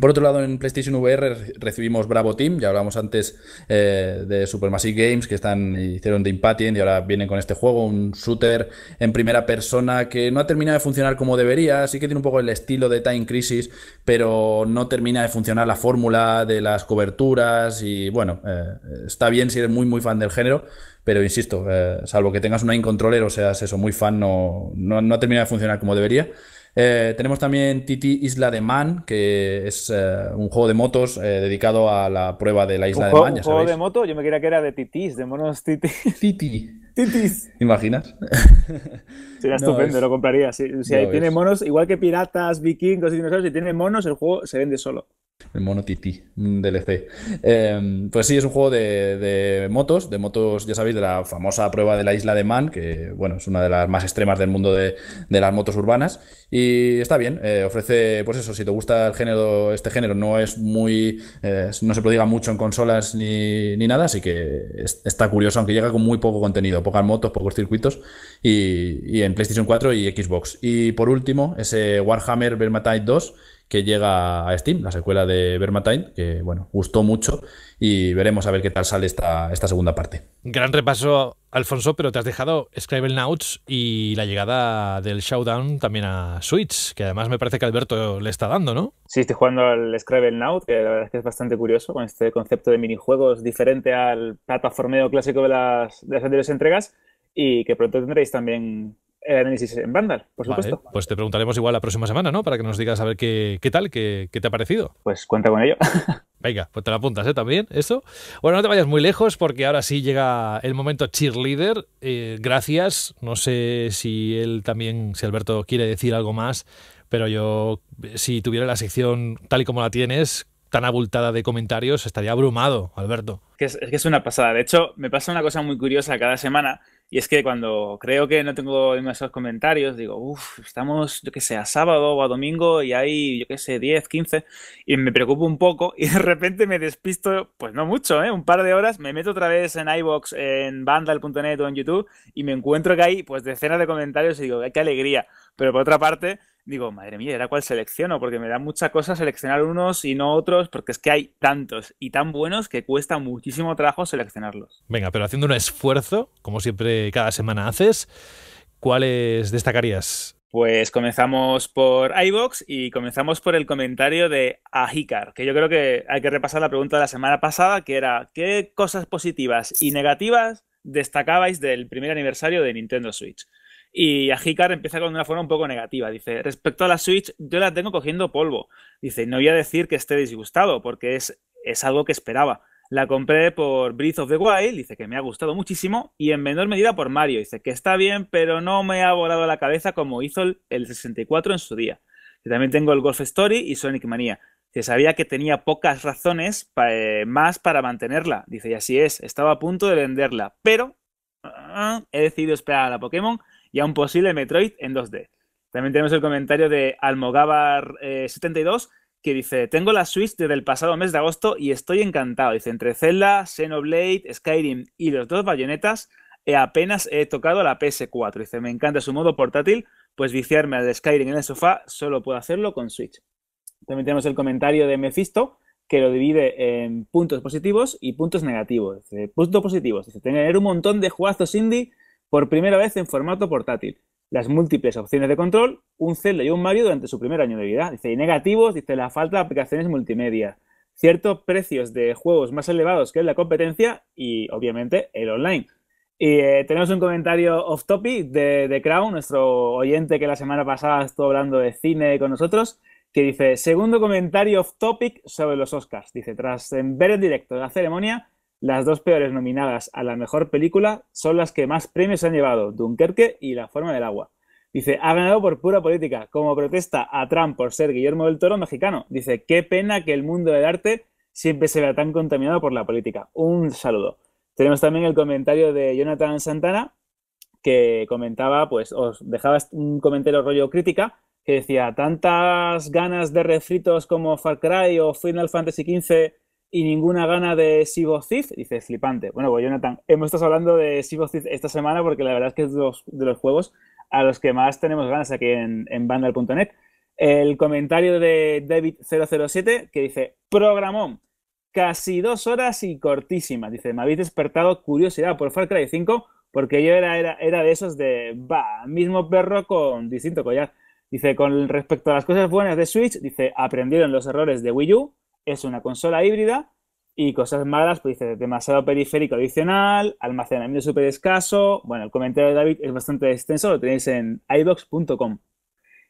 Por otro lado, en PlayStation VR recibimos Bravo Team, ya hablamos antes de eh, de Supermassive Games, que están hicieron de Impatient y ahora vienen con este juego, un shooter en primera persona que no ha terminado de funcionar como debería, sí que tiene un poco el estilo de Time Crisis, pero no termina de funcionar la fórmula de las coberturas y bueno, eh, está bien si eres muy muy fan del género, pero insisto, eh, salvo que tengas un controller o seas eso, muy fan, no, no, no ha terminado de funcionar como debería. Eh, tenemos también Titi Isla de Man, que es eh, un juego de motos eh, dedicado a la prueba de la Isla de Man. ¿Un juego de moto? Yo me quería que era de Titis, de monos Titis. Titi. Titis. ¿Te imaginas? Sería estupendo, lo compraría. Si, tiene monos, igual que piratas, vikingos y dinosaurios, si tiene monos, el juego se vende solo. El mono tití, mm, DLC. E em, pues sí, es un juego de, motos, de motos, ya sabéis, de la famosa prueba de la isla de Man, que bueno, es una de las más extremas del mundo de, las motos urbanas. Y está bien, eh, ofrece, pues eso, si te gusta el género, este género, no es muy. Eh, no se prodiga mucho en consolas ni, nada, así que está curioso, aunque llega con muy poco contenido, pocas motos, pocos circuitos, y, y en PlayStation 4 y Xbox. Y por último, ese Warhammer Vermintide 2 que llega a Steam, la secuela de Vermatine, que bueno, gustó mucho y veremos a ver qué tal sale esta, esta segunda parte. Gran repaso, Alfonso, pero te has dejado Scribble Nauts y la llegada del Showdown también a Switch, que además me parece que Alberto le está dando, ¿no? Sí, estoy jugando al Scribble que la verdad es que es bastante curioso con este concepto de minijuegos diferente al plataformeo clásico de las, de las entregas y que pronto tendréis también análisis en Vandal, por supuesto. Pues te preguntaremos igual la próxima semana, ¿no? Para que nos digas a ver qué, tal, qué, te ha parecido. Pues cuenta con ello. Venga, pues te la apuntas, ¿eh? También, eso. Bueno, no te vayas muy lejos porque ahora sí llega el momento cheerleader. Eh, gracias. No sé si él también, si Alberto quiere decir algo más, pero yo, si tuviera la sección tal y como la tienes, tan abultada de comentarios, estaría abrumado, Alberto. Es que es una pasada. De hecho, me pasa una cosa muy curiosa cada semana y es que cuando creo que no tengo demasiados comentarios, digo, uff, estamos, yo que sé, a sábado o a domingo y hay, yo que sé, 10, 15, y me preocupo un poco y de repente me despisto, pues no mucho, ¿eh? un par de horas, me meto otra vez en iBox, en bandal.net o en YouTube y me encuentro que hay pues decenas de comentarios y digo, qué alegría. Pero por otra parte, digo, madre mía, ¿era cuál selecciono? Porque me da mucha cosa seleccionar unos y no otros, porque es que hay tantos y tan buenos que cuesta muchísimo trabajo seleccionarlos. Venga, pero haciendo un esfuerzo, como siempre cada semana haces, ¿cuáles destacarías? Pues comenzamos por iBox y comenzamos por el comentario de Ajicar, que yo creo que hay que repasar la pregunta de la semana pasada, que era ¿qué cosas positivas y negativas destacabais del primer aniversario de Nintendo Switch? Y Hicar empieza con una forma un poco negativa. Dice, respecto a la Switch, yo la tengo cogiendo polvo. Dice, no voy a decir que esté disgustado, porque es, es algo que esperaba. La compré por Breath of the Wild, dice que me ha gustado muchísimo, y en menor medida por Mario, dice que está bien, pero no me ha volado la cabeza como hizo el, 64 en su día. también tengo el Golf Story y Sonic Mania. Se sabía que tenía pocas razones eh, más para mantenerla, dice, y así es, estaba a punto de venderla, pero ah, he decidido esperar a la Pokémon y a un posible Metroid en 2D. También tenemos el comentario de almogabar 72 eh, que dice, tengo la Switch desde el pasado mes de agosto y estoy encantado. Dice, entre Zelda, Xenoblade, Skyrim y los dos bayonetas, eh, apenas he tocado la PS4. Dice, me encanta su modo portátil, pues viciarme al Skyrim en el sofá solo puedo hacerlo con Switch. También tenemos el comentario de Mephisto, que lo divide en puntos positivos y puntos negativos. puntos positivos, dice, tener un montón de jugazos indie por primera vez en formato portátil. Las múltiples opciones de control, un Zelda y un Mario durante su primer año de vida. Dice, y negativos, dice la falta de aplicaciones multimedia, ciertos precios de juegos más elevados que la competencia y, obviamente, el online. Y eh, tenemos un comentario off topic de, de Crown, nuestro oyente que la semana pasada estuvo hablando de cine con nosotros que dice, segundo comentario off topic sobre los Oscars. Dice, tras ver el directo la ceremonia, las dos peores nominadas a la mejor película son las que más premios han llevado, Dunkerque y La forma del agua. Dice, ha ganado por pura política, como protesta a Trump por ser Guillermo del Toro mexicano. Dice, qué pena que el mundo del arte siempre se vea tan contaminado por la política. Un saludo. Tenemos también el comentario de Jonathan Santana, que comentaba, pues os dejaba un comentario rollo crítica, que decía, tantas ganas de refritos como Far Cry o Final Fantasy XV y ninguna gana de Sibosith. dice flipante. Bueno, pues Jonathan, hemos estado hablando de Sibosith esta semana porque la verdad es que es de los, de los juegos a los que más tenemos ganas aquí en, en El comentario de David007 que dice: Programón, casi dos horas y cortísima. Dice: Me habéis despertado curiosidad por Far Cry 5 porque yo era, era, era de esos de, va, mismo perro con distinto collar. Dice: Con respecto a las cosas buenas de Switch, dice: Aprendieron los errores de Wii U es una consola híbrida y cosas malas, pues dice demasiado periférico adicional, almacenamiento súper escaso. Bueno, el comentario de David es bastante extenso, lo tenéis en iBox.com.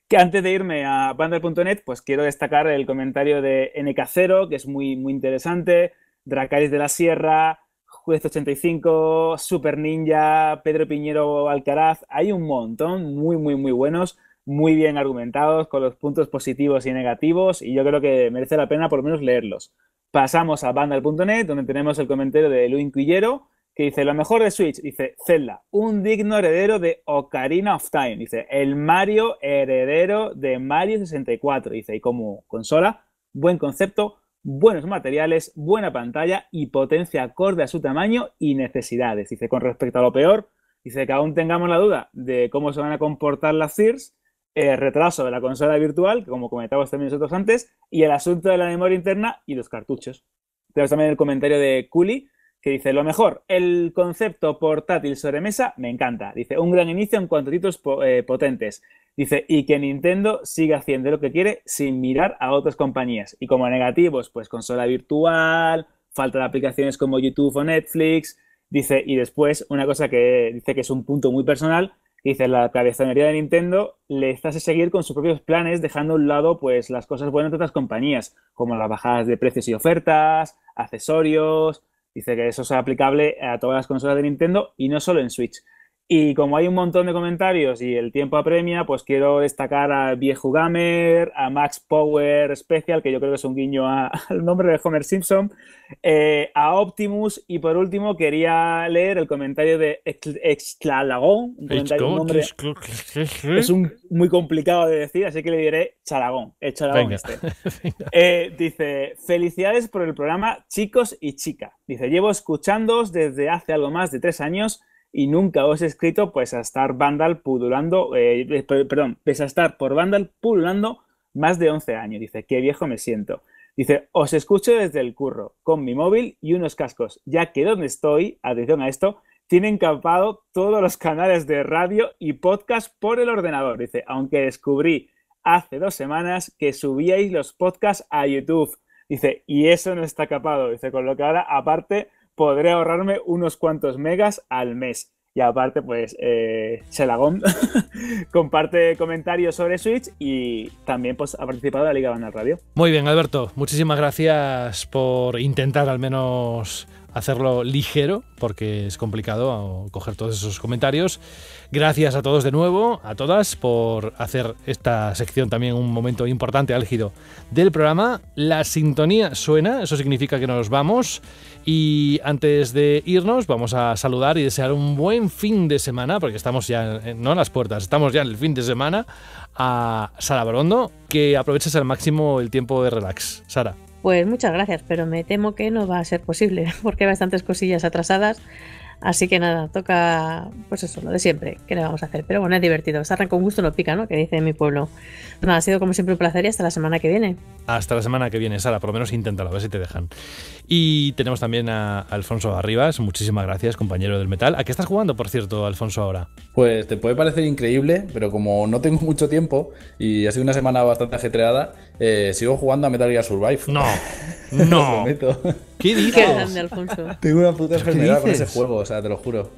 Que antes de irme a bander.net, pues quiero destacar el comentario de NK0, que es muy, muy interesante, Dracaris de la Sierra, Juez 85, Super Ninja, Pedro Piñero Alcaraz. Hay un montón muy, muy, muy buenos muy bien argumentados, con los puntos positivos y negativos, y yo creo que merece la pena por lo menos leerlos. Pasamos a bandal.net, donde tenemos el comentario de Luis Cuillero que dice, lo mejor de Switch, dice, Zelda, un digno heredero de Ocarina of Time, dice, el Mario heredero de Mario 64, dice, y como consola, buen concepto, buenos materiales, buena pantalla y potencia acorde a su tamaño y necesidades, dice, con respecto a lo peor, dice que aún tengamos la duda de cómo se van a comportar las Sears el eh, retraso de la consola virtual, como comentábamos también nosotros antes, y el asunto de la memoria interna y los cartuchos. Tenemos también el comentario de Cooley, que dice, lo mejor, el concepto portátil sobre mesa me encanta. Dice, un gran inicio en cuanto a títulos eh, potentes. Dice, y que Nintendo siga haciendo lo que quiere sin mirar a otras compañías. Y como negativos, pues consola virtual, falta de aplicaciones como YouTube o Netflix. Dice, y después, una cosa que dice que es un punto muy personal, Dice, la cabezonería de Nintendo le hace seguir con sus propios planes, dejando a un lado pues, las cosas buenas de otras compañías, como las bajadas de precios y ofertas, accesorios. Dice que eso sea aplicable a todas las consolas de Nintendo y no solo en Switch. Y como hay un montón de comentarios y el tiempo apremia, pues quiero destacar a Viejo Gamer, a Max Power Special, que yo creo que es un guiño al nombre de Homer Simpson, eh, a Optimus y por último quería leer el comentario de Exclalagón. Un es un, muy complicado de decir, así que le diré Charagón. Eh, este. eh, dice, felicidades por el programa chicos y chica. Dice, llevo escuchándoos desde hace algo más de tres años y nunca os he escrito, pues a estar Vandal pululando, eh, eh, perdón, pues a estar por Vandal pululando más de 11 años. Dice, qué viejo me siento. Dice, os escucho desde el curro, con mi móvil y unos cascos, ya que donde estoy, atención a esto, tienen capado todos los canales de radio y podcast por el ordenador. Dice, aunque descubrí hace dos semanas que subíais los podcasts a YouTube. Dice, y eso no está capado. Dice, con lo que ahora, aparte, podré ahorrarme unos cuantos megas al mes. Y aparte, pues, eh, Selagón comparte comentarios sobre Switch y también pues, ha participado en la Liga Banal Radio. Muy bien, Alberto. Muchísimas gracias por intentar al menos hacerlo ligero porque es complicado coger todos esos comentarios. Gracias a todos de nuevo, a todas, por hacer esta sección también un momento importante, álgido del programa. La sintonía suena, eso significa que nos vamos. Y antes de irnos, vamos a saludar y desear un buen fin de semana, porque estamos ya, eh, no en las puertas, estamos ya en el fin de semana, a Sara Barondo, que aproveches al máximo el tiempo de relax. Sara. Pues muchas gracias, pero me temo que no va a ser posible porque hay bastantes cosillas atrasadas. Así que nada, toca, pues eso, lo de siempre, que le vamos a hacer? Pero bueno, es divertido, sarran con gusto no pica, ¿no? Que dice mi pueblo. Pues nada, ha sido como siempre un placer y hasta la semana que viene. Hasta la semana que viene, Sara, por lo menos inténtalo, a ver si te dejan. Y tenemos también a Alfonso Arribas, muchísimas gracias, compañero del metal. ¿A qué estás jugando, por cierto, Alfonso, ahora? Pues te puede parecer increíble, pero como no tengo mucho tiempo y ha sido una semana bastante ajetreada, eh, sigo jugando a Metal Gear Survive. No, no. ¿Qué dices? Tengo una puta enfermedad con ese juego, o sea, te lo juro.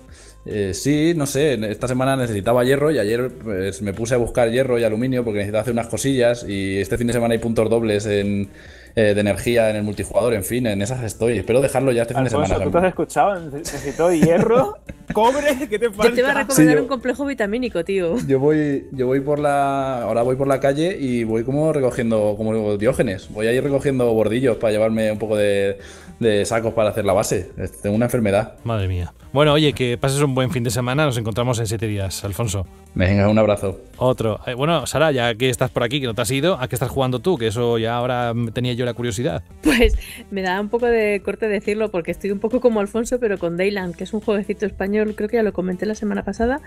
Eh, sí, no sé, esta semana necesitaba hierro y ayer pues, me puse a buscar hierro y aluminio porque necesitaba hacer unas cosillas y este fin de semana hay puntos dobles en, eh, de energía en el multijugador, en fin, en esas estoy. Espero dejarlo ya este fin de semana. te has Necesito hierro, cobre, ¿qué te te iba a recomendar un complejo vitamínico, tío. Yo voy, yo voy por la. Ahora voy por la calle y voy como recogiendo, como diógenes. Voy a ir recogiendo bordillos para llevarme un poco de, de sacos para hacer la base. Tengo una enfermedad. Madre mía. Bueno, oye, que pases un buen fin de semana. Nos encontramos en siete días, Alfonso. Venga, un abrazo. Otro. Eh, bueno, Sara, ya que estás por aquí, que no te has ido, ¿a qué estás jugando tú? Que eso ya ahora tenía yo la curiosidad. Pues me da un poco de corte decirlo porque estoy un poco como Alfonso, pero con Dayland, que es un jueguecito español, creo que ya lo comenté la semana pasada.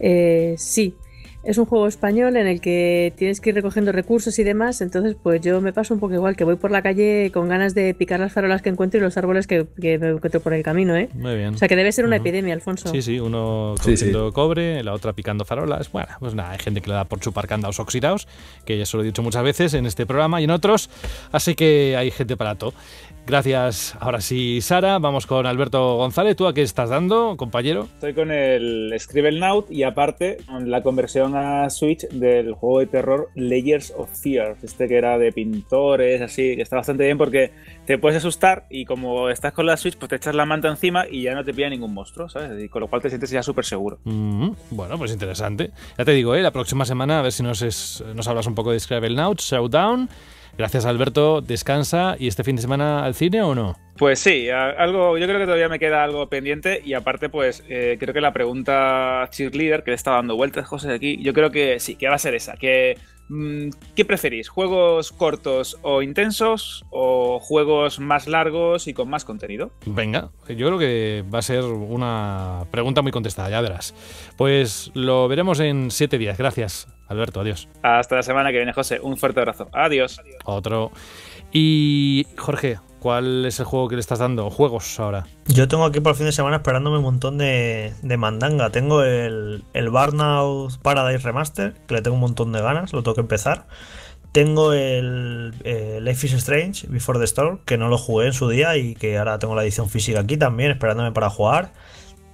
Eh, sí, es un juego español en el que tienes que ir recogiendo recursos y demás, entonces pues yo me paso un poco igual, que voy por la calle con ganas de picar las farolas que encuentro y los árboles que, que me encuentro por el camino, ¿eh? Muy bien. O sea que debe ser una epidemia, Alfonso. Sí, sí, uno cogiendo cobre, la otra picando farolas. Bueno, pues nada, hay gente que le da por chupar candados oxidados, que ya se lo he dicho muchas veces en este programa y en otros, así que hay gente para todo. Gracias. Ahora sí, Sara, vamos con Alberto González. ¿Tú a qué estás dando, compañero? Estoy con el Scribble y aparte con la conversión a Switch del juego de terror Layers of Fear, este que era de pintores, así, que está bastante bien porque te puedes asustar y como estás con la Switch, pues te echas la manta encima y ya no te pilla ningún monstruo, ¿sabes? Y con lo cual te sientes ya súper seguro. Bueno, pues interesante. Ya te digo, ¿eh? la próxima semana a ver si nos, nos hablas un poco de Scribble Showdown. Gracias Alberto, descansa y este fin de semana al cine o no? Pues sí, algo, yo creo que todavía me queda algo pendiente y aparte pues eh, creo que la pregunta cheerleader que le está dando vueltas José aquí, yo creo que sí, que va a ser esa, que mm, ¿qué preferís? ¿Juegos cortos o intensos o juegos más largos y con más contenido? Venga, yo creo que va a ser una pregunta muy contestada, ya verás. Pues lo veremos en siete días, gracias. Alberto, adiós. Hasta la semana que viene, José. Un fuerte abrazo. Adiós. Otro. Y Jorge, ¿cuál es el juego que le estás dando? ¿Juegos ahora? Yo tengo aquí por el fin de semana esperándome un montón de, mandanga. Tengo el, el Burnout Paradise Remaster, que le tengo un montón de ganas, lo tengo que empezar. Tengo el, el, eh, Life is Strange Before the Storm, que no lo jugué en su día y que ahora tengo la edición física aquí también, esperándome para jugar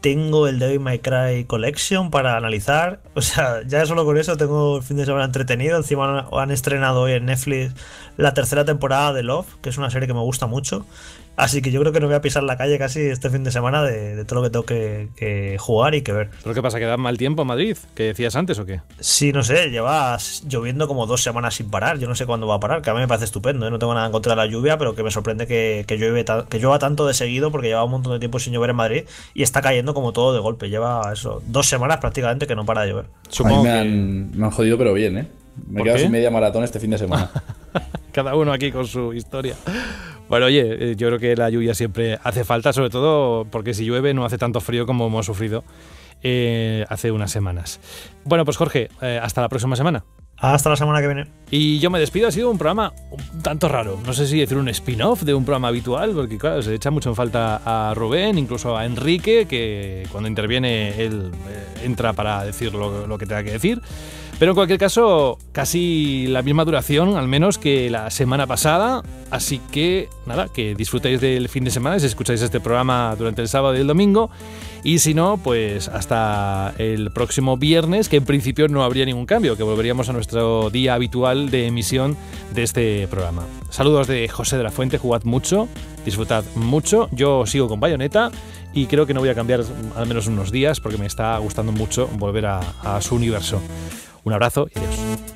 tengo el Devil My Cry Collection para analizar. O sea, ya solo con eso tengo el fin de semana entretenido. Encima han estrenado hoy en Netflix la tercera temporada de Love, que es una serie que me gusta mucho. Así que yo creo que no voy a pisar la calle casi este fin de semana de, todo lo que tengo que, jugar y que ver. ¿Pero qué pasa? ¿Que da mal tiempo a Madrid? ¿Qué decías antes o qué? Sí, no sé, lleva lloviendo como dos semanas sin parar. Yo no sé cuándo va a parar, que a mí me parece estupendo. ¿eh? No tengo nada en contra de la lluvia, pero que me sorprende que, llueva tanto de seguido porque lleva un montón de tiempo sin llover en Madrid y está cayendo como todo de golpe. Lleva eso, dos semanas prácticamente que no para de llover. Supongo han, me han jodido, pero bien, ¿eh? Me he quedado sin media maratón este fin de semana. Cada uno aquí con su historia. Bueno, oye, eh, yo creo que la lluvia siempre hace falta, sobre todo porque si llueve no hace tanto frío como hemos sufrido eh, hace unas semanas. Bueno, pues Jorge, eh, hasta la próxima semana. Hasta la semana que viene. Y yo me despido, ha sido un programa un tanto raro. No sé si decir un spin-off de un programa habitual, porque claro, se echa mucho en falta a Rubén, incluso a Enrique, que cuando interviene él entra para decir lo, lo que tenga que decir. Pero en cualquier caso, casi la misma duración, al menos que la semana pasada. Así que nada, que disfrutéis del fin de semana si escucháis este programa durante el sábado y el domingo. Y si no, pues hasta el próximo viernes, que en principio no habría ningún cambio, que volveríamos a nuestro día habitual de emisión de este programa. Saludos de José de la Fuente, jugad mucho, disfrutad mucho. Yo sigo con Bayonetta y creo que no voy a cambiar al menos unos días porque me está gustando mucho volver a, a su universo. Un abrazo y adiós.